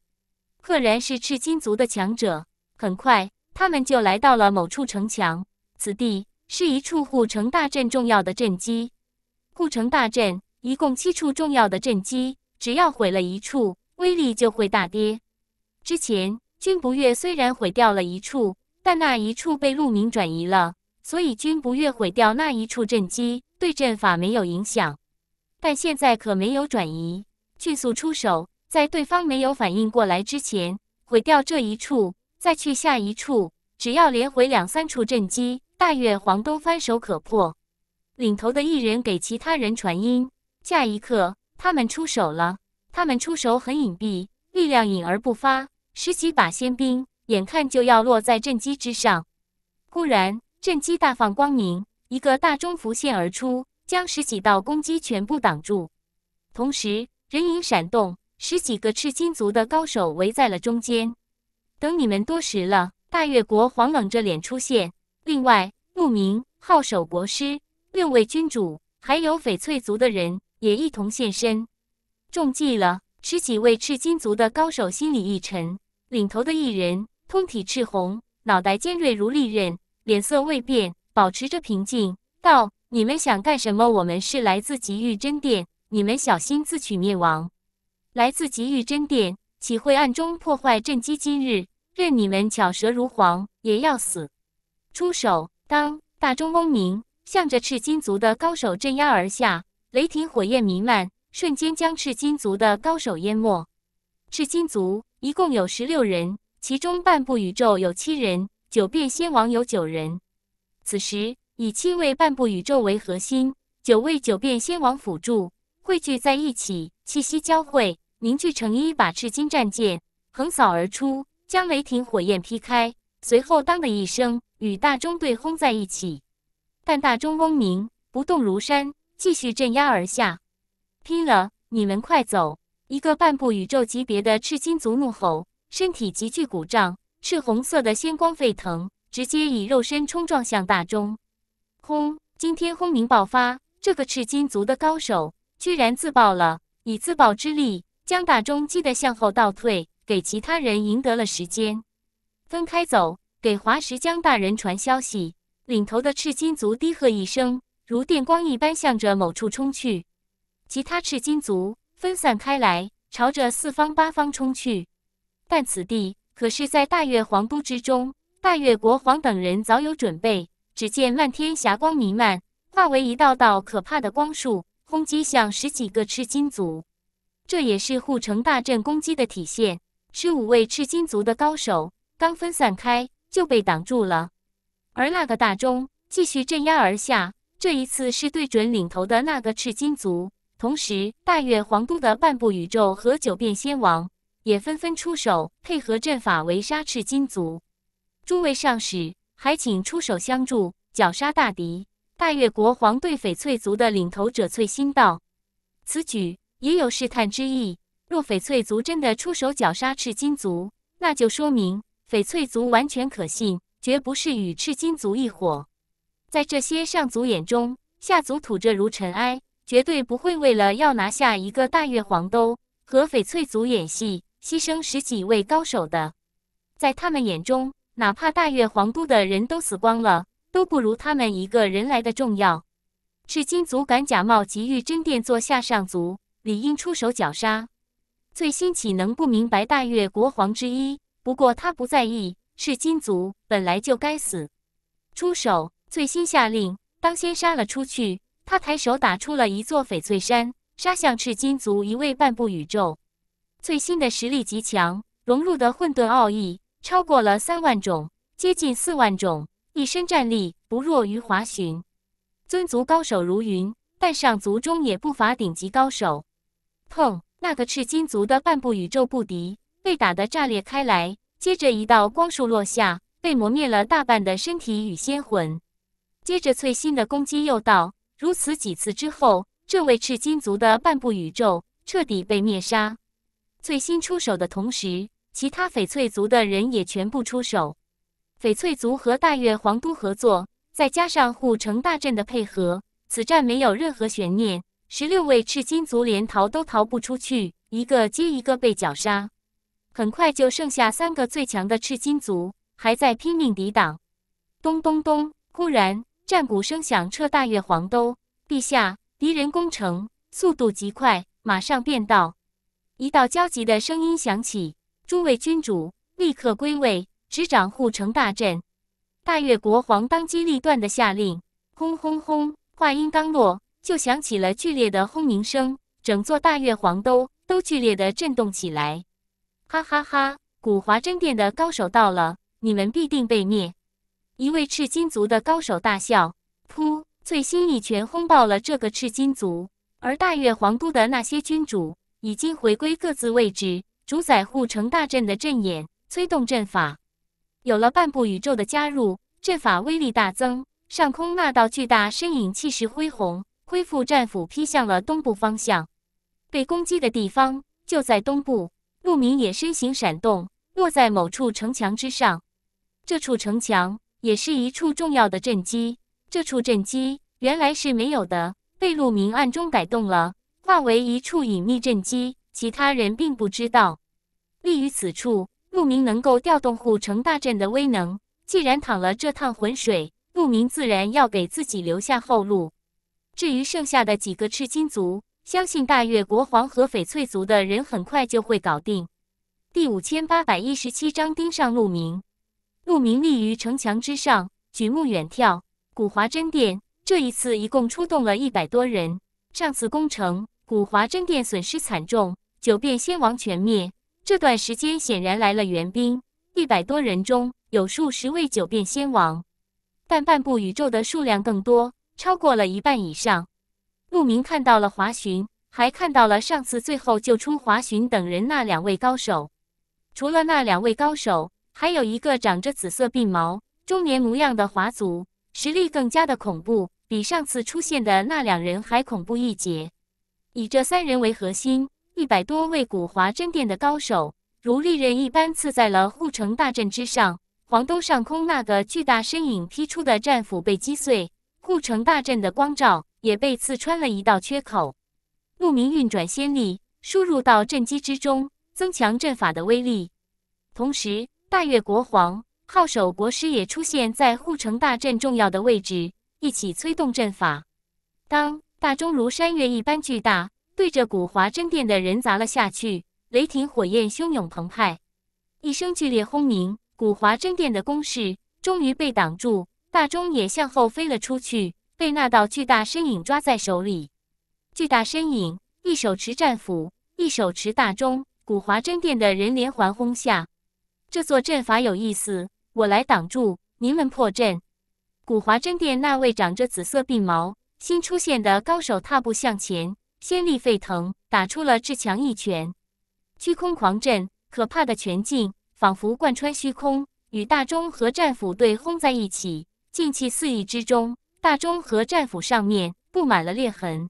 赫然是赤金族的强者。很快，他们就来到了某处城墙，此地是一处护城大阵重要的阵基。护城大阵一共七处重要的阵基，只要毁了一处，威力就会大跌。之前。君不悦，虽然毁掉了一处，但那一处被鹿鸣转移了，所以君不悦毁掉那一处阵基对阵法没有影响。但现在可没有转移，迅速出手，在对方没有反应过来之前毁掉这一处，再去下一处，只要连毁两三处阵基，大月黄东翻手可破。领头的一人给其他人传音，下一刻他们出手了。他们出手很隐蔽，力量隐而不发。十几把仙兵眼看就要落在阵基之上，忽然阵基大放光明，一个大钟浮现而出，将十几道攻击全部挡住。同时人影闪动，十几个赤金族的高手围在了中间。等你们多时了，大越国皇冷着脸出现。另外牧民、号手、国师六位君主，还有翡翠族的人也一同现身。中计了。十几位赤金族的高手心里一沉，领头的一人通体赤红，脑袋尖锐如利刃，脸色未变，保持着平静，道：“你们想干什么？我们是来自极域真殿，你们小心自取灭亡。来自极域真殿，岂会暗中破坏阵基？今日任你们巧舌如簧，也要死。出手！当大钟嗡鸣，向着赤金族的高手镇压而下，雷霆火焰弥漫。”瞬间将赤金族的高手淹没。赤金族一共有十六人，其中半部宇宙有七人，九变仙王有九人。此时，以七位半部宇宙为核心，九位九变仙王辅助，汇聚在一起，气息交汇，凝聚成一把赤金战剑，横扫而出，将雷霆火焰劈开。随后，当的一声，与大钟对轰在一起，但大钟嗡鸣不动如山，继续镇压而下。拼了！你们快走！一个半步宇宙级别的赤金族怒吼，身体急剧鼓胀，赤红色的仙光沸腾，直接以肉身冲撞向大钟。轰！惊天轰鸣爆发，这个赤金族的高手居然自爆了，以自爆之力将大钟击得向后倒退，给其他人赢得了时间，分开走。给华石江大人传消息。领头的赤金族低喝一声，如电光一般向着某处冲去。其他赤金族分散开来，朝着四方八方冲去，但此地可是在大越皇都之中，大越国皇等人早有准备。只见漫天霞光弥漫，化为一道道可怕的光束，轰击向十几个赤金族。这也是护城大阵攻击的体现。十五位赤金族的高手刚分散开，就被挡住了。而那个大钟继续镇压而下，这一次是对准领头的那个赤金族。同时，大越皇都的半部宇宙和九变仙王也纷纷出手，配合阵法围杀赤金族。诸位上使，还请出手相助，绞杀大敌。大越国皇对翡翠族的领头者翠心道：“此举也有试探之意。若翡翠族真的出手绞杀赤金族，那就说明翡翠族完全可信，绝不是与赤金族一伙。”在这些上族眼中，下族土着如尘埃。绝对不会为了要拿下一个大月皇都和翡翠族演戏，牺牲十几位高手的。在他们眼中，哪怕大月皇都的人都死光了，都不如他们一个人来的重要。赤金族敢假冒极玉真殿做下上族，理应出手绞杀。醉心岂能不明白大月国皇之一？不过他不在意，赤金族本来就该死。出手，醉心下令，当先杀了出去。他抬手打出了一座翡翠山，杀向赤金族一位半步宇宙。翠新的实力极强，融入的混沌奥义超过了三万种，接近四万种，一身战力不弱于华寻。尊族高手如云，但上族中也不乏顶级高手。砰！那个赤金族的半步宇宙不敌，被打得炸裂开来。接着一道光束落下，被磨灭了大半的身体与仙魂。接着翠新的攻击又到。如此几次之后，这位赤金族的半步宇宙彻底被灭杀。最新出手的同时，其他翡翠族的人也全部出手。翡翠族和大月皇都合作，再加上护城大阵的配合，此战没有任何悬念。十六位赤金族连逃都逃不出去，一个接一个被绞杀。很快就剩下三个最强的赤金族还在拼命抵挡。咚咚咚！忽然。战鼓声响彻大越皇都，陛下，敌人攻城速度极快，马上便到。一道焦急的声音响起：“诸位君主，立刻归位，执掌护城大阵。”大越国皇当机立断的下令。轰轰轰！话音刚落，就响起了剧烈的轰鸣声，整座大越皇都都剧烈的震动起来。哈哈哈！古华真殿的高手到了，你们必定被灭。一位赤金族的高手大笑，噗！最新一拳轰爆了这个赤金族。而大月皇都的那些君主已经回归各自位置，主宰护城大阵的阵眼，催动阵法。有了半步宇宙的加入，阵法威力大增。上空那道巨大身影气势恢宏，恢复战斧劈向了东部方向。被攻击的地方就在东部，鹿鸣也身形闪动，落在某处城墙之上。这处城墙。也是一处重要的阵基，这处阵基原来是没有的，被陆明暗中改动了，化为一处隐秘阵基，其他人并不知道。立于此处，陆明能够调动护城大阵的威能。既然淌了这趟浑水，陆明自然要给自己留下后路。至于剩下的几个赤金族，相信大越国皇和翡翠族的人很快就会搞定。第五千八百一十七章盯上陆明。陆明立于城墙之上，举目远眺。古华真殿这一次一共出动了一百多人。上次攻城，古华真殿损失惨重，九变仙王全灭。这段时间显然来了援兵。一百多人中有数十位九变仙王，但半部宇宙的数量更多，超过了一半以上。陆明看到了华寻，还看到了上次最后救出华寻等人那两位高手。除了那两位高手。还有一个长着紫色鬓毛、中年模样的华族，实力更加的恐怖，比上次出现的那两人还恐怖一截。以这三人为核心，一百多位古华真殿的高手如利刃一般刺在了护城大阵之上。黄东上空那个巨大身影劈出的战斧被击碎，护城大阵的光照也被刺穿了一道缺口。陆明运转仙力，输入到阵基之中，增强阵法的威力，同时。大越国皇号手国师也出现在护城大阵重要的位置，一起催动阵法。当大钟如山岳一般巨大，对着古华真殿的人砸了下去，雷霆火焰汹涌澎湃。一声剧烈轰鸣，古华真殿的攻势终于被挡住，大钟也向后飞了出去，被那道巨大身影抓在手里。巨大身影一手持战斧，一手持大钟，古华真殿的人连环轰下。这座阵法有意思，我来挡住，您们破阵。古华真殿那位长着紫色鬓毛、新出现的高手踏步向前，仙力沸腾，打出了至强一拳，虚空狂震。可怕的拳劲仿佛贯穿虚空，与大钟和战斧对轰在一起，劲气四溢之中，大钟和战斧上面布满了裂痕。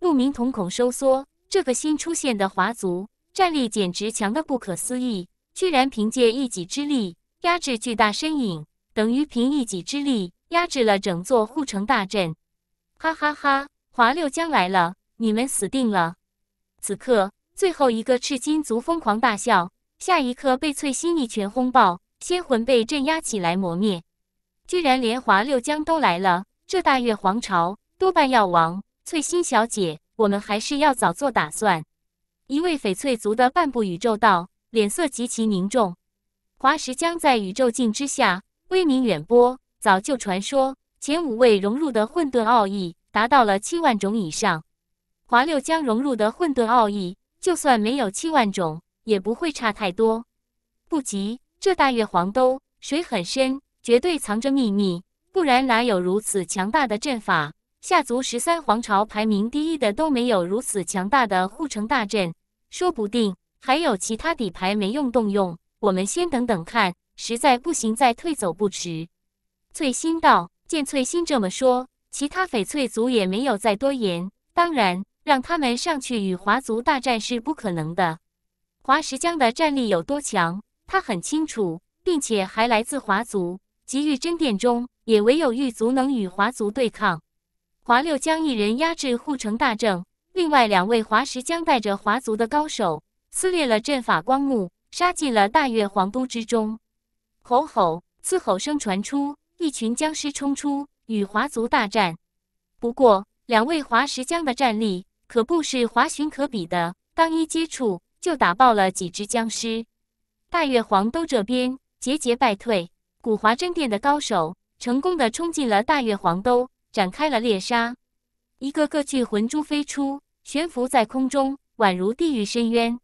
陆明瞳孔收缩，这个新出现的华族战力简直强得不可思议。居然凭借一己之力压制巨大身影，等于凭一己之力压制了整座护城大阵！哈哈哈，华六将来了，你们死定了！此刻，最后一个赤金族疯狂大笑，下一刻被翠心一拳轰爆，仙魂被镇压起来磨灭。居然连华六江都来了，这大月皇朝多半要亡。翠心小姐，我们还是要早做打算。一位翡翠族的半步宇宙道。脸色极其凝重。华石将在宇宙境之下威名远播，早就传说前五位融入的混沌奥义达到了七万种以上。华六将融入的混沌奥义，就算没有七万种，也不会差太多。不急，这大月皇都水很深，绝对藏着秘密，不然哪有如此强大的阵法？下族十三皇朝排名第一的都没有如此强大的护城大阵，说不定。还有其他底牌没用动用，我们先等等看，实在不行再退走不迟。翠心道：“见翠心这么说，其他翡翠族也没有再多言。当然，让他们上去与华族大战是不可能的。华石江的战力有多强，他很清楚，并且还来自华族。极玉真殿中，也唯有玉族能与华族对抗。华六将一人压制护城大阵，另外两位华石将带着华族的高手。”撕裂了阵法光幕，杀进了大月皇都之中。吼吼，嘶吼声传出，一群僵尸冲出，与华族大战。不过，两位华石僵的战力可不是华寻可比的，刚一接触就打爆了几只僵尸。大月皇都这边节节败退，古华真殿的高手成功的冲进了大月皇都，展开了猎杀。一个个巨魂珠飞出，悬浮在空中，宛如地狱深渊。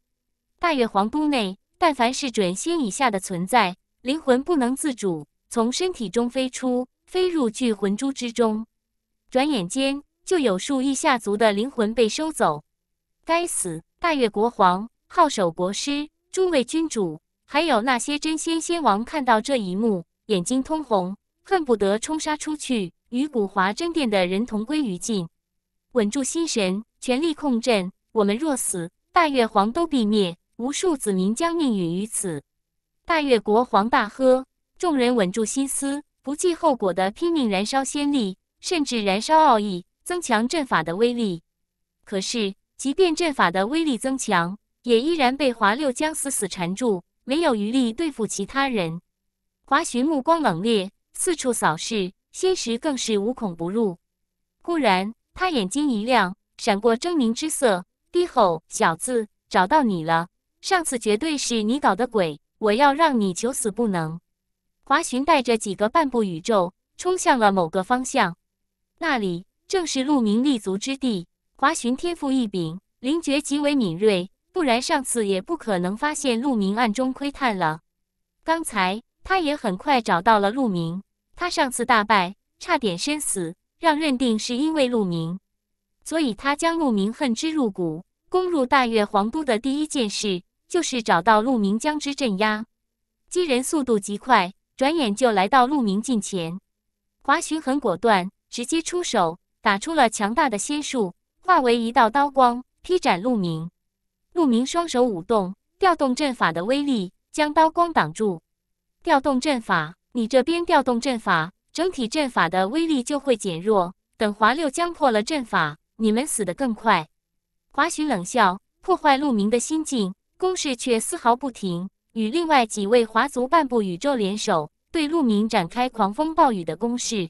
大月皇宫内，但凡是准仙以下的存在，灵魂不能自主，从身体中飞出，飞入聚魂珠之中。转眼间，就有数亿下族的灵魂被收走。该死！大月国皇、皓首国师、诸位君主，还有那些真仙、仙王，看到这一幕，眼睛通红，恨不得冲杀出去，与古华真殿的人同归于尽。稳住心神，全力控阵。我们若死，大月皇都必灭。无数子民将命运于此。大越国皇大喝，众人稳住心思，不计后果地拼命燃烧仙力，甚至燃烧奥义，增强阵法的威力。可是，即便阵法的威力增强，也依然被华六将死死缠住，没有余力对付其他人。华寻目光冷冽，四处扫视，仙石更是无孔不入。忽然，他眼睛一亮，闪过狰狞之色，低吼：“小子，找到你了！”上次绝对是你搞的鬼！我要让你求死不能！华寻带着几个半步宇宙冲向了某个方向，那里正是陆明立足之地。华寻天赋异禀，灵觉极为敏锐，不然上次也不可能发现陆明暗中窥探了。刚才他也很快找到了陆明，他上次大败，差点身死，让认定是因为陆明，所以他将陆明恨之入骨。攻入大越皇都的第一件事。就是找到陆明将之镇压，机人速度极快，转眼就来到陆明近前。华寻很果断，直接出手，打出了强大的仙术，化为一道刀光劈斩陆明。陆明双手舞动，调动阵法的威力，将刀光挡住。调动阵法，你这边调动阵法，整体阵法的威力就会减弱。等华六将破了阵法，你们死得更快。华寻冷笑，破坏陆明的心境。攻势却丝毫不停，与另外几位华族半步宇宙联手，对陆明展开狂风暴雨的攻势。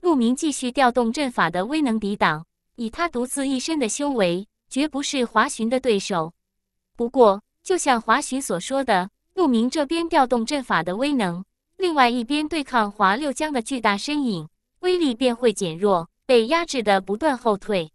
陆明继续调动阵法的威能抵挡，以他独自一身的修为，绝不是华寻的对手。不过，就像华寻所说的，陆明这边调动阵法的威能，另外一边对抗华六江的巨大身影，威力便会减弱，被压制的不断后退。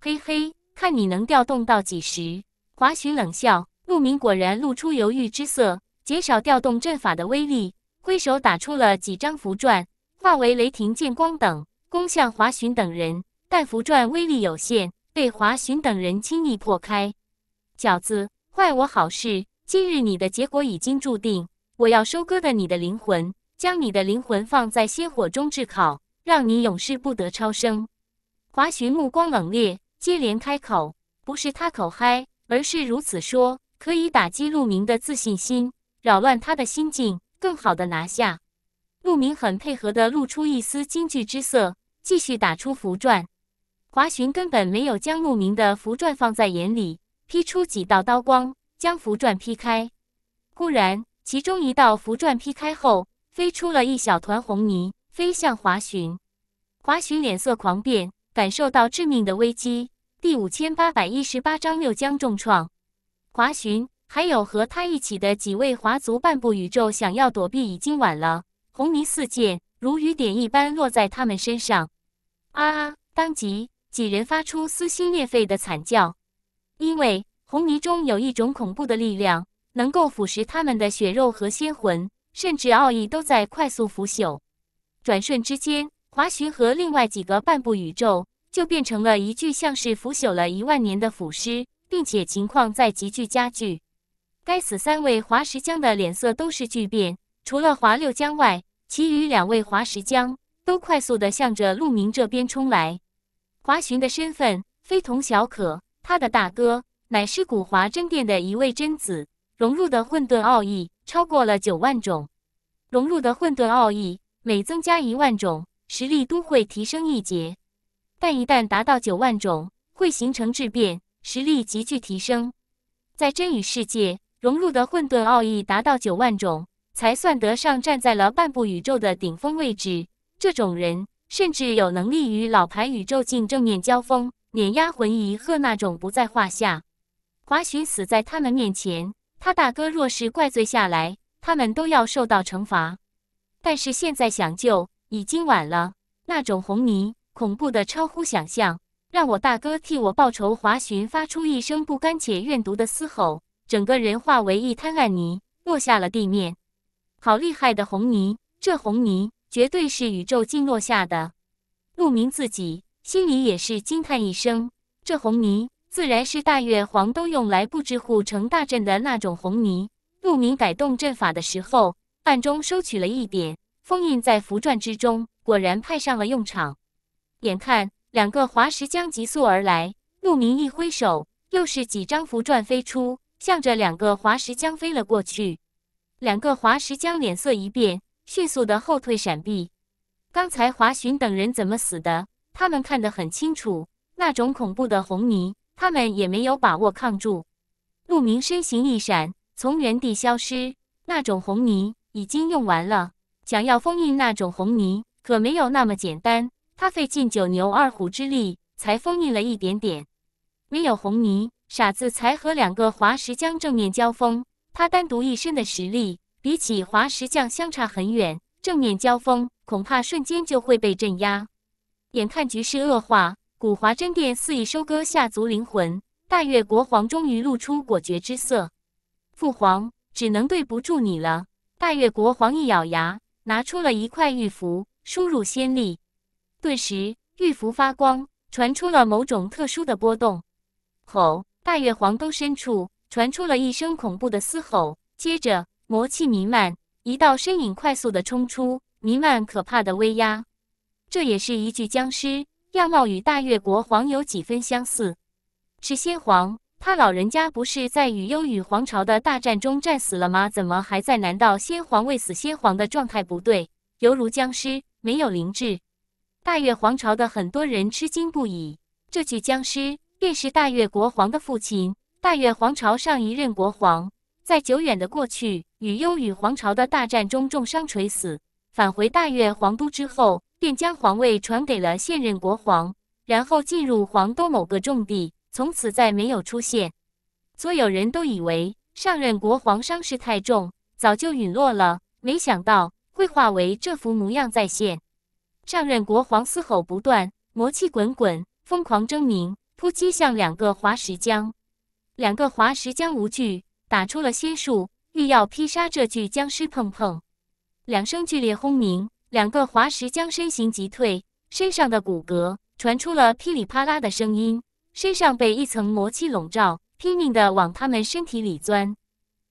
嘿嘿，看你能调动到几时？华寻冷笑。陆明果然露出犹豫之色，减少调动阵法的威力，挥手打出了几张符篆，化为雷霆、剑光等攻向华寻等人。但符篆威力有限，被华寻等人轻易破开。饺子坏我好事，今日你的结果已经注定。我要收割的你的灵魂，将你的灵魂放在仙火中炙烤，让你永世不得超生。华寻目光冷冽，接连开口：“不是他口嗨，而是如此说。”可以打击陆明的自信心，扰乱他的心境，更好的拿下。陆明很配合的露出一丝惊惧之色，继续打出符篆。华寻根本没有将陆明的符篆放在眼里，劈出几道刀光，将符篆劈开。忽然，其中一道符篆劈开后，飞出了一小团红泥，飞向华寻。华寻脸色狂变，感受到致命的危机。第五千八百一十八章六将重创。华寻还有和他一起的几位华族半步宇宙想要躲避已经晚了，红泥四溅如雨点一般落在他们身上，啊！当即几人发出撕心裂肺的惨叫，因为红泥中有一种恐怖的力量，能够腐蚀他们的血肉和仙魂，甚至奥义都在快速腐朽。转瞬之间，华寻和另外几个半步宇宙就变成了一具像是腐朽了一万年的腐尸。并且情况在急剧加剧，该死！三位华石江的脸色都是巨变，除了华六江外，其余两位华石江都快速的向着陆明这边冲来。华寻的身份非同小可，他的大哥乃是古华真殿的一位真子，融入的混沌奥义超过了九万种，融入的混沌奥义每增加一万种，实力都会提升一截，但一旦达到九万种，会形成质变。实力急剧提升，在真宇世界融入的混沌奥义达到九万种，才算得上站在了半步宇宙的顶峰位置。这种人甚至有能力与老牌宇宙境正面交锋，碾压魂仪鹤那种不在话下。华寻死在他们面前，他大哥若是怪罪下来，他们都要受到惩罚。但是现在想救已经晚了，那种红泥恐怖的超乎想象。让我大哥替我报仇！华寻发出一声不甘且怨毒的嘶吼，整个人化为一滩暗泥，落下了地面。好厉害的红泥！这红泥绝对是宇宙境落下的。陆明自己心里也是惊叹一声：这红泥自然是大月皇都用来布置护城大阵的那种红泥。陆明改动阵法的时候，暗中收取了一点，封印在符篆之中，果然派上了用场。眼看。两个滑石将急速而来，陆明一挥手，又是几张符篆飞出，向着两个滑石将飞了过去。两个滑石将脸色一变，迅速的后退闪避。刚才华寻等人怎么死的？他们看得很清楚，那种恐怖的红泥，他们也没有把握抗住。陆明身形一闪，从原地消失。那种红泥已经用完了，想要封印那种红泥，可没有那么简单。他费尽九牛二虎之力才封印了一点点，没有红泥，傻子才和两个滑石匠正面交锋。他单独一身的实力比起滑石匠相差很远，正面交锋恐怕瞬间就会被镇压。眼看局势恶化，古华真殿肆意收割下族灵魂，大越国皇终于露出果决之色。父皇，只能对不住你了。大越国皇一咬牙，拿出了一块玉符，输入仙力。顿时玉符发光，传出了某种特殊的波动。吼！大越皇都深处传出了一声恐怖的嘶吼，接着魔气弥漫，一道身影快速的冲出，弥漫可怕的威压。这也是一具僵尸，样貌与大越国皇有几分相似。是先皇？他老人家不是在与幽羽皇朝的大战中战死了吗？怎么还在？难道先皇未死？先皇的状态不对，犹如僵尸，没有灵智。大越皇朝的很多人吃惊不已，这具僵尸便是大越国皇的父亲。大越皇朝上一任国皇，在久远的过去与幽羽皇朝的大战中重伤垂死，返回大越皇都之后，便将皇位传给了现任国皇，然后进入皇都某个重地，从此再没有出现。所有人都以为上任国皇伤势太重，早就陨落了，没想到会化为这幅模样再现。上任国皇嘶吼不断，魔气滚滚，疯狂狰狞扑击向两个滑石僵。两个滑石僵无惧，打出了仙术，欲要劈杀这具僵尸碰碰。两声剧烈轰鸣，两个滑石僵身形急退，身上的骨骼传出了噼里啪啦的声音，身上被一层魔气笼罩，拼命地往他们身体里钻。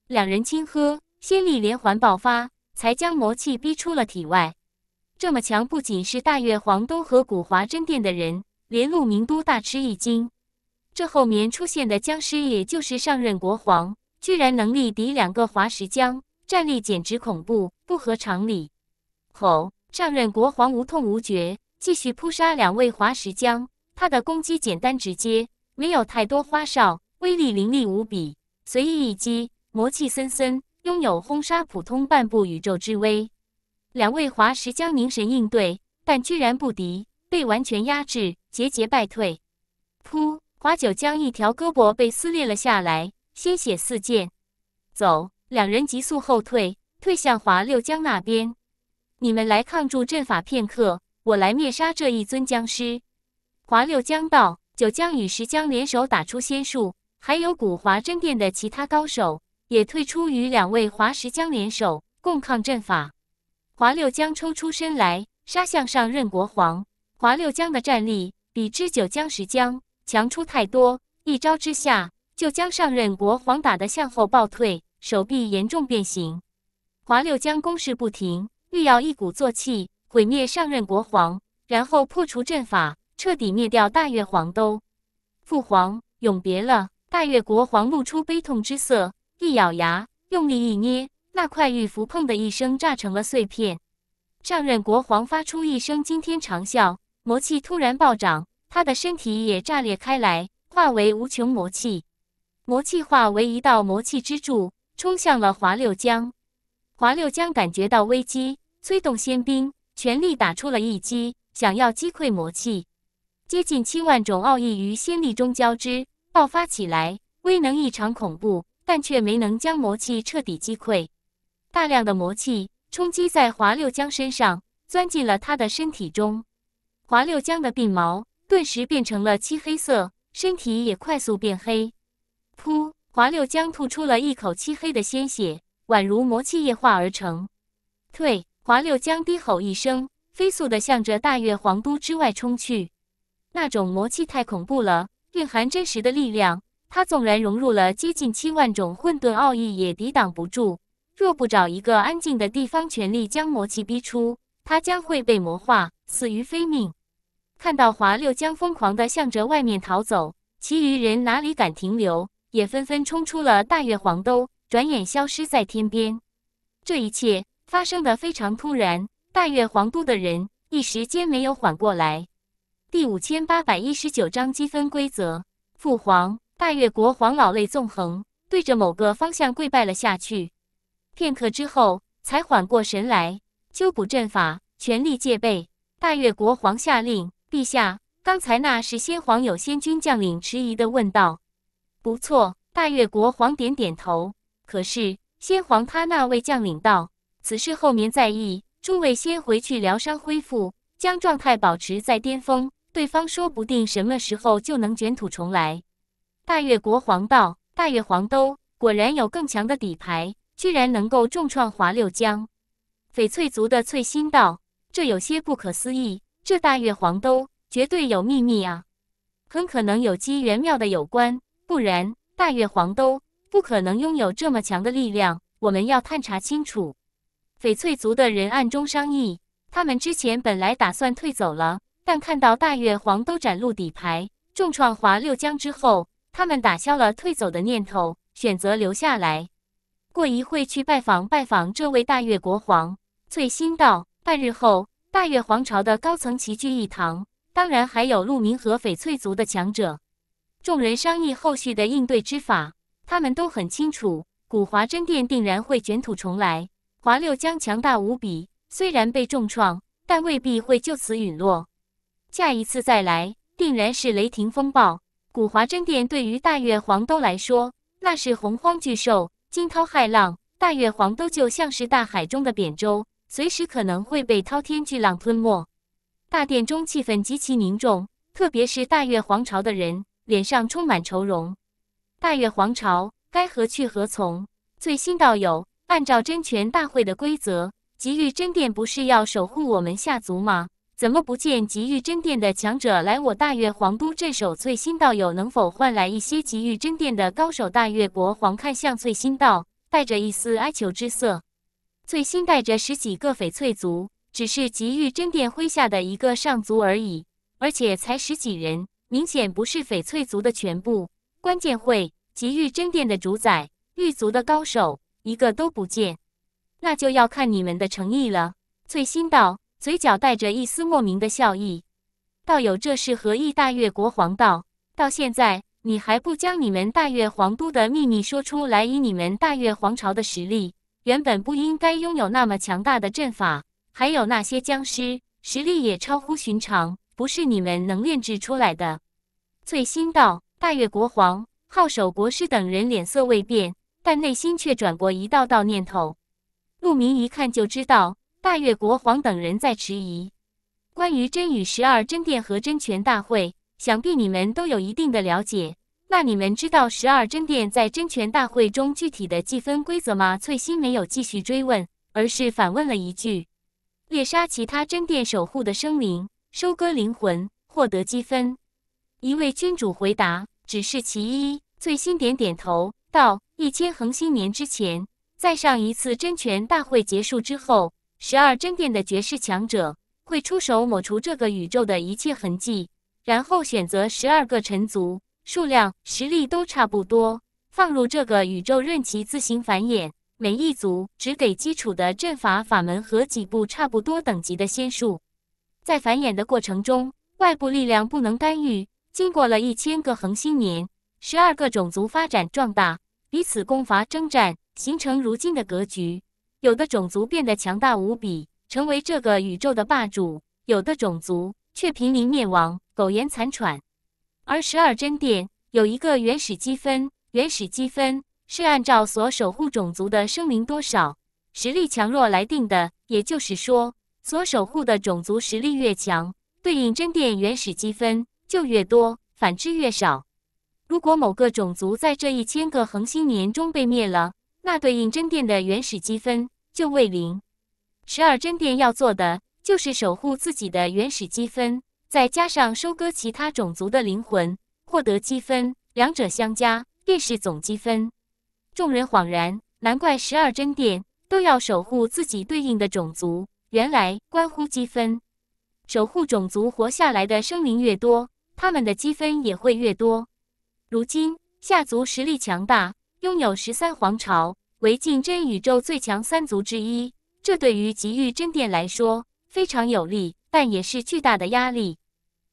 两人轻喝，仙力连环爆发，才将魔气逼出了体外。这么强，不仅是大月皇都和古华真殿的人，连陆明都大吃一惊。这后面出现的僵尸，也就是上任国皇，居然能力敌两个华石僵，战力简直恐怖，不合常理。吼！上任国皇无痛无觉，继续扑杀两位华石僵。他的攻击简单直接，没有太多花哨，威力凌厉无比。随意一击，魔气森森，拥有轰杀普通半步宇宙之威。两位华石将凝神应对，但居然不敌，被完全压制，节节败退。噗！华九江一条胳膊被撕裂了下来，鲜血四溅。走！两人急速后退，退向华六江那边。你们来抗住阵法片刻，我来灭杀这一尊僵尸。华六江道：“九江与石江联手打出仙术，还有古华真殿的其他高手也退出，与两位华石江联手共抗阵法。”华六江抽出身来，杀向上任国皇。华六江的战力比之九江十江强出太多，一招之下就将上任国皇打得向后暴退，手臂严重变形。华六江攻势不停，欲要一鼓作气毁灭上任国皇，然后破除阵法，彻底灭掉大越皇都。父皇，永别了！大越国皇露出悲痛之色，一咬牙，用力一捏。那块玉符“砰”的一声炸成了碎片，上任国皇发出一声惊天长啸，魔气突然暴涨，他的身体也炸裂开来，化为无穷魔气。魔气化为一道魔气之柱，冲向了华六江。华六江感觉到危机，催动仙兵，全力打出了一击，想要击溃魔气。接近七万种奥义于仙力中交织爆发起来，威能异常恐怖，但却没能将魔气彻底击溃。大量的魔气冲击在华六江身上，钻进了他的身体中。华六江的鬓毛顿时变成了漆黑色，身体也快速变黑。噗！华六江吐出了一口漆黑的鲜血，宛如魔气液化而成。退！华六江低吼一声，飞速的向着大月皇都之外冲去。那种魔气太恐怖了，蕴含真实的力量。他纵然融入了接近七万种混沌奥义，也抵挡不住。若不找一个安静的地方，全力将魔气逼出，他将会被魔化，死于非命。看到华六将疯狂的向着外面逃走，其余人哪里敢停留，也纷纷冲出了大越皇都，转眼消失在天边。这一切发生的非常突然，大越皇都的人一时间没有缓过来。第五千八百一十九章积分规则。父皇，大越国皇老泪纵横，对着某个方向跪拜了下去。片刻之后，才缓过神来，修补阵法，全力戒备。大越国皇下令：“陛下，刚才那是先皇有先军将领迟疑的问道。”“不错。”大越国皇点点头。“可是，先皇他那位将领道：此事后面再议，诸位先回去疗伤恢复，将状态保持在巅峰。对方说不定什么时候就能卷土重来。”大越国皇道：“大越皇都果然有更强的底牌。”居然能够重创华六江，翡翠族的翠心道，这有些不可思议。这大月皇都绝对有秘密啊，很可能有机缘庙的有关，不然大月皇都不可能拥有这么强的力量。我们要探查清楚。翡翠族的人暗中商议，他们之前本来打算退走了，但看到大月皇都展露底牌，重创华六江之后，他们打消了退走的念头，选择留下来。过一会去拜访拜访这位大越国皇，翠心道。半日后，大越皇朝的高层齐聚一堂，当然还有陆明和翡翠族的强者。众人商议后续的应对之法。他们都很清楚，古华真殿定然会卷土重来。华六将强大无比，虽然被重创，但未必会就此陨落。下一次再来，定然是雷霆风暴。古华真殿对于大越皇都来说，那是洪荒巨兽。惊涛骇浪，大越皇都就像是大海中的扁舟，随时可能会被滔天巨浪吞没。大殿中气氛极其凝重，特别是大越皇朝的人，脸上充满愁容。大越皇朝该何去何从？最新道友，按照真权大会的规则，极玉真殿不是要守护我们下族吗？怎么不见极玉真殿的强者来我大越皇都？镇守翠心道友能否换来一些极玉真殿的高手？大越国皇看向翠心道，带着一丝哀求之色。翠心带着十几个翡翠族，只是极玉真殿麾下的一个上族而已，而且才十几人，明显不是翡翠族的全部。关键会极玉真殿的主宰玉族的高手一个都不见，那就要看你们的诚意了。翠心道。嘴角带着一丝莫名的笑意，道友这是何意？大越国皇道，到现在你还不将你们大越皇都的秘密说出来？以你们大越皇朝的实力，原本不应该拥有那么强大的阵法，还有那些僵尸，实力也超乎寻常，不是你们能炼制出来的。最心道，大越国皇、号手国师等人脸色未变，但内心却转过一道道念头。陆明一看就知道。大越国皇等人在迟疑。关于真与十二真殿和真权大会，想必你们都有一定的了解。那你们知道十二真殿在真权大会中具体的计分规则吗？翠心没有继续追问，而是反问了一句：“猎杀其他真殿守护的生灵，收割灵魂，获得积分。”一位君主回答：“只是其一。”翠心点点头，道：“一千恒星年之前，在上一次真权大会结束之后。”十二真殿的绝世强者会出手抹除这个宇宙的一切痕迹，然后选择十二个尘族，数量、实力都差不多，放入这个宇宙任其自行繁衍。每一族只给基础的阵法法门和几部差不多等级的仙术。在繁衍的过程中，外部力量不能干预。经过了一千个恒星年，十二个种族发展壮大，彼此攻伐征战，形成如今的格局。有的种族变得强大无比，成为这个宇宙的霸主；有的种族却濒临灭亡，苟延残喘。而十二真殿有一个原始积分，原始积分是按照所守护种族的生灵多少、实力强弱来定的。也就是说，所守护的种族实力越强，对应真殿原始积分就越多；反之越少。如果某个种族在这一千个恒星年中被灭了，那对应真殿的原始积分。就为零，十二真殿要做的就是守护自己的原始积分，再加上收割其他种族的灵魂获得积分，两者相加便是总积分。众人恍然，难怪十二真殿都要守护自己对应的种族，原来关乎积分。守护种族活下来的生灵越多，他们的积分也会越多。如今夏族实力强大，拥有十三皇朝。为竞争宇宙最强三族之一，这对于极域真殿来说非常有利，但也是巨大的压力。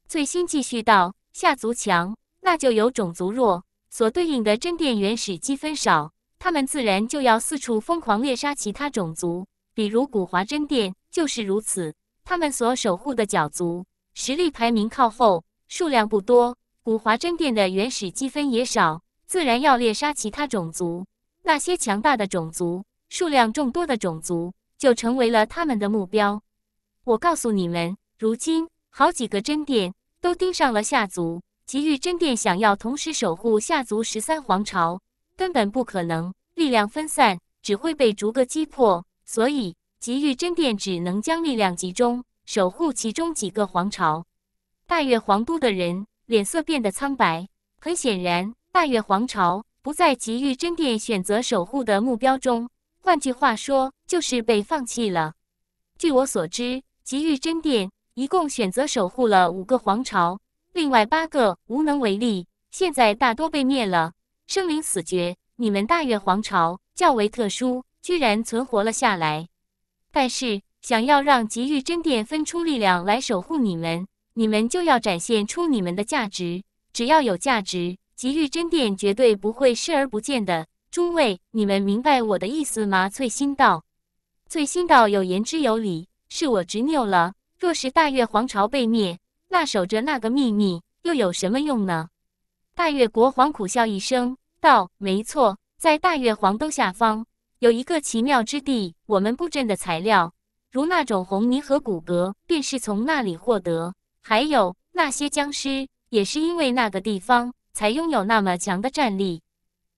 最新继续道：下族强，那就有种族弱，所对应的真殿原始积分少，他们自然就要四处疯狂猎杀其他种族。比如古华真殿就是如此，他们所守护的角族实力排名靠后，数量不多，古华真殿的原始积分也少，自然要猎杀其他种族。那些强大的种族，数量众多的种族，就成为了他们的目标。我告诉你们，如今好几个真殿都盯上了夏族，极玉真殿想要同时守护夏族十三皇朝，根本不可能，力量分散，只会被逐个击破。所以，极玉真殿只能将力量集中，守护其中几个皇朝。大月皇都的人脸色变得苍白，很显然，大月皇朝。不在极玉真殿选择守护的目标中，换句话说，就是被放弃了。据我所知，极玉真殿一共选择守护了五个皇朝，另外八个无能为力，现在大多被灭了，生灵死绝。你们大越皇朝较为特殊，居然存活了下来。但是，想要让极玉真殿分出力量来守护你们，你们就要展现出你们的价值。只要有价值。极玉真殿绝对不会视而不见的，诸位，你们明白我的意思吗？翠心道：“翠心道有言之有理，是我执拗了。若是大越皇朝被灭，那守着那个秘密又有什么用呢？”大越国皇苦笑一声道：“没错，在大越皇都下方有一个奇妙之地，我们布阵的材料，如那种红泥和骨骼，便是从那里获得。还有那些僵尸，也是因为那个地方。”才拥有那么强的战力。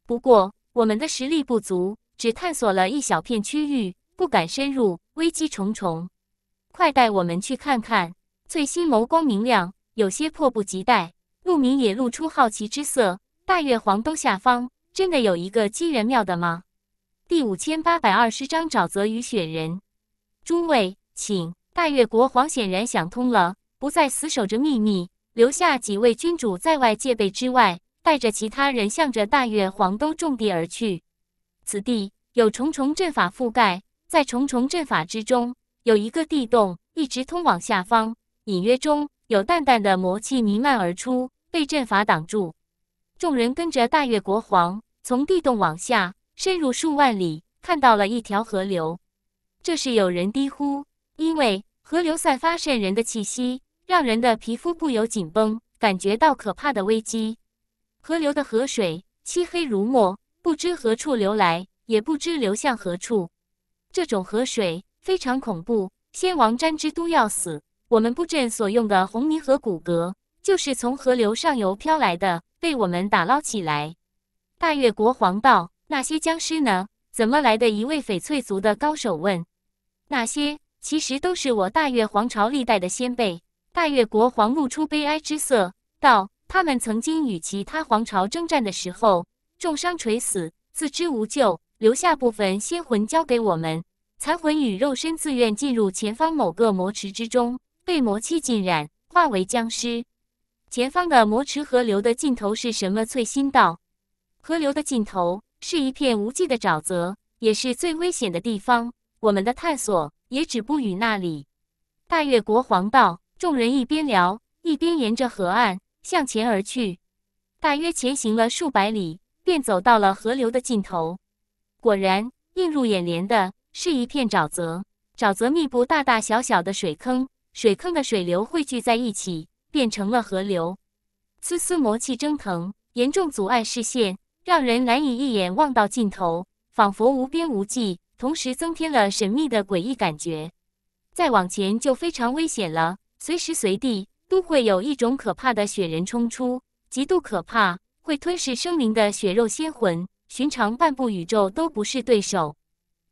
不过我们的实力不足，只探索了一小片区域，不敢深入，危机重重。快带我们去看看！翠心眸光明亮，有些迫不及待。陆明也露出好奇之色。大月皇都下方真的有一个机缘庙的吗？第五千八百二十章沼泽与雪人。诸位，请大月国皇显然想通了，不再死守着秘密。留下几位君主在外戒备之外，带着其他人向着大越皇都重地而去。此地有重重阵法覆盖，在重重阵法之中，有一个地洞一直通往下方，隐约中有淡淡的魔气弥漫而出，被阵法挡住。众人跟着大越国皇从地洞往下深入数万里，看到了一条河流。这是有人低呼，因为河流散发渗人的气息。让人的皮肤不由紧绷，感觉到可怕的危机。河流的河水漆黑如墨，不知何处流来，也不知流向何处。这种河水非常恐怖，先王沾之都要死。我们布阵所用的红泥河骨骼，就是从河流上游飘来的，被我们打捞起来。大越国皇道，那些僵尸呢？怎么来的？一位翡翠族的高手问。那些其实都是我大越皇朝历代的先辈。大越国皇露出悲哀之色，道：“他们曾经与其他皇朝征战的时候，重伤垂死，自知无救，留下部分仙魂交给我们，残魂与肉身自愿进入前方某个魔池之中，被魔气浸染，化为僵尸。前方的魔池河流的尽头是什么？翠心道，河流的尽头是一片无际的沼泽，也是最危险的地方。我们的探索也止步于那里。”大越国皇道。众人一边聊，一边沿着河岸向前而去。大约前行了数百里，便走到了河流的尽头。果然，映入眼帘的是一片沼泽，沼泽密布大大小小的水坑，水坑的水流汇聚在一起，变成了河流。丝丝魔气蒸腾，严重阻碍视线，让人难以一眼望到尽头，仿佛无边无际，同时增添了神秘的诡异感觉。再往前就非常危险了。随时随地都会有一种可怕的雪人冲出，极度可怕，会吞噬生灵的血肉仙魂，寻常半步宇宙都不是对手。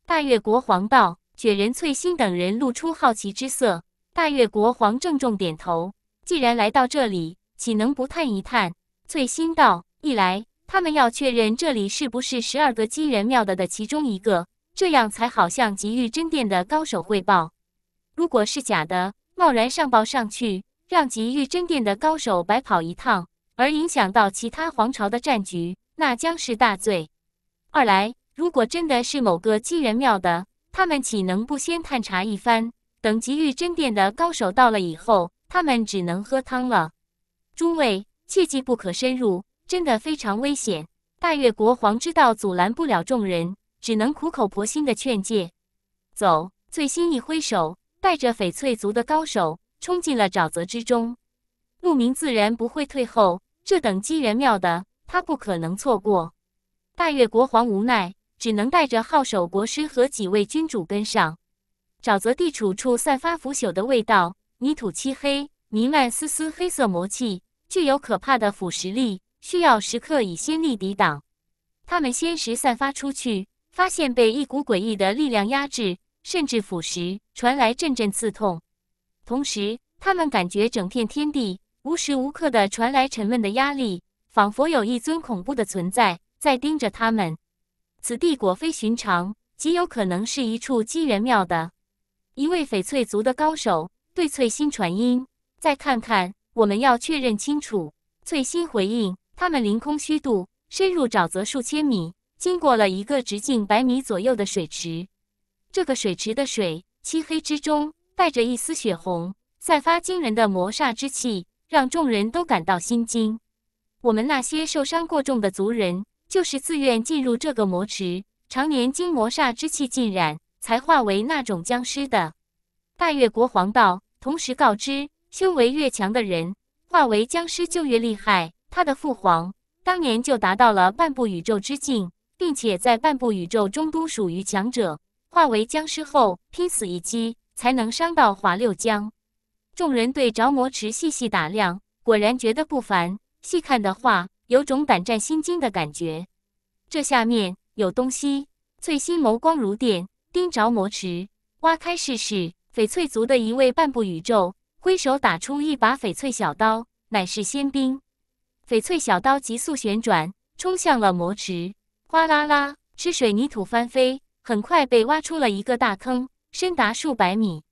大越国皇道雪人翠心等人露出好奇之色。大越国皇郑重点头，既然来到这里，岂能不探一探？翠心道：“一来，他们要确认这里是不是十二个金人庙的的其中一个，这样才好向极玉真殿的高手汇报。如果是假的。”贸然上报上去，让极玉真殿的高手白跑一趟，而影响到其他皇朝的战局，那将是大罪。二来，如果真的是某个机缘庙的，他们岂能不先探查一番？等极玉真殿的高手到了以后，他们只能喝汤了。诸位切记不可深入，真的非常危险。大越国皇知道阻拦不了众人，只能苦口婆心的劝诫。走，醉心一挥手。带着翡翠族的高手冲进了沼泽之中，陆明自然不会退后，这等机缘妙的，他不可能错过。大越国皇无奈，只能带着号手国师和几位君主跟上。沼泽地处处散发腐朽的味道，泥土漆黑，弥漫丝丝黑色魔气，具有可怕的腐蚀力，需要时刻以仙力抵挡。他们仙石散发出去，发现被一股诡异的力量压制，甚至腐蚀。传来阵阵刺痛，同时他们感觉整片天地无时无刻的传来沉闷的压力，仿佛有一尊恐怖的存在在盯着他们。此地果非寻常，极有可能是一处机缘妙的。一位翡翠族的高手对翠心传音：“再看看，我们要确认清楚。”翠心回应：“他们凌空虚度，深入沼泽数千米，经过了一个直径百米左右的水池。这个水池的水。”漆黑之中带着一丝血红，散发惊人的魔煞之气，让众人都感到心惊。我们那些受伤过重的族人，就是自愿进入这个魔池，常年经魔煞之气浸染，才化为那种僵尸的。大越国皇道，同时告知，修为越强的人，化为僵尸就越厉害。他的父皇当年就达到了半步宇宙之境，并且在半步宇宙中都属于强者。化为僵尸后，拼死一击才能伤到华六江。众人对着魔池细细打量，果然觉得不凡。细看的话，有种胆战心惊的感觉。这下面有东西。翠心眸光如电，盯着魔池，挖开试试。翡翠族的一位半步宇宙挥手打出一把翡翠小刀，乃是仙兵。翡翠小刀急速旋转，冲向了魔池，哗啦啦，吃水泥土翻飞。很快被挖出了一个大坑，深达数百米。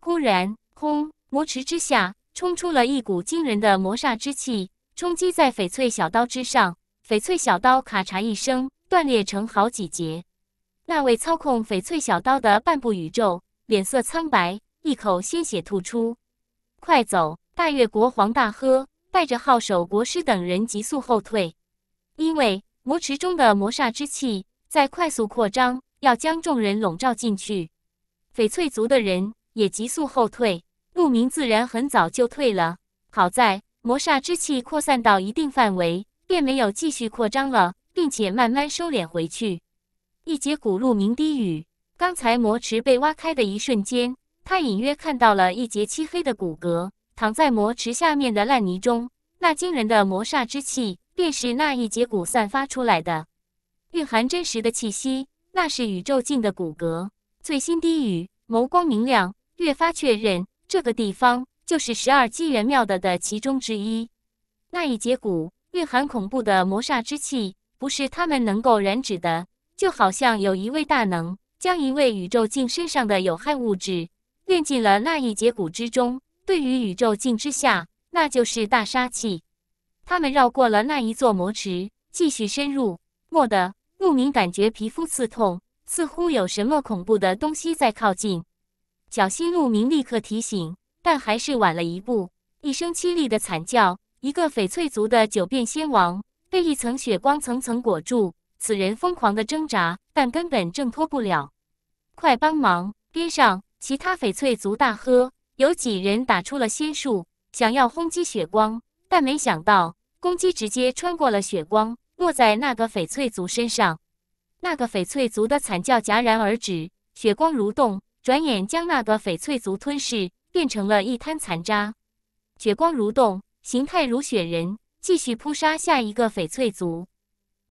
忽然，轰！魔池之下冲出了一股惊人的魔煞之气，冲击在翡翠小刀之上。翡翠小刀咔嚓一声断裂成好几节。那位操控翡翠小刀的半步宇宙脸色苍白，一口鲜血吐出。快走！大越国皇大喝，带着号手、国师等人急速后退，因为魔池中的魔煞之气在快速扩张。要将众人笼罩进去，翡翠族的人也急速后退。鹿鸣自然很早就退了。好在魔煞之气扩散到一定范围，便没有继续扩张了，并且慢慢收敛回去。一节骨，鹿鸣低语：“刚才魔池被挖开的一瞬间，他隐约看到了一截漆黑的骨骼躺在魔池下面的烂泥中。那惊人的魔煞之气，便是那一节骨散发出来的，蕴含真实的气息。”那是宇宙镜的骨骼，最新低语，眸光明亮，越发确认这个地方就是十二机缘妙的的其中之一。那一节骨蕴含恐怖的魔煞之气，不是他们能够染指的。就好像有一位大能将一位宇宙镜身上的有害物质炼进了那一节骨之中，对于宇宙镜之下，那就是大杀器。他们绕过了那一座魔池，继续深入。蓦地。鹿鸣感觉皮肤刺痛，似乎有什么恐怖的东西在靠近。小心！鹿鸣立刻提醒，但还是晚了一步。一声凄厉的惨叫，一个翡翠族的九变仙王被一层血光层层裹住。此人疯狂的挣扎，但根本挣脱不了。快帮忙！边上其他翡翠族大喝，有几人打出了仙术，想要轰击血光，但没想到攻击直接穿过了血光。落在那个翡翠族身上，那个翡翠族的惨叫戛然而止，血光蠕动，转眼将那个翡翠族吞噬，变成了一滩残渣。血光蠕动，形态如雪人，继续扑杀下一个翡翠族。